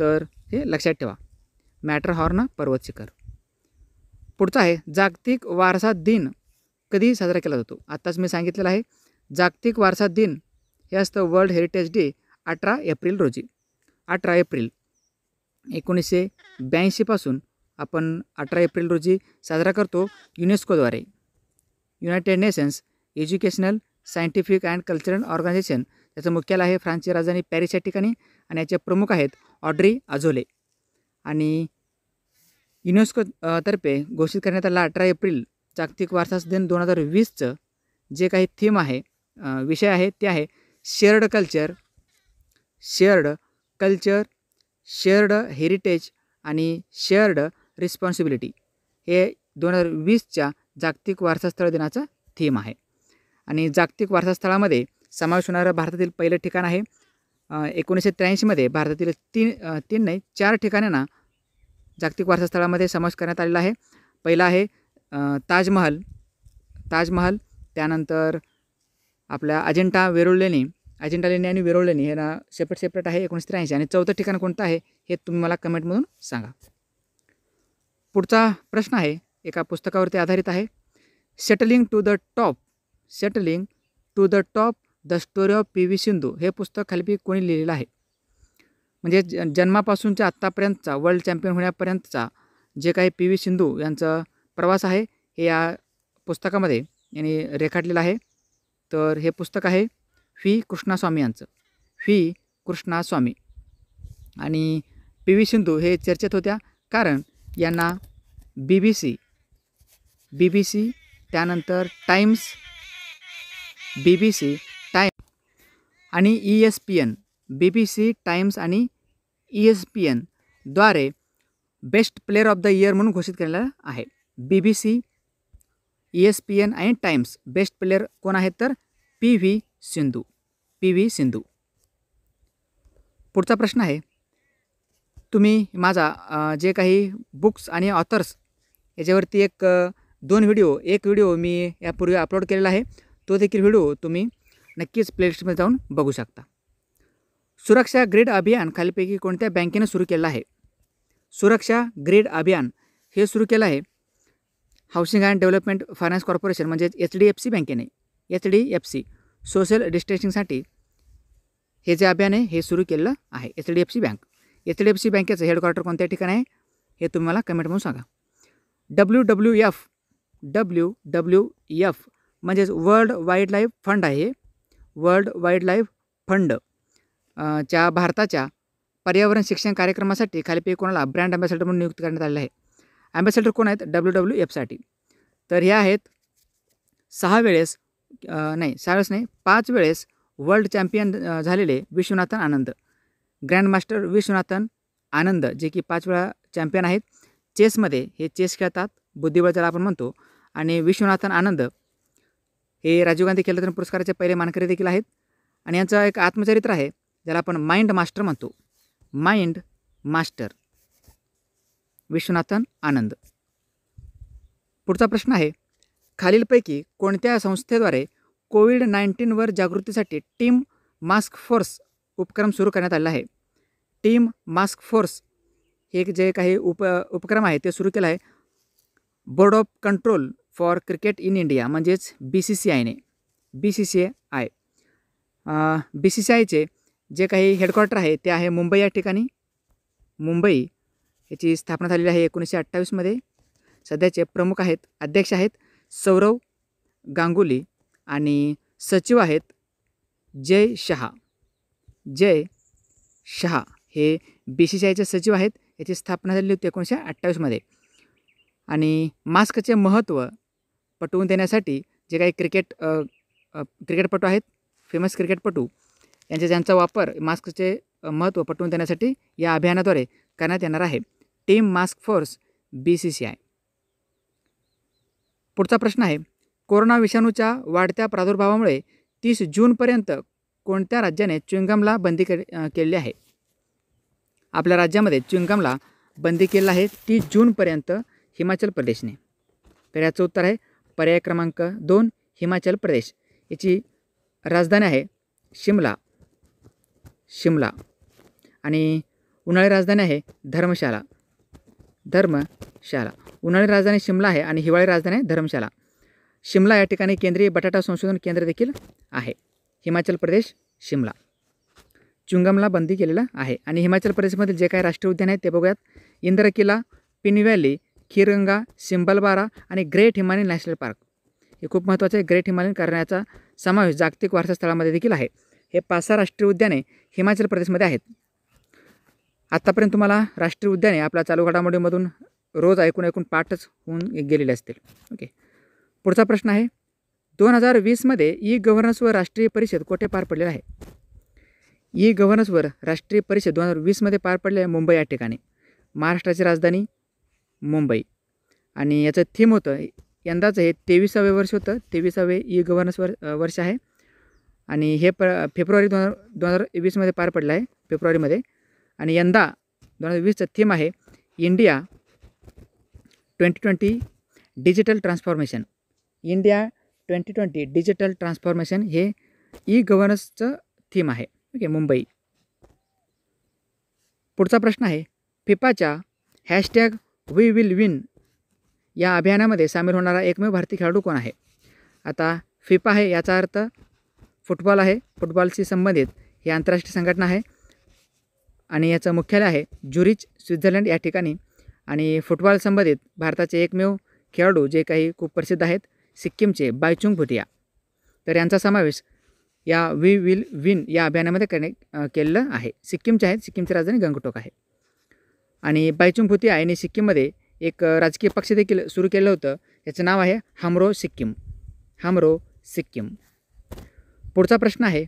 तर हे लक्षात ठेवा मॅटरहॉर्न पर्वत शिखर पुढचा आहे जागतिक वारसा दिन कधी साजरा केला जातो आत्ताच मी सांगितलेलं आहे जागतिक वारसा दिन हे असतं वर्ल्ड हेरिटेज डे अठरा एप्रिल रोजी अठरा एप्रिल एकोणीसशे ब्याऐंशीपासून आपण अठरा एप्रिल रोजी साजरा करतो युनेस्कोद्वारे United nations educational scientific and cultural organization त्याचं मुख्यालय आहे फ्रान्सची राजधानी पॅरिस या ठिकाणी आणि याचे प्रमुख आहेत ऑड्री आझोले आणि युनेस्को तर्फे घोषित करण्यात आला अठरा एप्रिल जागतिक वारसा दिन दोन हजार वीसचं जे काही थीम आहे विषय आहे ते आहे shared culture shared culture shared heritage आणि शेअर्ड रिस्पॉन्सिबिलिटी हे दोन हजार वीसच्या जागतिक वारसास्थळ दिनाचा थीम आहे आणि जागतिक वारसास्थळामध्ये समावेश होणारं भारतातील पहिलं ठिकाण आहे एकोणीसशे त्र्याऐंशीमध्ये भारतातील तीन तीन नाही चार ठिकाणांना जागतिक वारसास्थळामध्ये समावेश करण्यात आलेला आहे पहिला आहे ताजमहल ताजमहल त्यानंतर आपल्या अजिंठा वेरूळ लेणी अजिंठा लेणी आणि वेरूळ लेणी हे ना सेपरेट सेपरेट आहे एकोणीस त्र्याऐंशी आणि चौथं ठिकाण कोणतं आहे हे तुम्ही मला कमेंटमधून सांगा पुढचा प्रश्न आहे एका पुस्तकावरती आधारित आहे settling to the top settling to the top the story of P V Sindhu हे पुस्तक खालीपी कोणी लिहिलेलं आहे म्हणजे ज जन्मापासूनच्या आत्तापर्यंतचा वर्ल्ड चॅम्पियन होण्यापर्यंतचा जे काही पी व्ही सिंधू यांचा प्रवास आहे हे या पुस्तकामध्ये यांनी रेखाटलेलं आहे तर हे पुस्तक आहे फी कृष्णास्वामी यांचं फी कृष्णास्वामी आणि पी व्ही सिंधू हे चर्चेत होत्या कारण यांना B B C B B C त्यानंतर times B B C time आणि E S P N B B C times आणि ई एस पी द्वारे best player of the year म्हणून घोषित केलेला आहे B B C E S P N आणि times best player कोण आहेत तर P V Sindhu P V Sindhu पुढचा प्रश्न आहे तुम्ही माझा जे काही बुक्स आणि ऑथर्स याच्यावरती एक दोन व्हिडिओ एक व्हिडिओ मी यापूर्वी अपलोड केलेला आहे तो देखील व्हिडिओ तुम्ही नक्कीच प्लेलिस्टमध्ये जाऊन बघू शकता सुरक्षा ग्रीड अभियान खालीपैकी कोणत्या बँकेने सुरू केलं आहे सुरक्षा ग्रेड अभियान हे सुरू केलं आहे housing and development finance corporation म्हणजेच एच डी एफ सी बँकेने H D F C social डिस्टन्सिंगसाठी हे जे अभियान आहे हे सुरू केलं आहे H D F C bank H D F C बँकेचं हेडक्वार्टर कोणत्या ठिकाणी आहे हे तुम्ही मला कमेंट म्हणून सांगा W W F W W F म्हणजेच वर्ल्ड वाईल्ड लाईफ फंड आहे वर्ल्ड वाईल्ड लाईफ फंड च्या भारताच्या पर्यावरण शिक्षण कार्यक्रमासाठी खालीपैकी कोणाला ब्रँड अँबॅसेडर म्हणून नियुक्त करण्यात आलेलं आहे अँबॅसेडर कोण आहेत डब्ल्यू डब्ल्यू एफसाठी तर हे आहेत सहा वेळेस नाही सहा वेळेस नाही पाच वेळेस वर्ल्ड चॅम्पियन झालेले विश्वनाथन आनंद ग्रँडमास्टर विश्वनाथन आनंद जे की पाच वेळा चॅम्पियन आहेत चेसमध्ये हे चेस खेळतात बुद्धिबळ ज्याला आपण म्हणतो आणि विश्वनाथन आनंद हे राजीव गांधी खेलरत्न पुरस्काराचे पहिले मानकरी देखील आहेत आणि यांचं एक आत्मचरित्र आहे ज्याला आपण माइंड मास्टर म्हणतो माइंड मास्टर विश्वनाथन आनंद पुढचा प्रश्न आहे खालीलपैकी कोणत्या संस्थेद्वारे कोविड नाईन्टीनवर जागृतीसाठी टीम मास्क फोर्स उपक्रम सुरू करण्यात आलेला आहे टीम मास्क फोर्स हे जे काही उप उपक्रम आहे ते सुरू केला आहे Board of Control for Cricket in India म्हणजेच बी सी सी आयने B C C I B C C आयचे जे काही हेडक्वार्टर आहे ते आहे मुंबई या ठिकाणी मुंबई याची स्थापना झालेली आहे एकोणीसशे अठ्ठावीसमध्ये सध्याचे प्रमुख आहेत अध्यक्ष आहेत सौरव गांगुली आणि सचिव आहेत जय शहा जय शहा हे बी सी सी आयचे सचिव आहेत याची स्थापना झालेली होती एकोणीसशे अठ्ठावीसमध्ये आणि मास्कचे महत्त्व पटवून देण्यासाठी जे काही क्रिकेट क्रिकेटपटू आहेत फेमस क्रिकेटपटू यांचे ज्यांचा वापर मास्कचे महत्त्व पटवून देण्यासाठी या अभियानाद्वारे करण्यात येणार आहे team mask force B C C I पुढचा प्रश्न आहे कोरोना विषाणूच्या वाढत्या प्रादुर्भावामुळे तीस जूनपर्यंत कोणत्या राज्याने च्युंगमला बंदी केली आहे आपल्या राज्यामध्ये च्युंगमला बंदी केलेला आहे तीस जूनपर्यंत हिमाचल प्रदेशने तर याचं उत्तर आहे पर्याय क्रमांक दोन हिमाचल प्रदेश याची राजधानी आहे शिमला शिमला आणि उन्हाळी राजधानी आहे धर्मशाला धर्मशाला उन्हाळी राजधानी शिमला आहे आणि हिवाळी राजधानी आहे धर्मशाला शिमला या ठिकाणी केंद्रीय बटाटा संशोधन केंद्र देखील आहे हिमाचल प्रदेश शिमला चुंगमला बंदी केलेला आहे आणि हिमाचल प्रदेशमधील जे काही राष्ट्रीय उद्यान आहेत ते बघूयात इंद्र किल्ला पिन व्हॅली खिरंगा सिंबलबारा आणि ग्रेट हिमालयन नॅशनल पार्क हे खूप महत्त्वाचे आहे ग्रेट हिमालयन करण्याचा समावेश जागतिक वारसा स्थळामध्ये देखील आहे हे पाच सहा राष्ट्रीय उद्याने हिमाचल प्रदेशमध्ये आहेत आत्तापर्यंत तुम्हाला राष्ट्रीय उद्याने आपल्या चालू घडामोडीमधून रोज ऐकून ऐकून पाठच होऊन गेलेले असतील ओके पुढचा प्रश्न आहे दोन हजार वीसमध्ये ई गव्हर्नन्सवर राष्ट्रीय परिषद कोठे पार पडलेला आहे ई गव्हर्नन्सवर राष्ट्रीय परिषद दोन हजार वीसमध्ये पार पडले आहे मुंबई या ठिकाणी महाराष्ट्राची राजधानी मुंबई आणि याचं थीम होतं यंदाचं हे तेविसावे वर्ष होतं तेविसावे ई गव्हर्नन्स वर्ष आहे आणि हे प फेब्रुवारी दोन दोन हजार वीसमध्ये पार पडलं आहे फेब्रुवारीमध्ये आणि यंदा दोन हजार वीसचं थीम आहे India twenty twenty digital transformation India twenty twenty digital transformation हे ई गव्हर्नन्सचं थीम आहे ओके मुंबई पुढचा प्रश्न आहे फिफाच्या हॅशटॅग वी विल विन या अभियानामध्ये सामील होणारा एकमेव भारतीय खेळाडू कोण आहे आता फिफा आहे याचा अर्थ फुटबॉल आहे फुटबॉलशी संबंधित ही आंतरराष्ट्रीय संघटना आहे आणि याचं मुख्यालय आहे ज्युरिच स्वित्झर्लंड या ठिकाणी आणि फुटबॉल संबंधित भारताचे एकमेव खेळाडू जे काही खूप प्रसिद्ध आहेत सिक्कीमचे बायचुंग भुतिया तर यांचा समावेश या वी विल विन या अभियानामध्ये करणे केलेलं आहे सिक्कीमचे आहेत सिक्कीमची राजधानी गंगटोक आहे आणि बायचुंग भुतिया यांनी सिक्कीममध्ये एक राजकीय पक्ष देखील सुरू केलं होतं याचं नाव आहे हमरो सिक्कीम हमरो सिक्कीम पुढचा प्रश्न आहे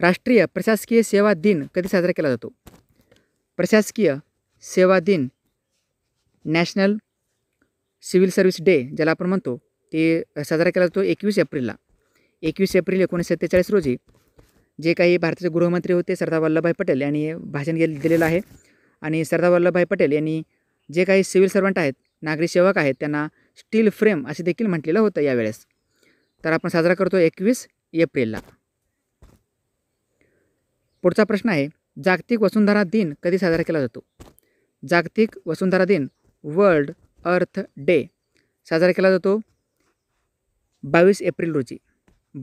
राष्ट्रीय प्रशासकीय सेवा दिन कधी साजरा केला जातो प्रशासकीय सेवा दिन नॅशनल सिव्हिल सर्व्हिस डे ज्याला आपण म्हणतो ते साजरा केला जातो एकवीस एप्रिलला एकवीस एप्रिल एकोणीसशे सत्तेचाळीस रोजी जे काही भारताचे गृहमंत्री होते सरदार वल्लभभाई पटेल यांनी भाषण दिलेलं आहे आणि सरदार वल्लभभाई पटेल यांनी जे काही सिव्हिल सर्वंट आहेत नागरी सेवक आहेत त्यांना स्टील फ्रेम असे देखील म्हटलेलं होतं यावेळेस तर आपण साजरा करतो एकवीस एप्रिलला पुढचा प्रश्न आहे जागतिक वसुंधरा दिन कधी साजरा केला जातो जागतिक वसुंधरा दिन वर्ल्ड अर्थ डे साजरा केला जातो बावीस एप्रिल रोजी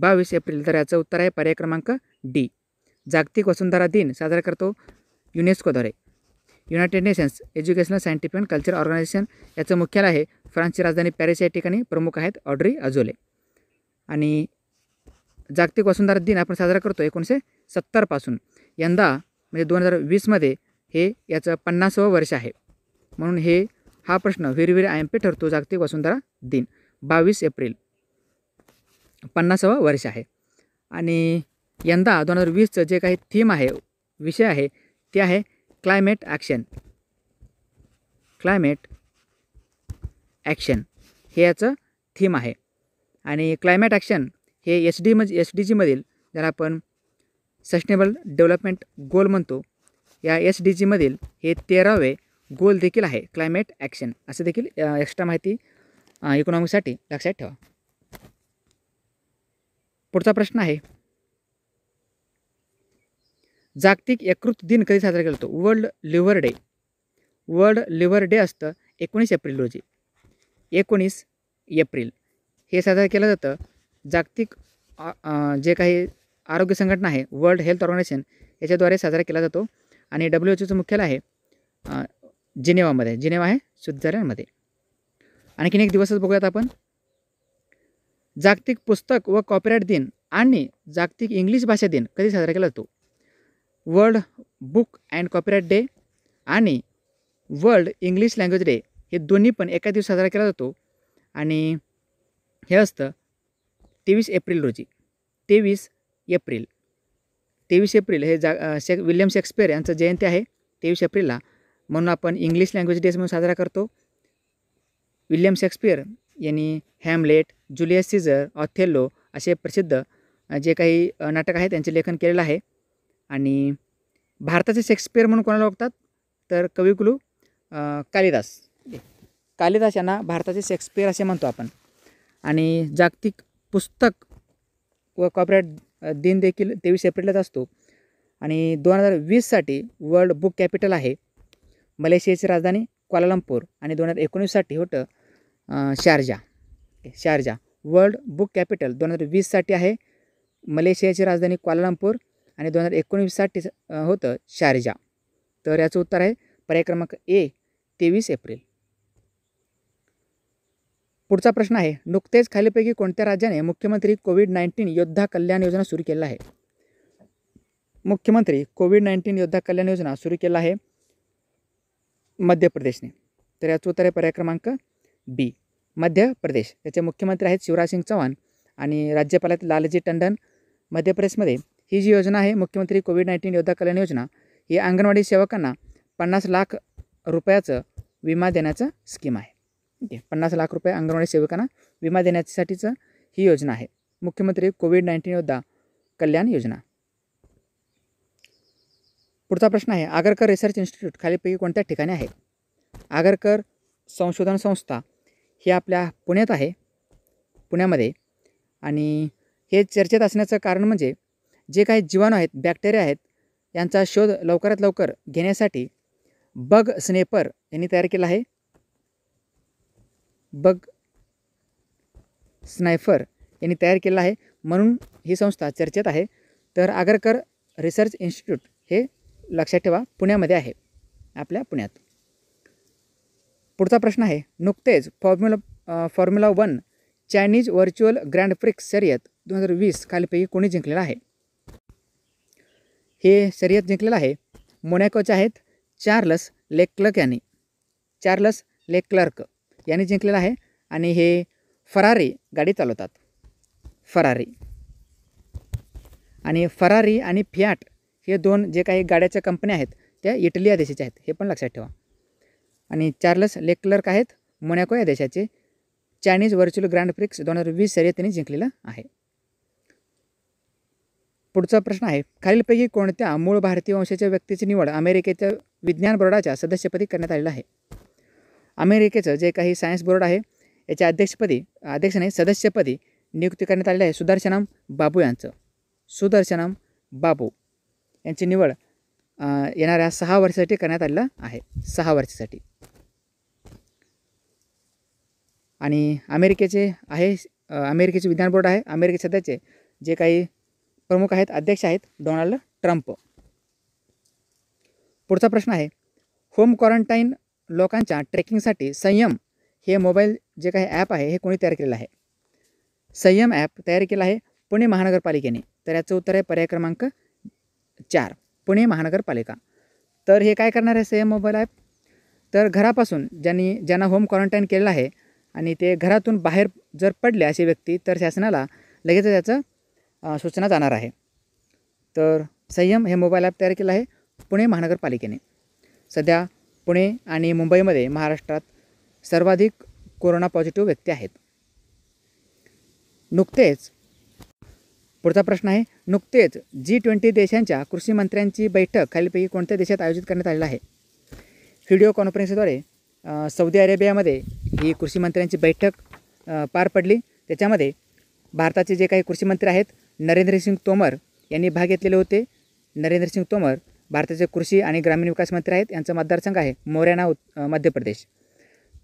बावीस एप्रिल तर याचं उत्तर आहे पर्याय क्रमांक डी जागतिक वसुंधरा दिन साजरा करतो युनेस्कोद्वारे United nations educational scientific and culture organization याचं मुख्यालय आहे फ्रान्सची राजधानी पॅरिस या ठिकाणी प्रमुख आहेत ऑड्री अजोले आणि जागतिक वसुंधरा दिन आपण साजरा करतो एकोणीसशे सत्तरपासून यंदा म्हणजे दोन हजार वीसमध्ये हे याचं पन्नासावं वर्ष आहे म्हणून हे हा प्रश्न विरविर पी ठरतो जागतिक वसुंधरा दिन बावीस एप्रिल पन्नासावं वर्ष आहे आणि यंदा दोन हजार वीसचं जे काही थीम आहे विषय आहे ते आहे क्लायमेट ॲक्शन क्लायमेट ॲक्शन हे याचं थीम आहे आणि क्लायमॅट ॲक्शन हे एस डी मज एस डी जीमधील ज्याला आपण सस्टेनेबल डेव्हलपमेंट गोल म्हणतो या एस डी जीमधील हे तेरावे गोल देखील आहे क्लायमेट ॲक्शन असं देखील एक्स्ट्रा माहिती इकॉनॉमीसाठी लक्षात ठेवा पुढचा प्रश्न आहे जागतिक यकृत दिन कधी साजरा केला जातो World liver day World liver day असतं एकोणीस एप्रिल रोजी एकोणीस एप्रिल हे सादर केलं जातं जागतिक जे काही आरोग्य संघटना आहे वर्ल्ड हेल्थ ऑर्गनायझेशन याच्याद्वारे साजरा केला जातो आणि डब्ल्यू एच ओचं मुख्यालय आहे जिनेवामध्ये जिनेवा आहे स्वित्झर्लंडमध्ये आणखीन एक दिवसच बघूयात आपण जागतिक पुस्तक व कॉपीराईट दिन आणि जागतिक इंग्लिश भाषा दिन कधी साजरा केला जातो World Book and Copyright Day आणि वर्ल्ड इंग्लिश लँग्वेज डे हे दोन्ही पण एका दिवस साजरा केला जातो आणि हे असतं तेवीस एप्रिल रोजी तेवीस एप्रिल तेवीस एप्रिल हे जा शेक विल्यम शेक्सपियर यांचं जयंती आहे तेवीस एप्रिलला म्हणून आपण इंग्लिश लँग्वेज डेज म्हणून साजरा करतो विल्यम शेक्सपियर यांनी हॅमलेट जुलियस सीझर ऑथेल्लो असे प्रसिद्ध जे काही नाटक आहे त्यांचे लेखन केलेलं आहे आणि भारताचे शेक्सपियर म्हणून कोणाला ओळखतात तर कविकुलू कालिदास कालिदास यांना भारताचे शेक्सपियर असे म्हणतो आपण आणि जागतिक पुस्तक व कॉपरेट दिन देखील तेवीस एप्रिललाच असतो आणि दोन हजार वीससाठी वर्ल्ड बुक कॅपिटल आहे मलेशियाची राजधानी क्वालालंपूर आणि दोन हजार एकोणीससाठी होतं Sharjah Sharjah world book capital दोन हजार वीससाठी आहे मलेशियाची राजधानी क्वालालंपूर आणि दोन हजार एकोणीससाठी होतं शारजा तर याचं उत्तर आहे पर्याय क्रमांक ए तेवीस एप्रिल पुढचा प्रश्न आहे नुकतेच खालीपैकी कोणत्या राज्याने मुख्यमंत्री कोविड नाईन्टीन योद्धा कल्याण योजना सुरू केली आहे मुख्यमंत्री कोविड नाईन्टीन योद्धा कल्याण योजना सुरू केला आहे मध्य प्रदेशने तर याचं उत्तर आहे पर्याय क्रमांक बी मध्य प्रदेश त्याचे मुख्यमंत्री आहेत शिवराज सिंग चौहान आणि राज्यपाल आहेत लालजी टंडन मध्य प्रदेशमध्ये ही जी योजना आहे मुख्यमंत्री कोविड नाईन्टीन योद्धा कल्याण योजना ही अंगणवाडी सेवकांना पन्नास लाख रुपयाचं विमा देण्याचं स्कीम आहे आहे पन्नास लाख रुपये अंगणवाडी सेविकांना विमा देण्यासाठीचं ही योजना आहे मुख्यमंत्री कोविड नाईन्टीन योद्धा कल्याण योजना पुढचा प्रश्न आहे आगरकर रिसर्च इन्स्टिट्यूट खालीपैकी कोणत्या ठिकाणी आहे आगरकर संशोधन संस्था ही आपल्या पुण्यात आहे पुण्यामध्ये आणि हे चर्चेत असण्याचं कारण म्हणजे जे काही जीवाणू आहेत बॅक्टेरिया आहेत यांचा शोध लवकरात लवकर घेण्यासाठी बग स्नेपर यांनी तयार केला आहे बग स्नायफर यांनी तयार केला आहे म्हणून ही संस्था चर्चेत आहे तर आगरकर रिसर्च इन्स्टिट्यूट हे लक्षात ठेवा पुण्यामध्ये आहे आपल्या पुण्यात पुढचा प्रश्न आहे नुकतेच formula formula one Chinese virtual grand prix शर्यत दोन हजार वीस खालीपैकी कोणी जिंकलेलं आहे हे शर्यत जिंकलेलं आहे मोनॅकोचे आहेत चार्लस लेक्लर्क यांनी चार्लस लेक्लर्क याने जिंकलेलं आहे आणि हे फरारी गाडी चालवतात फरारी आणि फरारी आणि फियाट हे दोन जे काही गाड्याच्या कंपन्या आहेत त्या इटली या देशाच्या आहेत हे पण लक्षात ठेवा आणि चार्लस लेक्लर्क आहेत मोनॅको या देशाचे चायनीज व्हर्च्युअल ग्रँड प्रिक्स दोन हजार वीस शर्यत त्यांनी जिंकलेलं आहे पुढचा प्रश्न आहे खालीलपैकी कोणत्या मूळ भारतीय वंशाच्या व्यक्तीची निवड अमेरिकेच्या विज्ञान बोर्डाच्या सदस्यपदी करण्यात आलेला आहे अमेरिकेचं जे काही सायन्स बोर्ड आहे याच्या अध्यक्षपदी अध्यक्षाने सदस्यपदी नियुक्ती करण्यात आलेली आहे सुदर्शनम बाबू यांचं सुदर्शनम बाबू यांची निवड येणाऱ्या सहा वर्षासाठी करण्यात आलेलं आहे सहा वर्षासाठी आणि अमेरिकेचे आहे अमेरिकेचे विज्ञान बोर्ड आहे अमेरिके सध्याचे जे काही प्रमुख आहेत अध्यक्ष आहेत डोनाल्ड ट्रम्प पुढचा प्रश्न आहे होम क्वारंटाईन लोकांच्या ट्रेकिंगसाठी संयम हे मोबाईल जे काही ॲप आहे हे कोणी तयार केलेलं आहे संयम ॲप तयार केलं आहे पुणे महानगरपालिकेने तर याचं उत्तर आहे पर्याय क्रमांक चार पुणे महानगरपालिका तर हे काय करणार आहे संयम मोबाईल ॲप तर घरापासून ज्यांनी ज्यांना होम क्वारंटाईन केलेलं आहे आणि ते घरातून बाहेर जर पडले अशी व्यक्ती तर शासनाला लगेच त्याचं सूचना जाणार आहे तर संयम हे मोबाईल ॲप तयार केलं आहे पुणे महानगरपालिकेने सध्या पुणे आणि मुंबईमध्ये महाराष्ट्रात सर्वाधिक कोरोना पॉझिटिव्ह व्यक्ती आहेत नुकतेच पुढचा प्रश्न आहे नुकतेच जी ट्वेंटी देशांच्या कृषी मंत्र्यांची बैठक खालीपैकी कोणत्या देशात आयोजित करण्यात आलेला आहे व्हिडिओ कॉन्फरन्सद्वारे सौदी अरेबियामध्ये ही कृषी मंत्र्यांची बैठक पार पडली त्याच्यामध्ये भारताचे जे काही कृषी मंत्री आहेत नरेंद्रसिंग तोमर यांनी भाग घेतलेले होते नरेंद्रसिंग तोमर भारताचे कृषी आणि ग्रामीण विकास मंत्री आहेत यांचा मतदारसंघ आहे मोऱ्याना उत् मध्य प्रदेश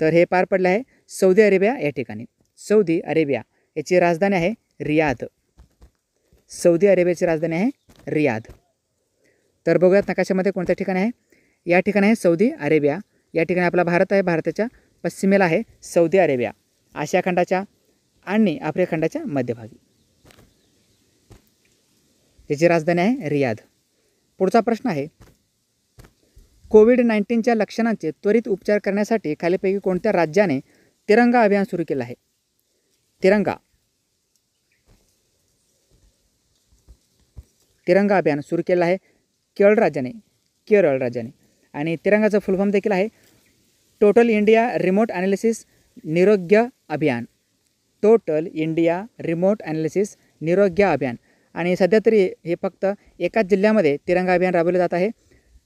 तर हे पार पडलं आहे सौदी अरेबिया या ठिकाणी सौदी अरेबिया याची राजधानी आहे रियाद सौदी अरेबियाची राजधानी आहे रियाद तर बघूयात नकाशामध्ये कोणत्या ठिकाणी आहे या ठिकाणी आहे सौदी अरेबिया या ठिकाणी आपला भारत आहे भारताच्या पश्चिमेला आहे सौदी अरेबिया आशिया खंडाच्या आणि आफ्रिका खंडाच्या मध्यभागी याची राजधानी आहे रियाद पुढचा प्रश्न आहे कोविड नाईन्टीनच्या लक्षणांचे त्वरित उपचार करण्यासाठी खालीपैकी कोणत्या राज्याने तिरंगा अभियान सुरू केलं आहे तिरंगा तिरंगा अभियान सुरू केलं आहे केरळ राज्याने केरळ राज्याने आणि तिरंगाचं फुलफॉर्म देखील आहे टोटल इंडिया रिमोट ॲनालिसिस निरोग्य अभियान टोटल इंडिया रिमोट ॲनालिसिस निरोग्य अभियान आणि सध्या तरी हे फक्त एकाच जिल्ह्यामध्ये तिरंगा अभियान राबवलं जात आहे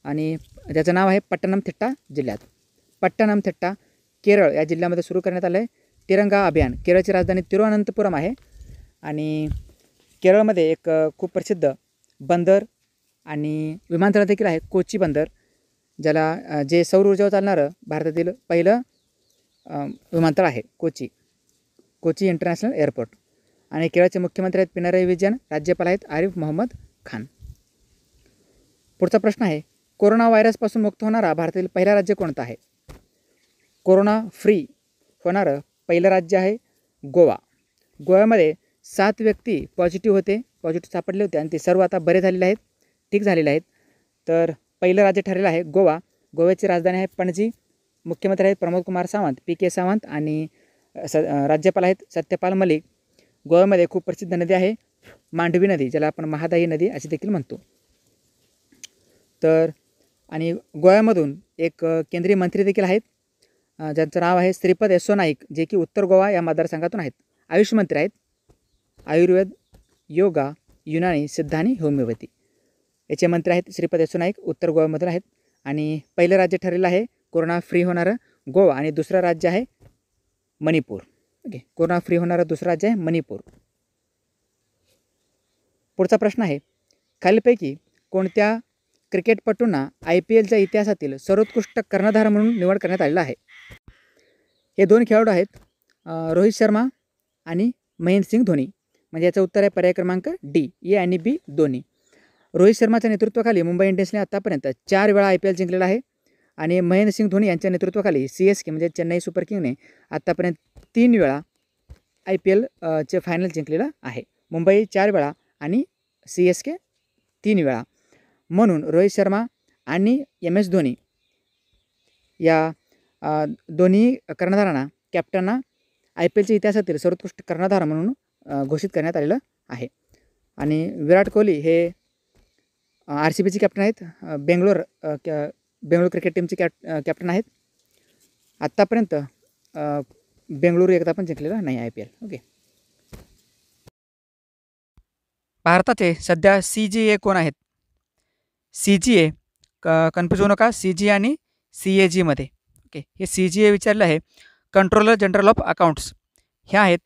आणि ज्याचं नाव आहे थिट्टा जिल्ह्यात थिट्टा केरळ या जिल्ह्यामध्ये सुरू करण्यात आलं आहे तिरंगा अभियान केरळची राजधानी तिरुअनंतपुरम आहे आणि केरळमध्ये एक खूप प्रसिद्ध बंदर आणि विमानतळ देखील आहे कोची बंदर ज्याला जे सौर ऊर्जेवर चालणारं भारतातील पहिलं विमानतळ आहे कोची कोची इंटरनॅशनल एअरपोर्ट आणि केरळचे मुख्यमंत्री आहेत पिनराई विजयन राज्यपाल आहेत आरिफ मोहम्मद खान पुढचा प्रश्न आहे कोरोना व्हायरसपासून मुक्त होणारा भारतातील पहिला राज्य कोणतं आहे कोरोना फ्री होणारं पहिलं राज्य आहे गोवा गोव्यामध्ये सात व्यक्ती पॉझिटिव्ह होते पॉझिटिव्ह सापडले होते आणि ते सर्व आता बरे झालेले आहेत ठीक झालेले आहेत तर पहिलं राज्य ठरलेलं आहे गोवा गोव्याची राजधानी आहे पणजी मुख्यमंत्री आहेत प्रमोद कुमार सावंत पी के सावंत आणि स राज्यपाल आहेत सत्यपाल मलिक गोव्यामध्ये खूप प्रसिद्ध नदी आहे मांडवी नदी ज्याला आपण महादाई नदी असे देखील म्हणतो तर आणि गोव्यामधून एक केंद्रीय मंत्री देखील आहेत ज्यांचं नाव आहे श्रीपद यशो नाईक जे की उत्तर गोवा या मतदारसंघातून आहेत आयुष मंत्री आहेत आयुर्वेद योगा युनानी सिद्धानी आणि होमिओपॅथी याचे मंत्री आहेत श्रीपद यशो नाईक उत्तर गोव्यामधून आहेत आणि पहिलं राज्य ठरलेलं आहे कोरोना फ्री होणारं गोवा आणि दुसरं राज्य आहे मणिपूर ओके कोरोना फ्री होणारा दुसरा राज्य आहे मणिपूर पुढचा प्रश्न आहे खालीलपैकी कोणत्या क्रिकेटपटूंना आय पी एलच्या इतिहासातील सर्वोत्कृष्ट कर्णधार म्हणून निवड करण्यात आलेला आहे हे दोन खेळाडू आहेत रोहित शर्मा आणि महेंद्र सिंग धोनी म्हणजे याचं उत्तर आहे पर्याय क्रमांक डी ए आणि बी दोन्ही रोहित शर्माच्या नेतृत्वाखाली मुंबई इंडियन्सने आतापर्यंत चार वेळा आय पी एल जिंकलेला आहे आणि महेंद्रसिंग धोनी यांच्या नेतृत्वाखाली सी एस के म्हणजे चेन्नई सुपर किंगने आत्तापर्यंत तीन वेळा आय पी एल चे फायनल जिंकलेलं आहे मुंबई चार वेळा आणि सी एस के तीन वेळा म्हणून रोहित शर्मा आणि एम एस धोनी या दोन्ही कर्णधारांना कॅप्टनना आय पी एलच्या इतिहासातील सर्वोत्कृष्ट कर्णधार म्हणून घोषित करण्यात आलेलं आहे आणि विराट कोहली हे आर सी बीचे कॅप्टन आहेत बेंगलोर बेंगळूर क्रिकेट टीमचे कॅप कॅप्टन आहेत आत्तापर्यंत बेंगळूर एकदा पण जिंकलेला नाही आय पी एल ओके भारताचे सध्या सी जी ए कोण आहेत सी जी ए क कन्फ्यूज होऊ नका सी जी आणि सी ए जीमध्ये ओके हे सी जी ए विचारलं आहे कंट्रोलर जनरल ऑफ अकाउंट्स हे आहेत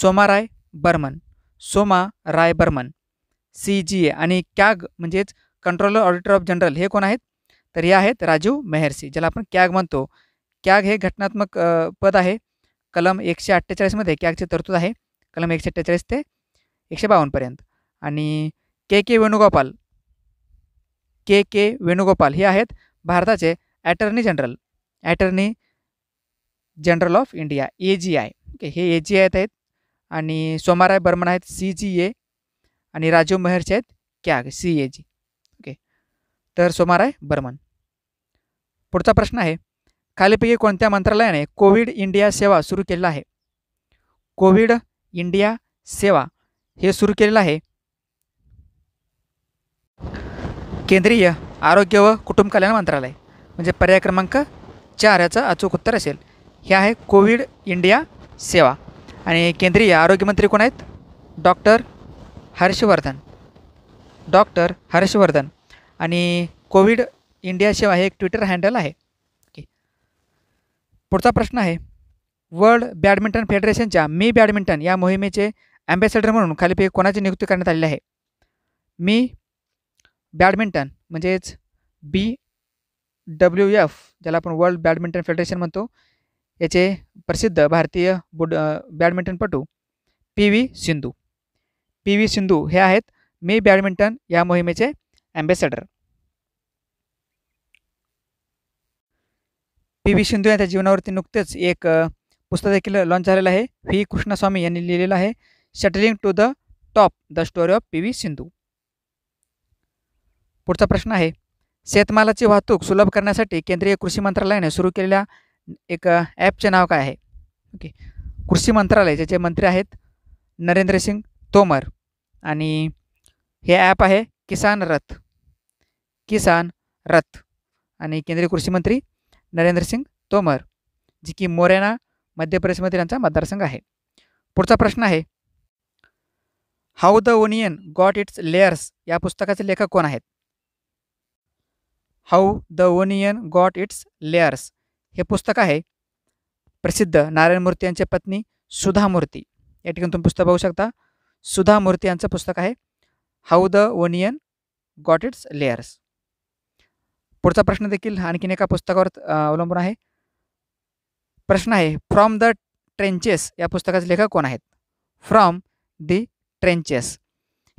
Soma Roy Burman Soma Roy Burman C G A आणि कॅग म्हणजेच कंट्रोलर ऑडिटर ऑफ जनरल हे कोण आहेत तर हे आहेत राजू मेहरसी ज्याला आपण कॅग म्हणतो कॅग हे घटनात्मक पद आहे कलम एकशे अठ्ठेचाळीसमध्ये कॅगची तरतूद आहे कलम एकशे अठ्ठेचाळीस ते एकशे बावन्नपर्यंत आणि के के वेणुगोपाल के के वेणुगोपाल हे आहेत भारताचे attorney general attorney general of India A G I okay हे ए जी आयत आहेत आणि सोमाराय बर्मन आहेत सी जी ए आणि राजीव महर्षी आहेत कॅग सी ए जी तर सोमार आहे बर्मन पुढचा प्रश्न आहे खालीपैकी कोणत्या मंत्रालयाने कोविड इंडिया सेवा सुरू केलेला आहे कोविड इंडिया सेवा हे सुरू केलेलं आहे केंद्रीय आरोग्य व कुटुंब कल्याण मंत्रालय म्हणजे पर्याय क्रमांक चार याचं अचूक उत्तर असेल हे आहे कोविड इंडिया सेवा आणि केंद्रीय आरोग्यमंत्री कोण आहेत डॉक्टर हर्षवर्धन डॉक्टर हर्षवर्धन आणि कोविड इंडिया इंडियाशिवाय हे एक ट्विटर हँडल आहे ओके पुढचा प्रश्न आहे वर्ल्ड बॅडमिंटन फेडरेशनच्या मी बॅडमिंटन या मोहिमेचे ॲम्बॅसेडर म्हणून खालीपैकी कोणाची नियुक्ती करण्यात आलेली आहे मी बॅडमिंटन म्हणजेच बी डब्ल्यू एफ ज्याला आपण वर्ल्ड बॅडमिंटन फेडरेशन म्हणतो याचे प्रसिद्ध भारतीय बुड बॅडमिंटनपटू P V Sindhu P V Sindhu हे आहेत मी बॅडमिंटन या मोहिमेचे ॲम्बेसेडर पी व्ही सिंधू यांच्या जीवनावरती नुकतेच एक पुस्तक देखील लॉन्च झालेलं आहे व्ही कृष्णास्वामी यांनी लिहिलेलं आहे shuttling to the top the story of P V Sindhu पुढचा प्रश्न आहे शेतमालाची वाहतूक सुलभ करण्यासाठी केंद्रीय कृषी मंत्रालयाने सुरू केलेल्या एक ॲपचे नाव काय आहे ओके कृषी मंत्रालय ज्याचे मंत्री आहेत नरेंद्र सिंग तोमर आणि हे ॲप आहे किसान रथ किसान रथ आणि केंद्रीय कृषी मंत्री नरेंद्र सिंग तोमर जी की मोरेना मध्य प्रदेशमध्ये त्यांचा मतदारसंघ आहे पुढचा प्रश्न आहे how the onion got its layers या पुस्तकाचे लेखक कोण आहेत how the onion got its layers हे पुस्तक आहे प्रसिद्ध नारायण मूर्ती यांच्या पत्नी सुधा मूर्ती या ठिकाणी तुम्ही पुस्तक बघू शकता सुधा मूर्ती यांचं पुस्तक आहे how the onion got its layers पुढचा प्रश्न देखील आणखीन एका पुस्तकावर अवलंबून आहे प्रश्न आहे फ्रॉम द ट्रेंचेस या पुस्तकाचे लेखक कोण आहेत फ्रॉम दी ट्रेंचेस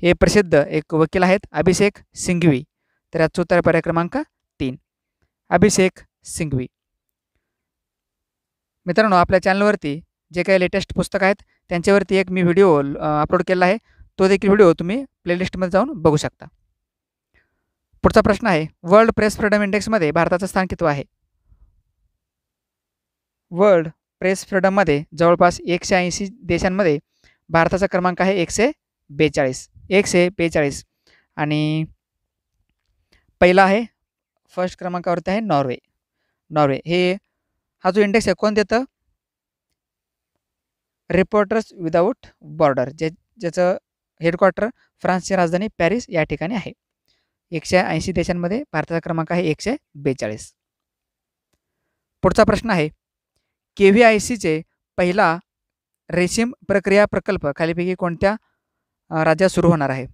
हे प्रसिद्ध एक वकील आहेत अभिषेक सिंघवी तर याचं उत्तर पर्याय क्रमांक तीन अभिषेक सिंघवी मित्रांनो आपल्या चॅनलवरती जे काही लेटेस्ट पुस्तक आहेत त्यांच्यावरती एक मी व्हिडिओ अपलोड केला आहे तो देखील व्हिडिओ तुम्ही प्लेलिस्टमध्ये जाऊन बघू शकता पुढचा प्रश्न आहे वर्ल्ड प्रेस फ्रीडम इंडेक्समध्ये भारताचं स्थान किती आहे वर्ल्ड प्रेस फ्रीडममध्ये जवळपास एकशे ऐंशी देशांमध्ये भारताचा क्रमांक आहे एकशे बेचाळीस एकशे बेचाळीस आणि पहिला आहे फर्स्ट क्रमांकावरती आहे नॉर्वे नॉर्वे हे हा जो इंडेक्स आहे कोण देतं रिपोर्टर्स विदाऊट बॉर्डर जे ज्याचं हेडक्वार्टर फ्रान्सची राजधानी पॅरिस या ठिकाणी आहे एकशे ऐंशी देशांमध्ये भारताचा क्रमांक आहे एकशे बेचाळीस पुढचा प्रश्न आहे के व्ही आय सीचे पहिला रेशीम प्रक्रिया प्रकल्प खालीपैकी कोणत्या राज्यात सुरू होणार आहे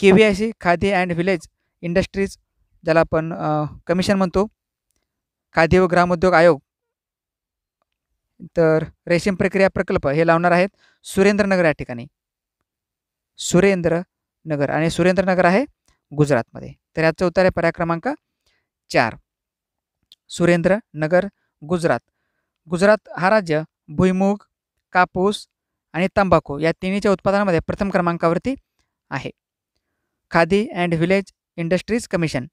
K V I C Khadi and village industries ज्याला आपण कमिशन म्हणतो खादी व ग्रामोद्योग आयोग तर रेशीम प्रक्रिया प्रकल्प हे लावणार आहेत सुरेंद्रनगर या ठिकाणी सुरेंद्रनगर आणि सुरेंद्रनगर आहे गुजरातमध्ये तर याचं उत्तर आहे पर्याय क्रमांक चार सुरेंद्र नगर गुजरात गुजरात हा राज्य भुईमुग कापूस आणि तंबाखू या तिन्हीच्या उत्पादनामध्ये प्रथम क्रमांकावरती आहे Khadi and village industries commission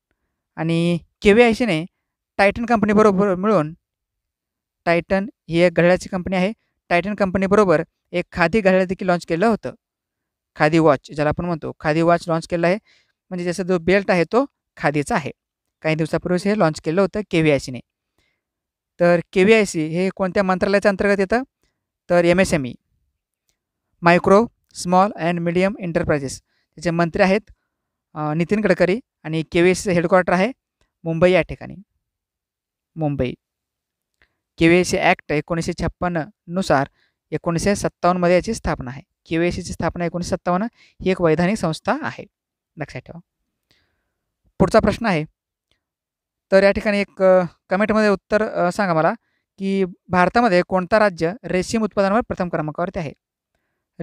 आणि के व्ही आय सीने टायटन कंपनीबरोबर मिळून टायटन ही एक घड्याळाची कंपनी आहे टायटन कंपनीबरोबर एक खादी घड्याळ देखील लाँच केलं होतं खादी वॉच ज्याला आपण म्हणतो खादी वॉच लाँच केलं आहे म्हणजे ज्याचा जो बेल्ट आहे तो खादीचा आहे काही दिवसापूर्वीच हे लॉन्च केलं होतं के व्ही आय सीने तर के व्ही आय सी हे कोणत्या मंत्रालयाच्या अंतर्गत येतं तर M S M E micro small and medium enterprises त्याचे मंत्री आहेत नितीन गडकरी आणि के व्ही आय सीचं हेडक्वार्टर आहे मुंबई या ठिकाणी Mumbai K V I C act एकोणीसशे छप्पननुसार एकोणीसशे सत्तावन्नमध्ये याची स्थापना आहे के व्ही आय सीची स्थापना एकोणीसशे सत्तावन्न ही एक वैधानिक संस्था आहे लक्षात ठेवा पुढचा प्रश्न आहे तर या ठिकाणी एक कमेंटमध्ये उत्तर सांगा मला की भारतामध्ये कोणता राज्य रेशीम उत्पादनावर प्रथम क्रमांकावरती आहे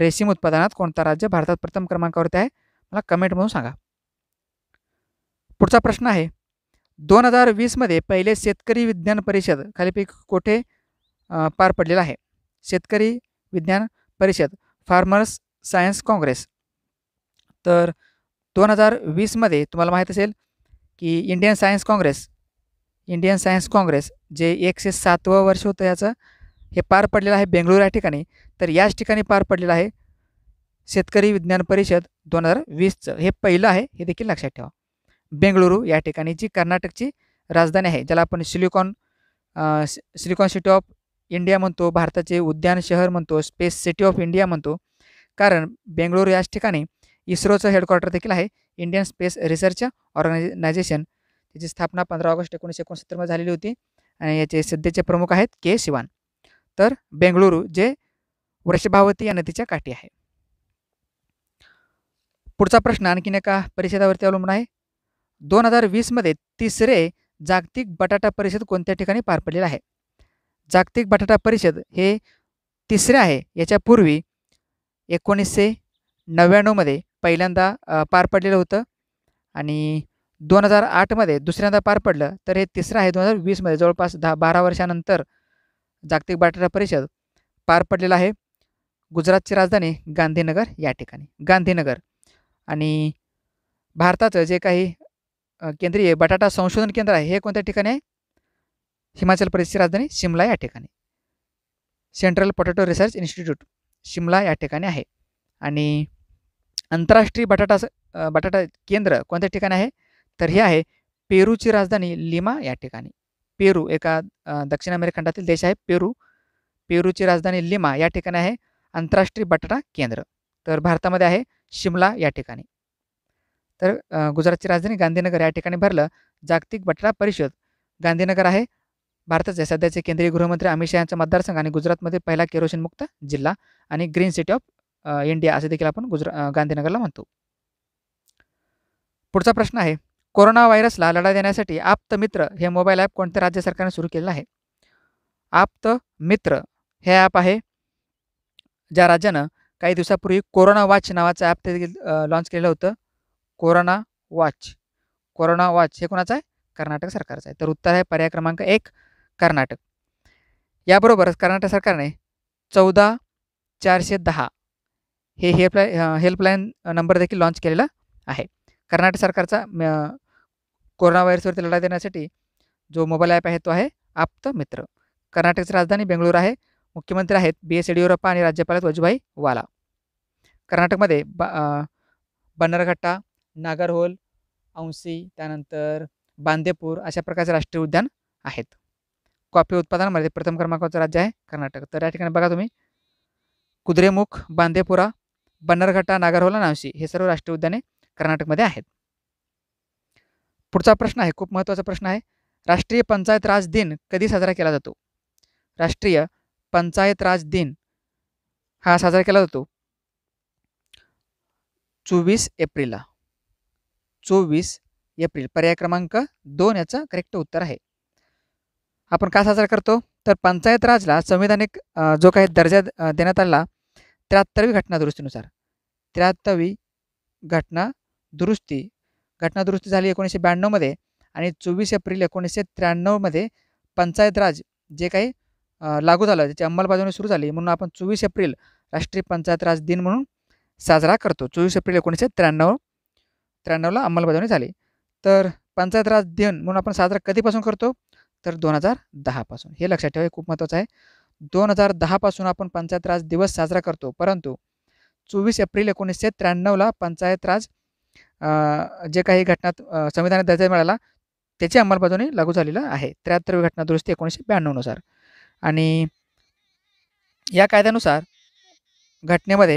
रेशीम उत्पादनात कोणता राज्य भारतात प्रथम क्रमांकावरती आहे मला कमेंट म्हणून सांगा पुढचा प्रश्न आहे दोन हजार वीसमध्ये पहिले शेतकरी विज्ञान परिषद खालीपैकी कोठे पार पडलेला आहे शेतकरी विज्ञान परिषद फार्मर्स सायन्स काँग्रेस तर दोन हजार वीसमध्ये तुम्हाला माहीत असेल की Indian science congress Indian science congress जे एकशे सातवं वर्ष होतं याचं हे पार पडलेलं आहे बेंगळूर या ठिकाणी तर याच ठिकाणी पार पडलेलं आहे शेतकरी विज्ञान परिषद दोन हजार वीसचं हे पहिलं आहे हे देखील लक्षात ठेवा बेंगळुरू या ठिकाणी जी कर्नाटकची राजधानी आहे ज्याला आपण silicon silicon city of India म्हणतो भारताचे उद्यान शहर म्हणतो स्पेस सिटी ऑफ इंडिया म्हणतो कारण बेंगळुरू याच ठिकाणी इस्रोचं हेडक्वार्टर देखील आहे इंडियन स्पेस रिसर्च ऑर्गनायझेशन त्याची स्थापना पंधरा ऑगस्ट एकोणीसशे एकोणसत्तरमध्ये झालेली होती आणि याचे सध्याचे प्रमुख आहेत के शिवान तर बेंगळुरू जे वृषभावती या नदीच्या काठी आहे पुढचा प्रश्न आणखीन एका परिषदावरती अवलंबून आहे दोन हजार वीसमध्ये तिसरे जागतिक बटाटा परिषद कोणत्या ठिकाणी पार पडलेला आहे जागतिक बटाटा परिषद हे तिसरे आहे याच्यापूर्वी एकोणीसशे नव्याण्णवमध्ये पहिल्यांदा पार पडलेलं होतं आणि दोन हजार आठमध्ये दुसऱ्यांदा पार पडलं तर हे तिसरं आहे दोन हजार वीसमध्ये जवळपास दहा बारा वर्षानंतर जागतिक बटाटा परिषद पार पडलेला आहे गुजरातची राजधानी गांधीनगर या ठिकाणी गांधीनगर आणि भारताचं जे काही केंद्रीय बटाटा संशोधन केंद्र आहे हे कोणत्या ठिकाणी आहे हिमाचल प्रदेशची राजधानी शिमला या ठिकाणी Central Potato Research Institute Shimla या ठिकाणी आहे आणि आंतरराष्ट्रीय बटाटा बटाटा केंद्र कोणत्या ठिकाणी आहे तर हे आहे पेरूची राजधानी लिमा या ठिकाणी पेरू एका दक्षिण अमेरिका खंडातील देश आहे पेरू पेरूची राजधानी लिमा या ठिकाणी आहे आंतरराष्ट्रीय बटाटा केंद्र तर भारतामध्ये आहे शिमला या ठिकाणी तर गुजरातची राजधानी गांधीनगर या ठिकाणी भरलं जागतिक बटाटा परिषद गांधीनगर आहे भारताचे सध्याचे केंद्रीय गृहमंत्री अमित शहा यांचा मतदारसंघ आणि गुजरातमध्ये पहिला मुक्त जिल्हा आणि ग्रीन सिटी ऑफ इंडिया असे देखील आपण गुजरा गांधीनगरला म्हणतो पुढचा प्रश्न आहे कोरोना व्हायरसला लढा देण्यासाठी आप्त मित्र हे मोबाईल ॲप कोणत्या राज्य सरकारने सुरू केलं आहे आप्त मित्र हे ॲप आहे ज्या राज्यानं काही दिवसापूर्वी कोरोना वॉच नावाचं ॲप ते देखील लॉन्च केलेलं होतं कोरोना वॉच कोरोना वॉच हे कोणाचं आहे कर्नाटक सरकारचं आहे तर उत्तर आहे पर्याय क्रमांक एक कर्नाटक याबरोबरच कर्नाटक सरकारने चौदा चारशे दहा हे हेल्पलाय हेल्पलाईन नंबर देखील लाँच केलेला आहे कर्नाटक सरकारचा कोरोना व्हायरसवरती लढा देण्यासाठी जो मोबाईल ॲप आहे तो आहे आप्त मित्र कर्नाटकची राजधानी बेंगळूर आहे मुख्यमंत्री आहेत बी एस येडियुरप्पा आणि राज्यपाल वजुभाई वाला कर्नाटकमध्ये बा बन्नरघट्टा नागरहोल औंसी त्यानंतर बांदेपूर अशा प्रकारचे राष्ट्रीय उद्यान आहेत कॉफी उत्पादनामध्ये प्रथम क्रमांकाचं राज्य आहे कर्नाटक तर या ठिकाणी बघा तुम्ही कुद्रेमुख बांदेपुरा बनरघाटा नागरहोला नावशी हे सर्व राष्ट्रीय उद्याने कर्नाटकमध्ये आहेत पुढचा प्रश्न आहे खूप महत्त्वाचा प्रश्न आहे राष्ट्रीय पंचायत राज दिन कधी साजरा केला जातो राष्ट्रीय पंचायत राज दिन हा साजरा केला जातो चोवीस एप्रिलला चोवीस एप्रिल पर्याय क्रमांक दोन याचं करेक्ट उत्तर आहे आपण का साजरा करतो तर पंचायत राजला संविधानिक जो काही दर्जा देण्यात आला त्र्याहत्तरवी घटना दुरुस्तीनुसार त्र्याहत्तरवी घटना दुरुस्ती घटना दुरुस्ती झाली एकोणीसशे ब्याण्णवमध्ये आणि चोवीस एप्रिल एकोणीसशे त्र्याण्णवमध्ये पंचायत राज जे काही लागू झालं त्याची अंमलबजावणी सुरू झाली म्हणून आपण चोवीस एप्रिल राष्ट्रीय पंचायत राज दिन म्हणून साजरा करतो चोवीस एप्रिल एकोणीसशे त्र्याण्णव त्र्याण्णवला अंमलबजावणी झाली तर पंचायत राज दिन म्हणून आपण साजरा कधीपासून करतो तर दोन हजार दहापासून हे लक्षात ठेवा खूप महत्त्वाचं आहे दोन हजार दहापासून आपण पंचायत राज दिवस साजरा करतो परंतु चोवीस एप्रिल एकोणीसशे त्र्याण्णवला पंचायत राज जे काही घटना संविधानात दर्जा मिळाला त्याची अंमलबजावणी लागू झालेलं आहे त्र्याहत्तरवी घटना दुरुस्ती एकोणीसशे ब्याण्णवनुसार आणि या कायद्यानुसार घटनेमध्ये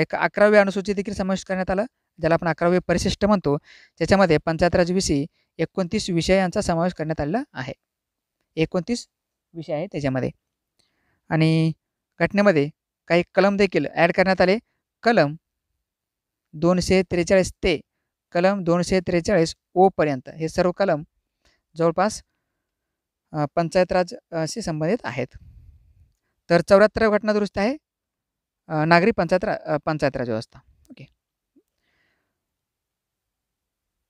एक अकरावी अनुसूची देखील समावेश करण्यात आला ज्याला आपण अकरावी परिशिष्ट म्हणतो ज्याच्यामध्ये पंचायतराज विषयी एकोणतीस यांचा समावेश करण्यात आलेला आहे एकोणतीस विषय आहे त्याच्यामध्ये आणि घटनेमध्ये काही कलम देखील ॲड करण्यात आले कलम दोनशे त्रेचाळीस ते कलम दोनशे त्रेचाळीस ओपर्यंत हे सर्व कलम जवळपास पंचायत राजशी संबंधित आहेत तर चौऱ्याहत्तर घटना दुरुस्त आहे नागरी पंचायत रा पंचायत राज व्यवस्था ओके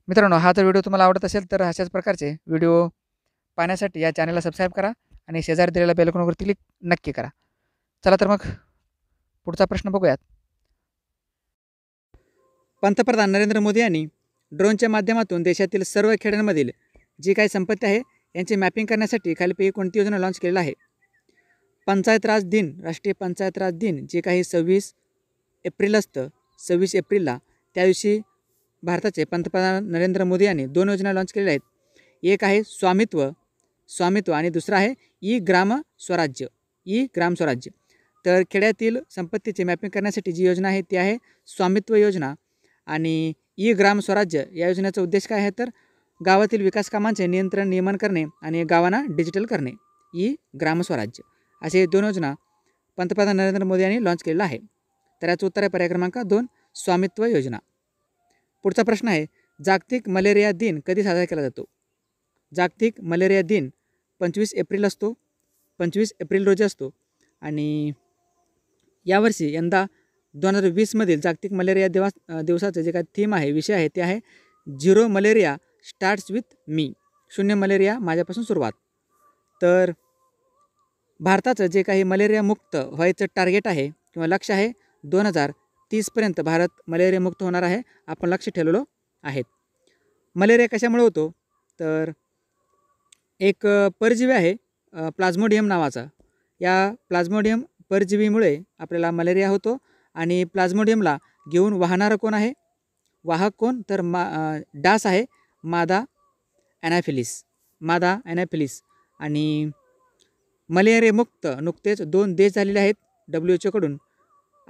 मित्रांनो हा जर व्हिडिओ तुम्हाला आवडत असेल तर अशाच प्रकारचे व्हिडिओ पाहण्यासाठी या चॅनलला सबस्क्राईब करा आणि शेजार दिलेल्या बेलकोनवर क्लिक नक्की करा चला तर मग पुढचा प्रश्न बघूयात पंतप्रधान नरेंद्र मोदी यांनी ड्रोनच्या माध्यमातून देशातील सर्व खेड्यांमधील जी काही संपत्ती आहे यांची मॅपिंग करण्यासाठी खालीपैकी कोणती योजना लॉन्च केलेली आहे पंचायत राज दिन राष्ट्रीय पंचायत राज दिन जे काही सव्वीस एप्रिल असतं सव्वीस एप्रिलला त्या दिवशी भारताचे पंतप्रधान नरेंद्र मोदी यांनी दोन योजना लॉन्च केलेल्या आहेत एक आहे स्वामित्व स्वामित्व आणि दुसरं आहे ई ग्राम स्वराज्य ई ग्राम स्वराज्य तर खेड्यातील संपत्तीचे मॅपिंग करण्यासाठी जी योजना आहे ती आहे स्वामित्व योजना आणि ई ग्राम स्वराज्य या योजनेचा उद्देश काय आहे तर गावातील विकास कामांचे नियंत्रण नियमन करणे आणि गावांना डिजिटल करणे ई ग्राम स्वराज्य असे दोन योजना पंतप्रधान नरेंद्र मोदी यांनी लॉन्च केलेला आहे तर याचं उत्तर आहे पर्याय क्रमांक दोन स्वामित्व योजना पुढचा प्रश्न आहे जागतिक मलेरिया दिन कधी साजरा केला जातो जागतिक मलेरिया दिन पंचवीस एप्रिल असतो पंचवीस एप्रिल रोजी असतो आणि यावर्षी यंदा दोन हजार वीसमधील जागतिक मलेरिया दिवस दिवसाचं जे काही थीम आहे विषय आहे ते आहे zero malaria starts with me शून्य मलेरिया माझ्यापासून सुरुवात तर भारताचं जे काही मलेरियामुक्त व्हायचं टार्गेट आहे किंवा लक्ष आहे दोन हजार तीसपर्यंत भारत मलेरियामुक्त होणार आहे आपण लक्ष ठेवलेलो आहेत मलेरिया कशामुळे होतो तर एक परजीवी आहे प्लाझ्मोडियम नावाचा या प्लाझ्मोडियम परजीवीमुळे आपल्याला मलेरिया होतो आणि प्लाझ्मोडियमला घेऊन वाहणारं कोण आहे वाहक कोण तर मा डास आहे मादा ॲनॅफिलिस मादा ॲनॅफिलिस आणि मलेरियामुक्त नुकतेच दोन देश झालेले आहेत डब्ल्यू एच ओकडून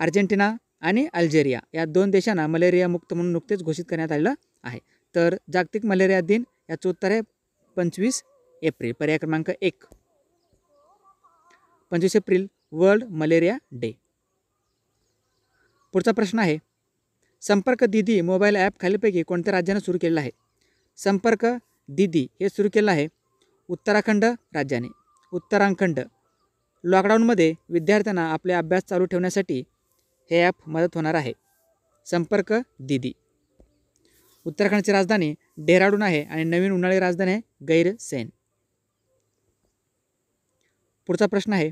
अर्जेंटिना आणि अल्जेरिया या दोन देशांना मलेरियामुक्त म्हणून नुकतेच घोषित करण्यात आलेलं आहे तर जागतिक मलेरिया दिन याचं उत्तर आहे पंचवीस एप्रिल पर्याय क्रमांक एक पंचवीस एप्रिल वर्ल्ड मलेरिया डे पुढचा प्रश्न आहे संपर्क दिदी मोबाईल ॲप खालीपैकी कोणत्या राज्यानं सुरू केलेलं आहे संपर्क दिदी हे सुरू केलं आहे उत्तराखंड राज्याने उत्तराखंड लॉकडाऊनमध्ये विद्यार्थ्यांना आपले अभ्यास चालू ठेवण्यासाठी हे ॲप मदत होणार आहे संपर्क दिदी उत्तराखंडची राजधानी डेहराडून आहे आणि नवीन उन्हाळी राजधानी आहे गैरसेन पुढचा प्रश्न आहे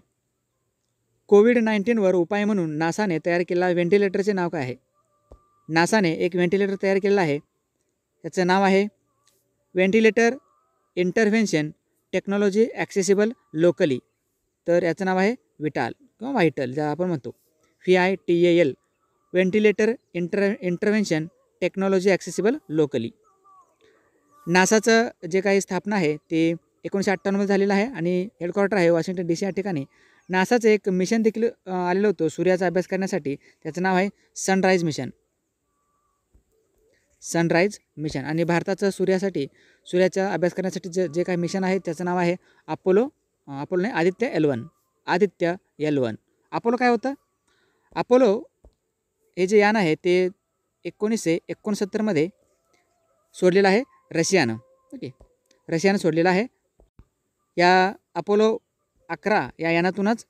कोविड नाईन्टीनवर उपाय म्हणून नासाने तयार केलेला व्हेंटिलेटरचे नाव काय आहे नासाने एक व्हेंटिलेटर तयार केलेला आहे त्याचं नाव आहे ventilator intervention technology accessible locally तर याचं नाव आहे विटाल किंवा व्हायटल ज्या आपण म्हणतो V I T A L ventilator inter intervention technology accessible locally नासाचं जे काही स्थापना आहे ते एकोणीसशे अठ्ठ्याण्णवमध्ये झालेला आहे आणि हेडक्वार्टर आहे वॉशिंग्टन डी सी या ठिकाणी नासाचं एक मिशन देखील आलेलं होतं सूर्याचा अभ्यास करण्यासाठी त्याचं नाव आहे सनराईज मिशन सनराईज मिशन आणि भारताचं सूर्यासाठी सूर्याचा अभ्यास करण्यासाठी जे जे काही मिशन आहे त्याचं नाव आहे अपोलो अपोलो नाही Aditya one Aditya one Apollo काय होतं अपोलो हे जे यान आहे ते एकोणीसशे एकोणसत्तरमध्ये सोडलेलं आहे रशियानं ओके रशियानं सोडलेलं आहे या अपोलो अकरा या यानातूनच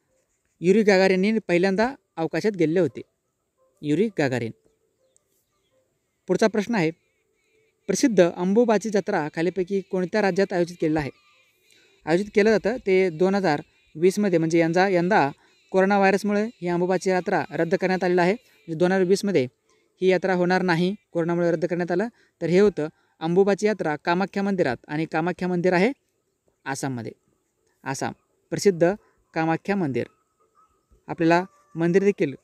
युरी गागारेन पहिल्यांदा अवकाशात गेले होते युरी गागारेन पुढचा प्रश्न आहे प्रसिद्ध अंबोबाची जत्रा खालीपैकी कोणत्या राज्यात आयोजित केलेलं आहे आयोजित केलं जातं ते दोन हजार वीसमध्ये म्हणजे यांचा यंदा कोरोना व्हायरसमुळे ही अंबोबाची यात्रा रद्द करण्यात आलेली आहे म्हणजे दोन हजार वीसमध्ये ही यात्रा होणार नाही कोरोनामुळे रद्द करण्यात आलं तर हे होतं अंबोबाची यात्रा कामाख्या मंदिरात आणि कामाख्या मंदिर आहे आसाममध्ये आसाम प्रसिद्ध कामाख्या मंदिर आपल्याला मंदिर देखील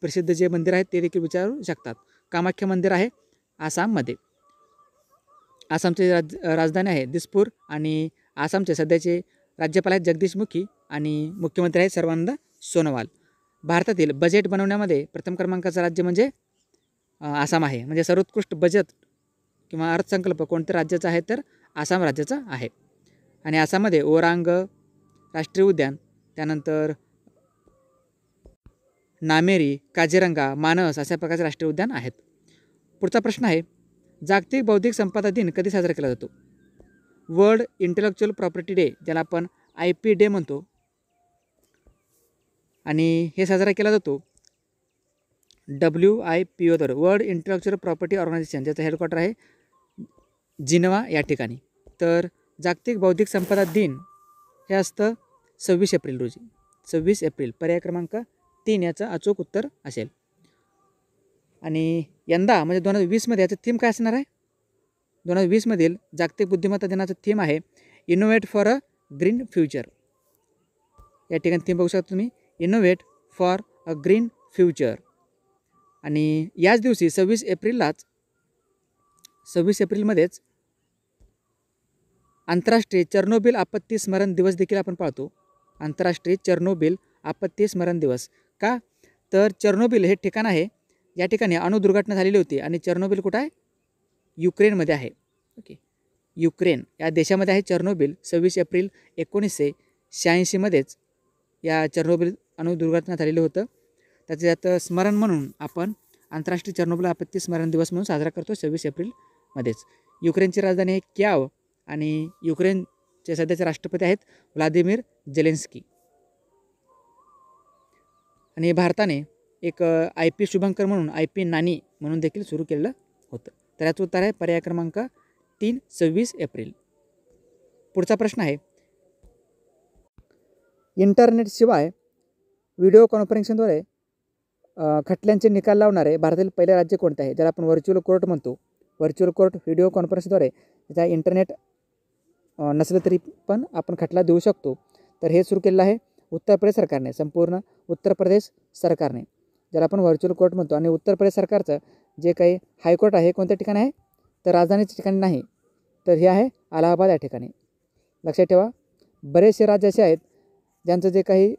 प्रसिद्ध जे मंदिर आहेत ते देखील विचारू शकतात कामाख्या मंदिर आहे आसाममध्ये आसामची राज राजधानी आहे दिसपूर आणि आसामचे सध्याचे राज्यपाल आहेत जगदीश मुखी आणि मुख्यमंत्री आहेत सर्वानंद सोनोवाल भारतातील बजेट बनवण्यामध्ये प्रथम क्रमांकाचं राज्य म्हणजे आसाम आहे म्हणजे सर्वोत्कृष्ट बजेट किंवा अर्थसंकल्प कोणत्या राज्याचा आहे तर आसाम राज्याचा आहे आणि आसाममध्ये ओरांग राष्ट्रीय उद्यान त्यानंतर नामेरी काजीरंगा मानस अशा प्रकारचे राष्ट्रीय उद्यान आहेत पुढचा प्रश्न आहे जागतिक बौद्धिक संपदा दिन कधी साजरा केला जातो वर्ल्ड इंटेलेक्च्युअल प्रॉपर्टी डे ज्याला आपण आय पी डे म्हणतो आणि हे साजरा केला जातो डब्ल्यू आय पी ओ दर वर्ल्ड इंटेलेक्च्युअल प्रॉपर्टी ऑर्गनायझेशन ज्याचं हेडक्वार्टर आहे जिनवा या ठिकाणी तर जागतिक बौद्धिक संपदा दिन हे असतं सव्वीस एप्रिल रोजी सव्वीस एप्रिल पर्याय क्रमांक तीन याचं अचूक उत्तर असेल आणि यंदा म्हणजे दोन हजार वीसमध्ये याचं थीम काय असणार आहे दोन हजार वीसमधील जागतिक बुद्धिमत्ता दिनाचं थीम आहे innovate for a green future या ठिकाणी थीम बघू शकता तुम्ही innovate for a green future आणि याच दिवशी सव्वीस एप्रिललाच सव्वीस एप्रिलमध्येच आंतरराष्ट्रीय चर्नोबिल आपत्ती स्मरण दिवस देखील आपण पाळतो आंतरराष्ट्रीय चर्नोबिल आपत्ती स्मरण दिवस का तर चर्नोबिल हे ठिकाण आहे या ठिकाणी अणुदुर्घटना झालेली होती आणि चर्नोबिल कुठं आहे युक्रेनमध्ये आहे ओके युक्रेन या देशामध्ये आहे चर्नोबिल सव्वीस एप्रिल एकोणीसशे शहाऐंशीमध्येच या चर्नोबिल अणुदुर्घटना झालेलं होतं यात स्मरण म्हणून आपण आंतरराष्ट्रीय चर्नोबिल आपत्ती स्मरण दिवस म्हणून साजरा करतो सव्वीस एप्रिलमध्येच युक्रेनची राजधानी आहे क्याव आणि युक्रेनचे सध्याचे राष्ट्रपती आहेत व्लादिमीर जेलेन्स्की आणि भारताने एक आय पी शुभंकर म्हणून आय पी नाणी म्हणून देखील सुरू केलेलं होतं तर याचं उत्तर आहे पर्याय क्रमांक तीन सव्वीस एप्रिल पुढचा प्रश्न आहे इंटरनेटशिवाय व्हिडिओ कॉन्फरन्सिंगद्वारे खटल्यांचे निकाल लावणारे भारतातील पहिले राज्य कोणते आहे ज्याला आपण व्हर्च्युअल कोर्ट म्हणतो व्हर्च्युअल कोर्ट व्हिडिओ कॉन्फरन्सद्वारे त्या इंटरनेट नसलं तरी पण आपण खटला देऊ शकतो तर हे सुरू केलेलं आहे उत्तर प्रदेश सरकारने संपूर्ण उत्तर प्रदेश सरकारने ज्याला आपण व्हर्च्युअल कोर्ट म्हणतो आणि उत्तर प्रदेश सरकारचं जे काही हायकोर्ट आहे कोणत्या ठिकाणी आहे तर राजधानीच्या ठिकाणी नाही तर हे आहे अलाहाबाद या ठिकाणी लक्षात ठेवा बरेचसे राज्य असे आहेत ज्यांचं जे काही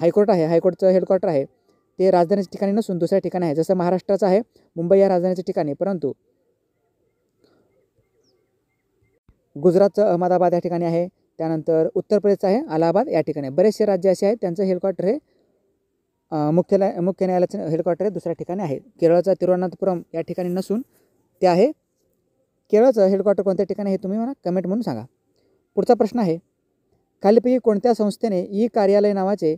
हायकोर्ट आहे हायकोर्टचं हेडक्वार्टर आहे ते राजधानीच्या ठिकाणी नसून दुसऱ्या ठिकाणी आहे जसं महाराष्ट्राचं आहे मुंबई या राजधानीच्या ठिकाणी परंतु गुजरातचं अहमदाबाद या ठिकाणी आहे त्यानंतर उत्तर प्रदेशचं आहे अलाहाबाद या ठिकाणी बरेचसे राज्य असे आहेत त्यांचं हेडक्वार्टर हे मुख्यालय मुख्य न्यायालयाचं हेलिकॉप्टर हे दुसऱ्या ठिकाणी आहे केरळचा तिरुवनंतपुरम या ठिकाणी नसून ते आहे केरळचं हेडक्वॉर्टर कोणत्या ठिकाणी हे तुम्ही मला कमेंट म्हणून सांगा पुढचा प्रश्न आहे खालीपैकी कोणत्या संस्थेने ई कार्यालय नावाचे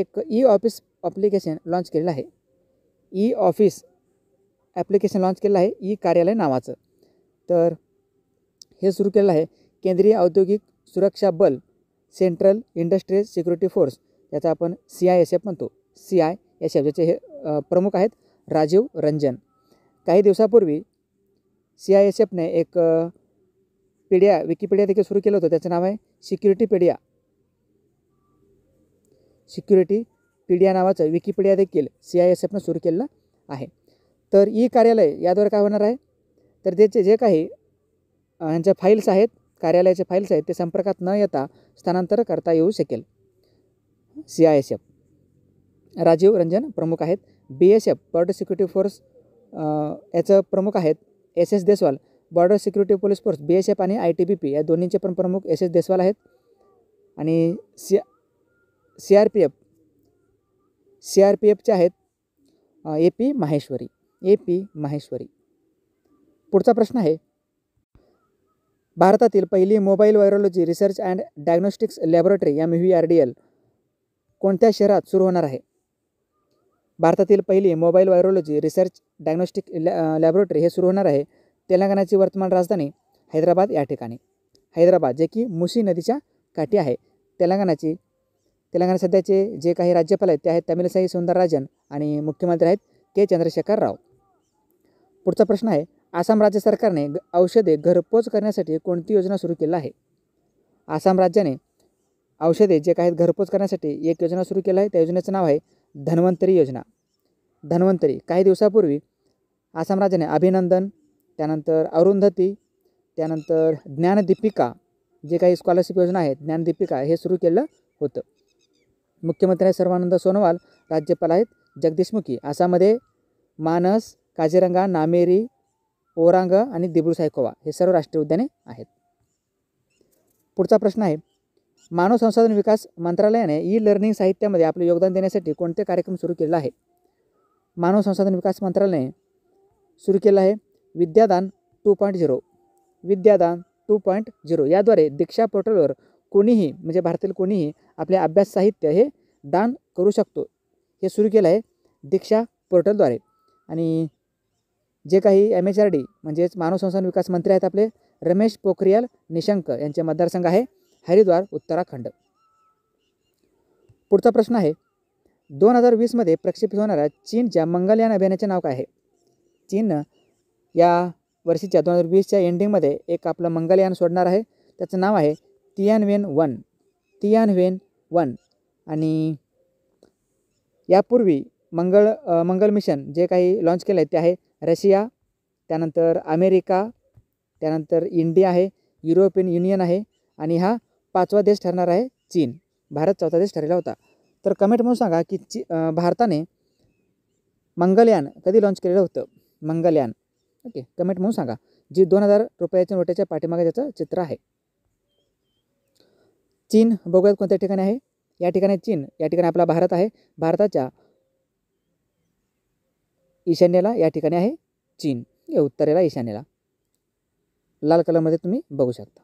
एक ई ऑफिस ॲप्लिकेशन लॉन्च केलेलं आहे ई ऑफिस ॲप्लिकेशन लॉन्च केलेलं आहे ई कार्यालय नावाचं तर हे सुरू केलेलं आहे केंद्रीय औद्योगिक सुरक्षा बल सेंट्रल इंडस्ट्रीज सिक्युरिटी फोर्स याचा आपण सी आय एस एफ म्हणतो सी आय एस एफ ज्याचे हे प्रमुख आहेत राजीव रंजन काही दिवसापूर्वी सी आय एस एफने एक पिडिया विकिपीडिया देखील सुरू केलं होतं त्याचं नाव आहे सिक्युरिटी पिडिया सिक्युरिटी पिडिया नावाचं विकिपीडिया देखील सी आय एस एफनं सुरू केलेलं आहे तर ई कार्यालय याद्वारे काय होणार आहे तर त्याचे जे काही ह्यांच्या फाईल्स आहेत कार्यालयाचे फाईल्स आहेत ते संपर्कात न येता स्थानांतर करता येऊ शकेल C I S F Rajiv Ranjan प्रमुख आहेत B S F border security force याचं प्रमुख आहेत S S Deswal border security police force B S F आणि आय टी बी पी या दोन्हींचे पण प्रमुख एस एस देसवाल आहेत आणि C C R P F C R P एफचे आहेत A P Maheshwari A P Maheshwari पुढचा प्रश्न आहे भारतातील पहिली mobile virology research and diagnostics laboratory M V R D L कोणत्या शहरात सुरू होणार आहे भारतातील पहिली mobile virology research diagnostic la laboratory हे सुरू होणार आहे तेलंगणाची वर्तमान राजधानी हैदराबाद या ठिकाणी हैदराबाद जे की मुसी नदीच्या काठी आहे तेलंगणाची तेलंगणा सध्याचे जे काही राज्यपाल आहेत ते आहेत तमिलसाई सुंदरराजन आणि मुख्यमंत्री आहेत के चंद्रशेखर राव पुढचा प्रश्न आहे आसाम राज्य सरकारने औषधे घरपोच करण्यासाठी कोणती योजना सुरू केली आहे आसाम राज्याने औषधे जे काही घरपोच करण्यासाठी एक योजना सुरू केली आहे त्या योजनेचं नाव आहे धन्वंतरी योजना धन्वंतरी काही दिवसापूर्वी आसाम राज्याने अभिनंदन त्यानंतर अरुंधती त्यानंतर ज्ञानदीपिका जे काही स्कॉलरशिप योजना आहेत ज्ञानदीपिका हे सुरू केलं होतं मुख्यमंत्री सर्वानंद सोनोवाल राज्यपाल आहेत जगदीशमुखी आसाममध्ये मानस काजीरंगा नामेरी ओरांग आणि दिब्रू सायकोवा हे सर्व राष्ट्रीय उद्याने आहेत पुढचा प्रश्न आहे मानव संसाधन विकास मंत्रालयाने ई लर्निंग साहित्यामध्ये आपले योगदान देण्यासाठी कोणते कार्यक्रम सुरू केले आहे मानव संसाधन विकास मंत्रालयाने सुरू केलं आहे Vidyadaan two point zero Vidyadaan two point zero याद्वारे दीक्षा पोर्टलवर कोणीही म्हणजे भारतातील कोणीही आपले अभ्यास साहित्य हे दान करू शकतो हे सुरू केलं आहे दीक्षा पोर्टलद्वारे आणि जे काही एम एच आर डी म्हणजेच मानव संसाधन विकास मंत्री आहेत आपले रमेश पोखरियाल निशंक यांचे मतदारसंघ आहे हरिद्वार उत्तराखंड पुढचा प्रश्न आहे दोन हजार वीसमध्ये प्रक्षेपित होणाऱ्या चीनच्या मंगलयान अभियानाचे नाव काय आहे चीननं या वर्षीच्या दोन हजार वीसच्या एंडिंगमध्ये एक आपलं मंगलयान सोडणार आहे त्याचं नाव आहे तियानवेन वन तियानवेन वन आणि यापूर्वी मंगळ मंगल मिशन जे काही लॉन्च केलं आहे ते आहे रशिया त्यानंतर अमेरिका त्यानंतर इंडिया आहे युरोपियन युनियन आहे आणि हा पाचवा देश ठरणार आहे चीन भारत चौथा देश ठरलेला होता तर कमेंट म्हणून सांगा की ची भारताने मंगलयान कधी लाँच केलेलं होतं मंगलयान ओके कमेंट म्हणून सांगा जी दोन हजार रुपयाच्या नोटाच्या पाठीमागे त्याचं चित्र आहे चीन भौगोलिक कोणत्या ठिकाणी आहे या ठिकाणी चीन या ठिकाणी आपला भारत आहे भारताच्या ईशान्येला या ठिकाणी आहे चीन या उत्तरेला ईशान्येला लाल कलरमध्ये तुम्ही बघू शकता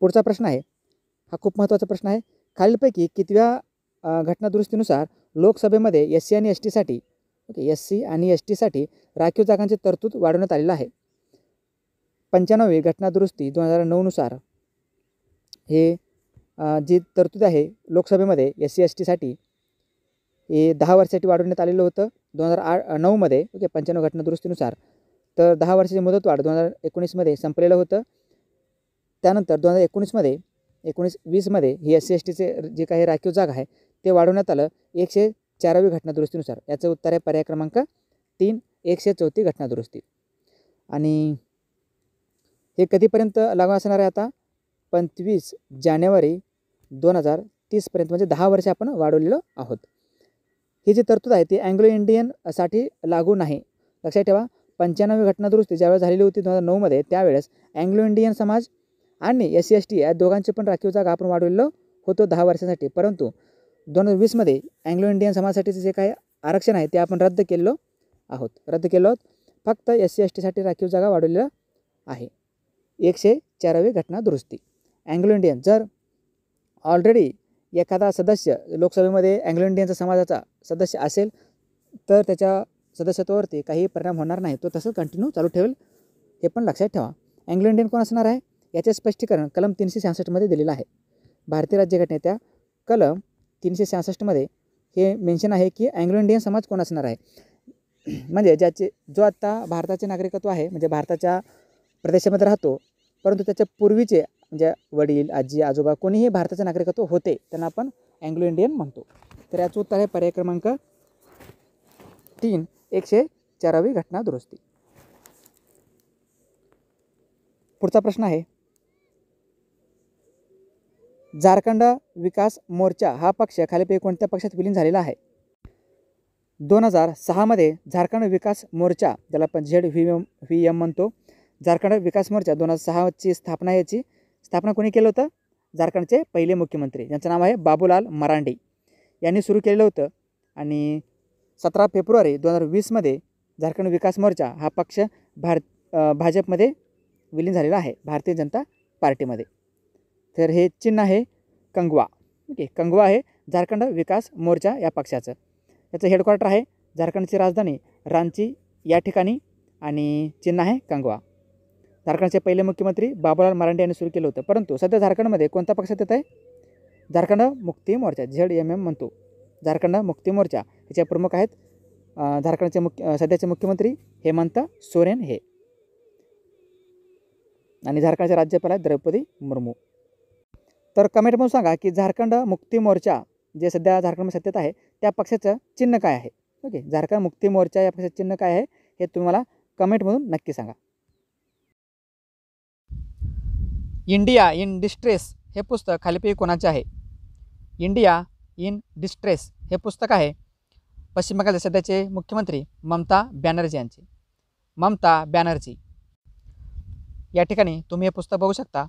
पुढचा प्रश्न आहे हा खूप महत्त्वाचा प्रश्न आहे खालीलपैकी कितव्या घटनादुरुस्तीनुसार लोकसभेमध्ये एस सी आणि एस टीसाठी ओके एस सी आणि एस टीसाठी राखीव जागांची तरतूद वाढवण्यात आलेलं आहे पंच्याण्णवी घटनादुरुस्ती दोन हजार नऊनुसार हे जी तरतूद आहे लोकसभेमध्ये एस सी एस टीसाठी हे दहा वर्षासाठी वाढवण्यात आलेलं होतं दोन हजार आठ नऊमध्ये ओके पंच्याण्णव घटना तर दहा वर्षाची मुदतवाढ दोन हजार एकोणीसमध्ये संपलेलं होतं त्यानंतर दोन हजार एकोणीसमध्ये एकोणीस वीसमध्ये ही एस सी एस टीचे जे काही राखीव जागा आहे ते वाढवण्यात आलं एकशे चारावी घटना याचं उत्तर आहे पर्याय क्रमांक तीन एकशे चौथी घटना दुरुस्ती आणि हे कधीपर्यंत लागू असणार आहे आता पंचवीस जानेवारी दोन हजार तीसपर्यंत म्हणजे दहा वर्ष आपण वाढवलेलो आहोत ही जी तरतूद आहे ती अँग्लो इंडियनसाठी लागू नाही लक्षात ठेवा पंच्याण्णवी घटनादुरुस्ती ज्यावेळेस झालेली होती दोन हजार नऊमध्ये त्यावेळेस अँग्लो इंडियन समाज आणि एस सी एस टी या दोघांची पण राखीव जागा आपण वाढवलेलं होतो दहा वर्षासाठी परंतु दोन हजार वीसमध्ये अँग्लो इंडियन समाजासाठीचं जे काही आरक्षण आहे ते आपण रद्द केलेलो आहोत रद्द केलो आहोत फक्त एस सी एस टीसाठी राखीव जागा वाढवलेलं आहे एकशे चारावी घटना दुरुस्ती अँग्लो इंडियन जर ऑलरेडी एखादा सदस्य लोकसभेमध्ये अँग्लो इंडियनचा समाजाचा सदस्य असेल तर त्याच्या सदस्यत्वावरती काही परिणाम होणार नाही तो तसंच कंटिन्यू चालू ठेवेल हे पण लक्षात ठेवा अँग्लो इंडियन कोण असणार आहे याचे स्पष्टीकरण कलम तीनशे सहासष्टमध्ये दिलेलं आहे भारतीय राज्यघटनेत्या कलम तीनशे सहासष्टमध्ये हे मेन्शन आहे की अँग्लो इंडियन समाज कोण असणार आहे म्हणजे ज्याचे जो आत्ता भारताचे नागरिकत्व आहे म्हणजे भारताच्या प्रदेशामध्ये राहतो परंतु त्याच्या पूर्वीचे म्हणजे वडील आजी आजोबा कोणीही भारताचे नागरिकत्व होते त्यांना आपण अँग्लो इंडियन म्हणतो तर याचं उत्तर आहे पर्याय क्रमांक तीन एकशे चारावी घटना दुरुस्ती पुढचा प्रश्न आहे झारखंड विकास मोर्चा हा पक्ष खालीपैकी कोणत्या पक्षात विलीन झालेला आहे दोन हजार सहामध्ये झारखंड विकास मोर्चा ज्याला आपण Z V M V M म्हणतो झारखंड विकास मोर्चा दोन हजार सहाची स्थापना याची स्थापना कोणी केलं होतं झारखंडचे पहिले मुख्यमंत्री ज्यांचं नाव आहे बाबूलाल मरांडी यांनी सुरू केलेलं होतं आणि सतरा फेब्रुवारी दोन हजार वीसमध्ये झारखंड विकास मोर्चा हा पक्ष भार भाजपमध्ये विलीन झालेला आहे भारतीय जनता पार्टीमध्ये तर हे चिन्ह आहे कंगवा ओके कंगवा आहे झारखंड विकास मोर्चा या पक्षाचं याचं हेडक्वार्टर आहे झारखंडची राजधानी रांची या ठिकाणी आणि चिन्ह आहे कंगवा झारखंडचे पहिले मुख्यमंत्री बाबूलाल मरांडे यांनी सुरू केलं होतं परंतु सध्या झारखंडमध्ये कोणता पक्ष येत आहे झारखंड मुक्ती मोर्चा झेड एम एम म्हणतो झारखंड मुक्ती मोर्चा याचे प्रमुख आहेत झारखंडचे मुख्य सध्याचे मुख्यमंत्री हेमंत सोरेन हे आणि झारखंडचे राज्यपाल आहेत द्रौपदी मुर्मू तर कमेंट म्हणून सांगा की झारखंड मुक्ती मोर्चा जे सध्या झारखंडमध्ये सत्तेत आहे त्या पक्षाचं चिन्ह काय आहे ओके झारखंड मुक्ती मोर्चा या पक्षाचं चिन्ह काय आहे हे तुम्ही मला कमेंटमधून नक्की सांगा इंडिया इन डिस्ट्रेस हे पुस्तक खालीपैकी कोणाचे आहे इंडिया इन डिस्ट्रेस हे पुस्तक आहे पश्चिम बंगाल सध्याचे मुख्यमंत्री ममता बॅनर्जी यांचे ममता बॅनर्जी या ठिकाणी तुम्ही हे पुस्तक बघू शकता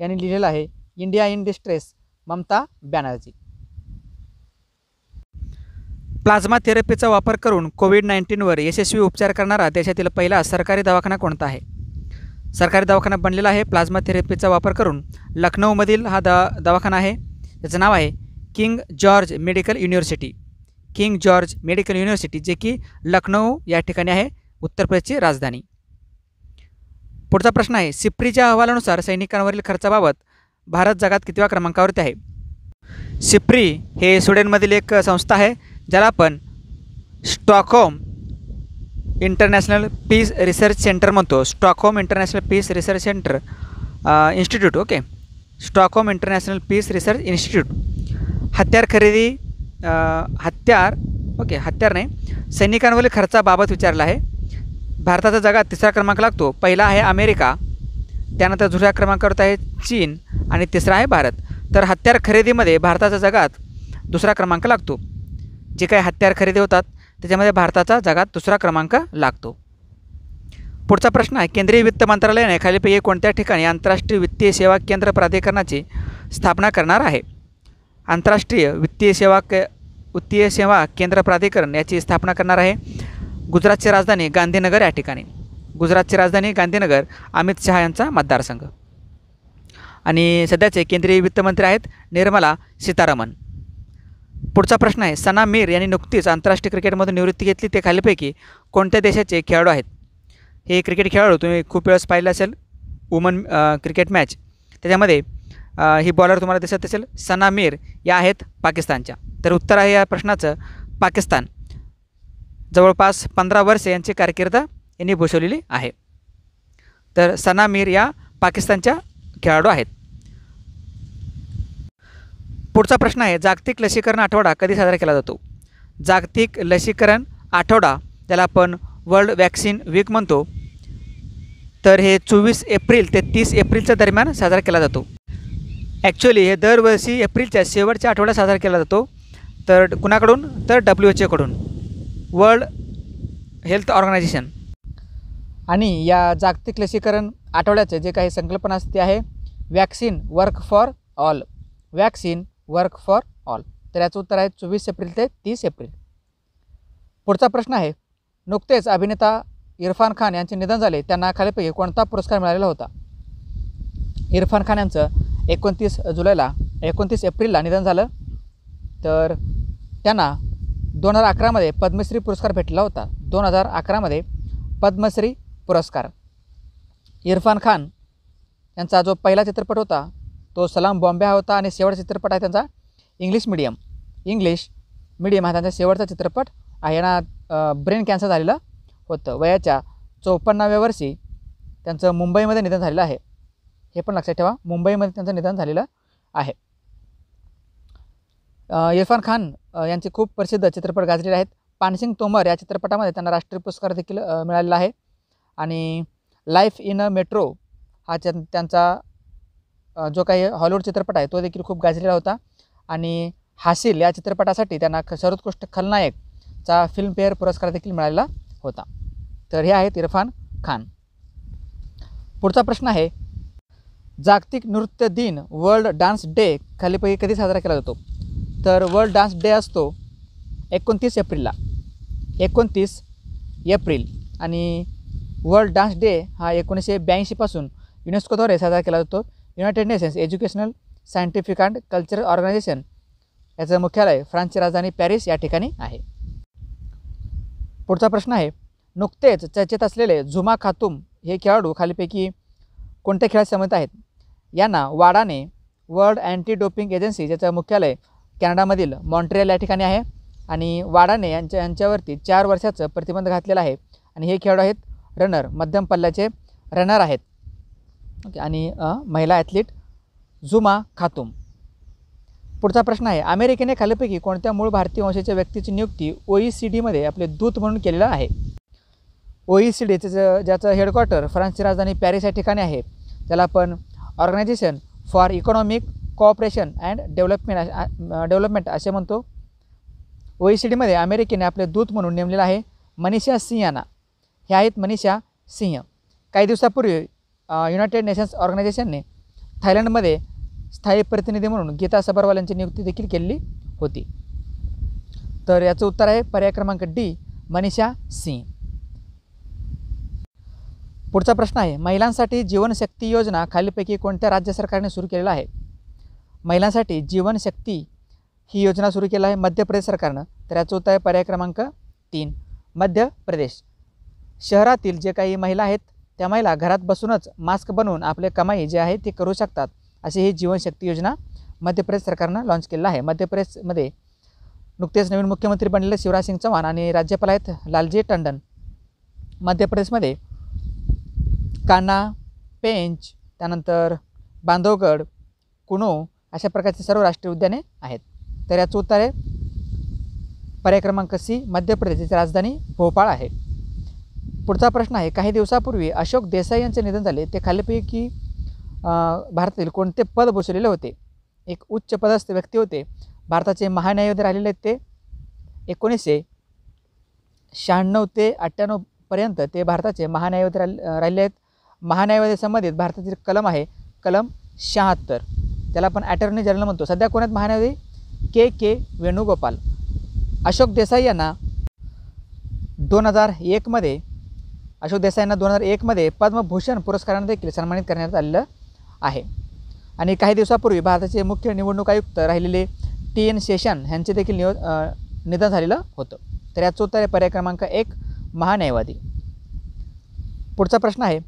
यांनी लिहिलेलं आहे India in distress Mamata Banerjee plasma थेरपीचा वापर करून कोविड नाईन्टीनवर यशस्वी उपचार करणारा देशातील पहिला सरकारी दवाखाना कोणता आहे सरकारी दवाखाना बनलेला आहे प्लाझ्मा थेरपीचा वापर करून लखनौमधील हा द दवाखाना आहे त्याचं नाव आहे King George medical university King George medical university जे की लखनौ या ठिकाणी आहे उत्तर प्रदेशची राजधानी पुढचा प्रश्न आहे सिप्रीच्या अहवालानुसार सैनिकांवरील खर्चाबाबत भारत जगात कितव्या क्रमांकावरती आहे सिप्री हे स्वीडनमधील एक संस्था आहे ज्याला आपण Stockholm international peace research centre म्हणतो Stockholm international peace research centre institute okay Stockholm international peace research institute हत्यार खरेदी हत्यार ओके हत्यार नाही सैनिकांवरील खर्चाबाबत विचारला आहे भारताचा जगात तिसरा क्रमांक लागतो पहिला आहे अमेरिका त्यानंतर दुसऱ्या क्रमांकावर आहे चीन आणि तिसरा आहे भारत तर हत्यार खरेदीमध्ये भारताचा जगात दुसरा क्रमांक लागतो जे काही हत्यार खरेदी होतात त्याच्यामध्ये भारताचा जगात दुसरा क्रमांक लागतो पुढचा प्रश्न आहे केंद्रीय वित्त मंत्रालयाने खालीपैकी कोणत्या ठिकाणी आंतरराष्ट्रीय वित्तीय सेवा केंद्र प्राधिकरणाची स्थापना करणार आहे आंतरराष्ट्रीय वित्तीय सेवा के वित्तीय सेवा केंद्र प्राधिकरण याची स्थापना करणार आहे गुजरातची राजधानी गांधीनगर या ठिकाणी गुजरातची राजधानी गांधीनगर अमित शहा यांचा मतदारसंघ आणि सध्याचे केंद्रीय वित्तमंत्री आहेत निर्मला सीतारामन पुढचा प्रश्न आहे सना मीर यांनी नुकतीच आंतरराष्ट्रीय क्रिकेटमधून निवृत्ती घेतली ते खालीपैकी कोणत्या देशाचे खेळाडू आहेत हे क्रिकेट खेळाडू तुम्ही खूप वेळेस पाहिलं असेल वुमन क्रिकेट मॅच त्याच्यामध्ये ही बॉलर तुम्हाला दिसत असेल सना मीर या आहेत पाकिस्तानच्या तर उत्तर आहे या प्रश्नाचं पाकिस्तान जवळपास पंधरा वर्ष यांची कारकीर्द यांनी भूषवलेली आहे तर सना मीर या पाकिस्तानच्या खेळाडू आहेत पुढचा प्रश्न आहे जागतिक लसीकरण आठवडा कधी साजरा केला जातो जागतिक लसीकरण आठवडा त्याला आपण वर्ल्ड वॅक्सिन वीक म्हणतो तर हे चोवीस एप्रिल ते तीस एप्रिलच्या दरम्यान साजरा केला जातो ॲक्च्युली हे दरवर्षी एप्रिलच्या शेवटच्या आठवड्यात साजरा केला जातो तर कुणाकडून तर डब्ल्यू एच एकडून वर्ल्ड हेल्थ ऑर्गनायझेशन आणि या जागतिक लसीकरण आठवड्याचे जे काही संकल्पना असते आहे vaccine work for all vaccine work for all तर याचं उत्तर आहे चोवीस एप्रिल ते तीस एप्रिल पुढचा प्रश्न आहे नुकतेच अभिनेता इरफान खान यांचे निधन झाले त्यांना खालीपैकी कोणता पुरस्कार मिळालेला होता इरफान खान यांचं एकोणतीस जुलैला एकोणतीस एप्रिलला निधन झालं तर त्यांना दोन हजार अकरामध्ये पद्मश्री पुरस्कार भेटला होता दोन हजार अकरामध्ये पद्मश्री पुरस्कार इरफान खान यांचा जो पहिला चित्रपट होता तो सलाम बॉम्बे हा होता आणि शेवटचा चित्रपट आहे त्यांचा इंग्लिश मीडियम इंग्लिश मीडियम हा त्यांचा शेवटचा चित्रपट आहे ना ब्रेन कॅन्सर झालेलं होतं वयाच्या चौपन्नाव्या वर्षी त्यांचं मुंबईमध्ये निधन झालेलं आहे हे पण लक्षात ठेवा मुंबईमध्ये त्यांचं निधन झालेलं आहे इरफान खान यांचे खूप प्रसिद्ध चित्रपट गाजलेले आहेत पानसिंग तोमर या चित्रपटामध्ये त्यांना राष्ट्रीय पुरस्कार देखील मिळालेला आहे आणि लाईफ इन अ मेट्रो हा त्यांचा जो काही हॉलिवूड चित्रपट आहे तो देखील खूप गाजलेला होता आणि हासिल या चित्रपटासाठी त्यांना सर्वोत्कृष्ट खलनायक चा फिल्मफेअर पुरस्कार देखील मिळालेला होता तर हे आहेत इरफान खान पुढचा प्रश्न आहे जागतिक नृत्य दिन वर्ल्ड डान्स डे खालीपैकी कधी साजरा केला जातो तर वर्ल्ड डान्स डे असतो एकोणतीस एप्रिलला एकोणतीस एप्रिल आणि वर्ल्ड डान्स डे हा एकोणीसशे ब्याऐंशीपासून युनेस्कोद्वारे साजरा केला जातो united nations educational scientific and cultural organisation याचं मुख्यालय फ्रान्सची राजधानी पॅरिस या ठिकाणी आहे पुढचा प्रश्न आहे नुकतेच चर्चेत असलेले झुमा खातुम हे खेळाडू खालीपैकी कोणत्या खेळात समित आहेत यांना वाडाने वर्ल्ड अँटी डोपिंग एजन्सी ज्याचं मुख्यालय कॅनडामधील मॉन्ट्रियल या ठिकाणी आहे आणि वाडाने यांच्या यांच्यावरती चार वर्षाचं प्रतिबंध घातलेलं आहे आणि हे खेळाडू आहेत रनर मध्यम पल्ल्याचे रनर आहेत ओके आणि महिला ॲथलीट झुमा खातुम पुढचा प्रश्न आहे अमेरिकेने खालीपैकी कोणत्या मूळ भारतीय वंशाच्या व्यक्तीची नियुक्ती ओ ई सी डीमध्ये आपले दूत म्हणून केलेला आहे ओ ई सी डीचं ज्याचं हेडक्वार्टर फ्रान्सची राजधानी पॅरिस या ठिकाणी आहे त्याला आपण organisation for economic cooperation and development development असे म्हणतो ओ ई सी डीमध्ये अमेरिकेने आपले दूत म्हणून नेमलेलं आहे मनीषा सिंह हे आहेत मनीषा सिंह काही दिवसापूर्वी युनायटेड नेशन्स ऑर्गनायझेशनने थायलंडमध्ये स्थायी प्रतिनिधी म्हणून गीता यांची नियुक्ती देखील केलेली होती तर याचं उत्तर आहे पर्याय क्रमांक डी मनीषा सिंह पुढचा प्रश्न आहे महिलांसाठी जीवनशक्ती योजना खालीलपैकी कोणत्या राज्य सरकारने सुरू केलेला आहे महिलांसाठी जीवनशक्ती ही योजना सुरू केली आहे मध्य प्रदेश सरकारनं तर याचं उत्तर आहे पर्याय क्रमांक तीन मध्य प्रदेश शहरातील जे काही महिला आहेत त्या महिला घरात बसूनच मास्क बनवून आपले कमाई जे आहे ते करू शकतात अशी ही जीवनशक्ती योजना मध्य प्रदेश सरकारनं लॉन्च केलेलं आहे मध्य प्रदेशमध्ये नुकतेच नवीन मुख्यमंत्री बनलेले शिवराज सिंग चौहान आणि राज्यपाल आहेत लालजी टंडन मध्य प्रदेशमध्ये कान्हा पेंच त्यानंतर बांधवगड कुनो अशा प्रकारची सर्व राष्ट्रीय उद्याने आहेत तर याचं उत्तर आहे पर्याय क्रमांक सी मध्य प्रदेशची राजधानी भोपाळ आहे पुढचा प्रश्न आहे काही दिवसापूर्वी अशोक देसाई यांचे निधन झाले ते खालीपैकी भारतातील कोणते पद भूषवलेले होते एक उच्च पदस्थ व्यक्ती होते भारताचे महान्यायवादी राहिलेले आहेत ते एकोणीसशे शहाण्णव ते अठ्ठ्याण्णवपर्यंत ते भारताचे महान्यायवादी राहिले राहिले आहेत महान्यायवादी संबंधित भारतातील कलम आहे कलम शहात्तर त्याला आपण ॲटर्नी जनरल म्हणतो सध्या कोण आहेत महान्यायवादी के के वेणुगोपाल अशोक देसाई यांना दोन हजार एकमध्ये अशोक देसाई यांना दोन हजार एकमध्ये पद्मभूषण पुरस्कारांना देखील सन्मानित करण्यात आलेलं आहे आणि काही दिवसापूर्वी भारताचे मुख्य निवडणूक आयुक्त राहिलेले टी एन शेषन यांचे देखील निव निधन झालेलं होतं तर याचं उत्तर आहे पर्याय क्रमांक एक महान्यायवादी पुढचा प्रश्न आहे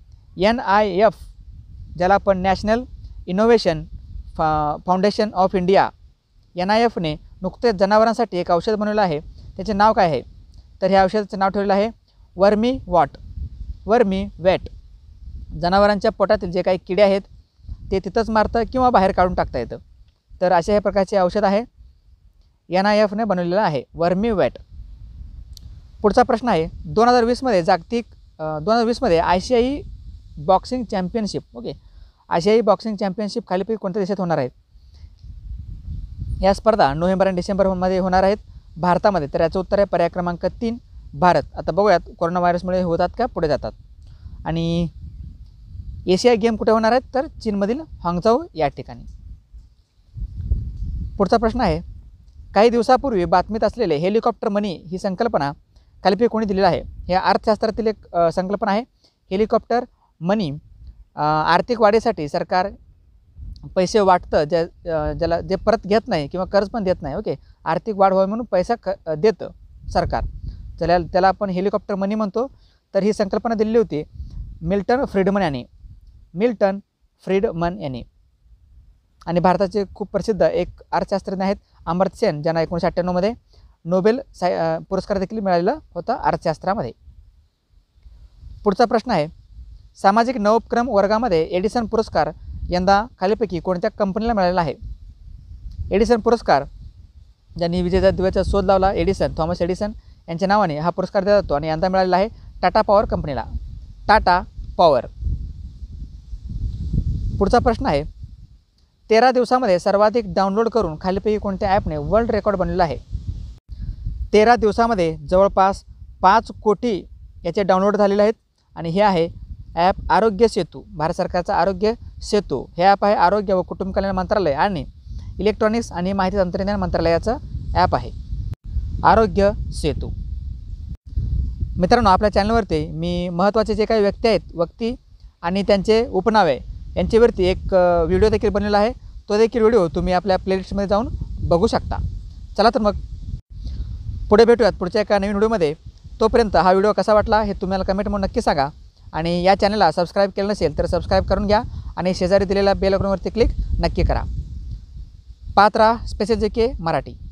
एन आय एफ ज्याला आपण national innovation fa foundation of India N I एफने नुकतेच जनावरांसाठी एक औषध बनवलं आहे त्याचे नाव काय आहे तर ह्या औषधाचं नाव ठेवलेलं आहे वर्मी वॉट वर्मी वॅट जनावरांच्या पोटातील जे काही किडे आहेत ते तिथंच मारतं किंवा बाहेर काढून टाकता येतं तर अशा हे प्रकारचे औषध आहे एन आय एफने बनवलेलं आहे वर्मी वॅट पुढचा प्रश्न आहे दोन हजार वीसमध्ये जागतिक दोन हजार वीसमध्ये आशियाई बॉक्सिंग चॅम्पियनशिप ओके आशियाई बॉक्सिंग चॅम्पियनशिप खालीपैकी कोणत्या देशात होणार आहेत या स्पर्धा नोव्हेंबर आणि डिसेंबरमध्ये होणार आहेत भारतामध्ये तर याचं उत्तर आहे पर्याय क्रमांक तीन भारत आता बघूयात कोरोना व्हायरसमुळे होतात का पुढे जातात आणि एशिया गेम कुठे होणार आहेत तर चीनमधील हांगजाऊ या ठिकाणी पुढचा प्रश्न आहे काही दिवसापूर्वी बातमीत असलेले हेलिकॉप्टर मनी ही संकल्पना कल्पी कोणी दिलेला आहे हे अर्थशास्त्रातील एक संकल्पना आहे हेलिकॉप्टर मनी आर्थिक वाढीसाठी सरकार पैसे वाटतं ज्या ज्याला जे परत घेत नाही किंवा कर्ज पण देत नाही ओके आर्थिक वाढ व्हावी म्हणून पैसा क देतं सरकार त्याला त्याला आपण हेलिकॉप्टर मनी म्हणतो तर ही संकल्पना दिलेली होती मिल्टन फ्रीडमन यांनी मिल्टन फ्रीडमन यांनी आणि भारताचे खूप प्रसिद्ध एक अर्थशास्त्रज्ञ आहेत अमृत सेन ज्यांना एकोणीसशे अठ्ठ्याण्णवमध्ये नोबेल साय पुरस्कार देखील मिळालेला होता अर्थशास्त्रामध्ये पुढचा प्रश्न आहे सामाजिक नवोपक्रम वर्गामध्ये एडिसन पुरस्कार यंदा खालीपैकी कोणत्या कंपनीला मिळालेला आहे एडिसन पुरस्कार ज्यांनी विजेचा दिव्याचा शोध लावला एडिसन थॉमस एडिसन यांच्या नावाने हा पुरस्कार दिला जातो आणि यंदा मिळालेला आहे टाटा पॉवर कंपनीला टाटा पॉवर पुढचा प्रश्न आहे तेरा दिवसामध्ये सर्वाधिक डाउनलोड करून खालीपैकी कोणत्या ॲपने वर्ल्ड रेकॉर्ड बनलेला आहे तेरा दिवसामध्ये जवळपास पाच कोटी याचे डाउनलोड झालेले आहेत आणि हे आहे ॲप आरोग्य सेतू भारत सरकारचा आरोग्य सेतू हे ॲप आहे आरोग्य व कुटुंब कल्याण मंत्रालय आणि इलेक्ट्रॉनिक्स आणि माहिती तंत्रज्ञान मंत्रालयाचं ॲप आहे आरोग्य सेतू मित्रांनो आपल्या चॅनलवरती मी महत्त्वाचे जे काही व्यक्ती आहेत व्यक्ती आणि त्यांचे उपनावे यांच्यावरती एक व्हिडिओ देखील बनलेला आहे तो देखील व्हिडिओ तुम्ही आपल्या प्लेलिस्टमध्ये जाऊन बघू शकता चला तर मग पुढे भेटूयात पुढच्या एका नवीन व्हिडिओमध्ये तोपर्यंत हा व्हिडिओ कसा वाटला हे तुम्हाला कमेंट म्हणून नक्की सांगा आणि या चॅनलला सबस्क्राईब केलं नसेल तर सबस्क्राईब करून घ्या आणि शेजारी दिलेल्या बेल आयकॉनवरती क्लिक नक्की करा पात्रा स्पेशल जे के मराठी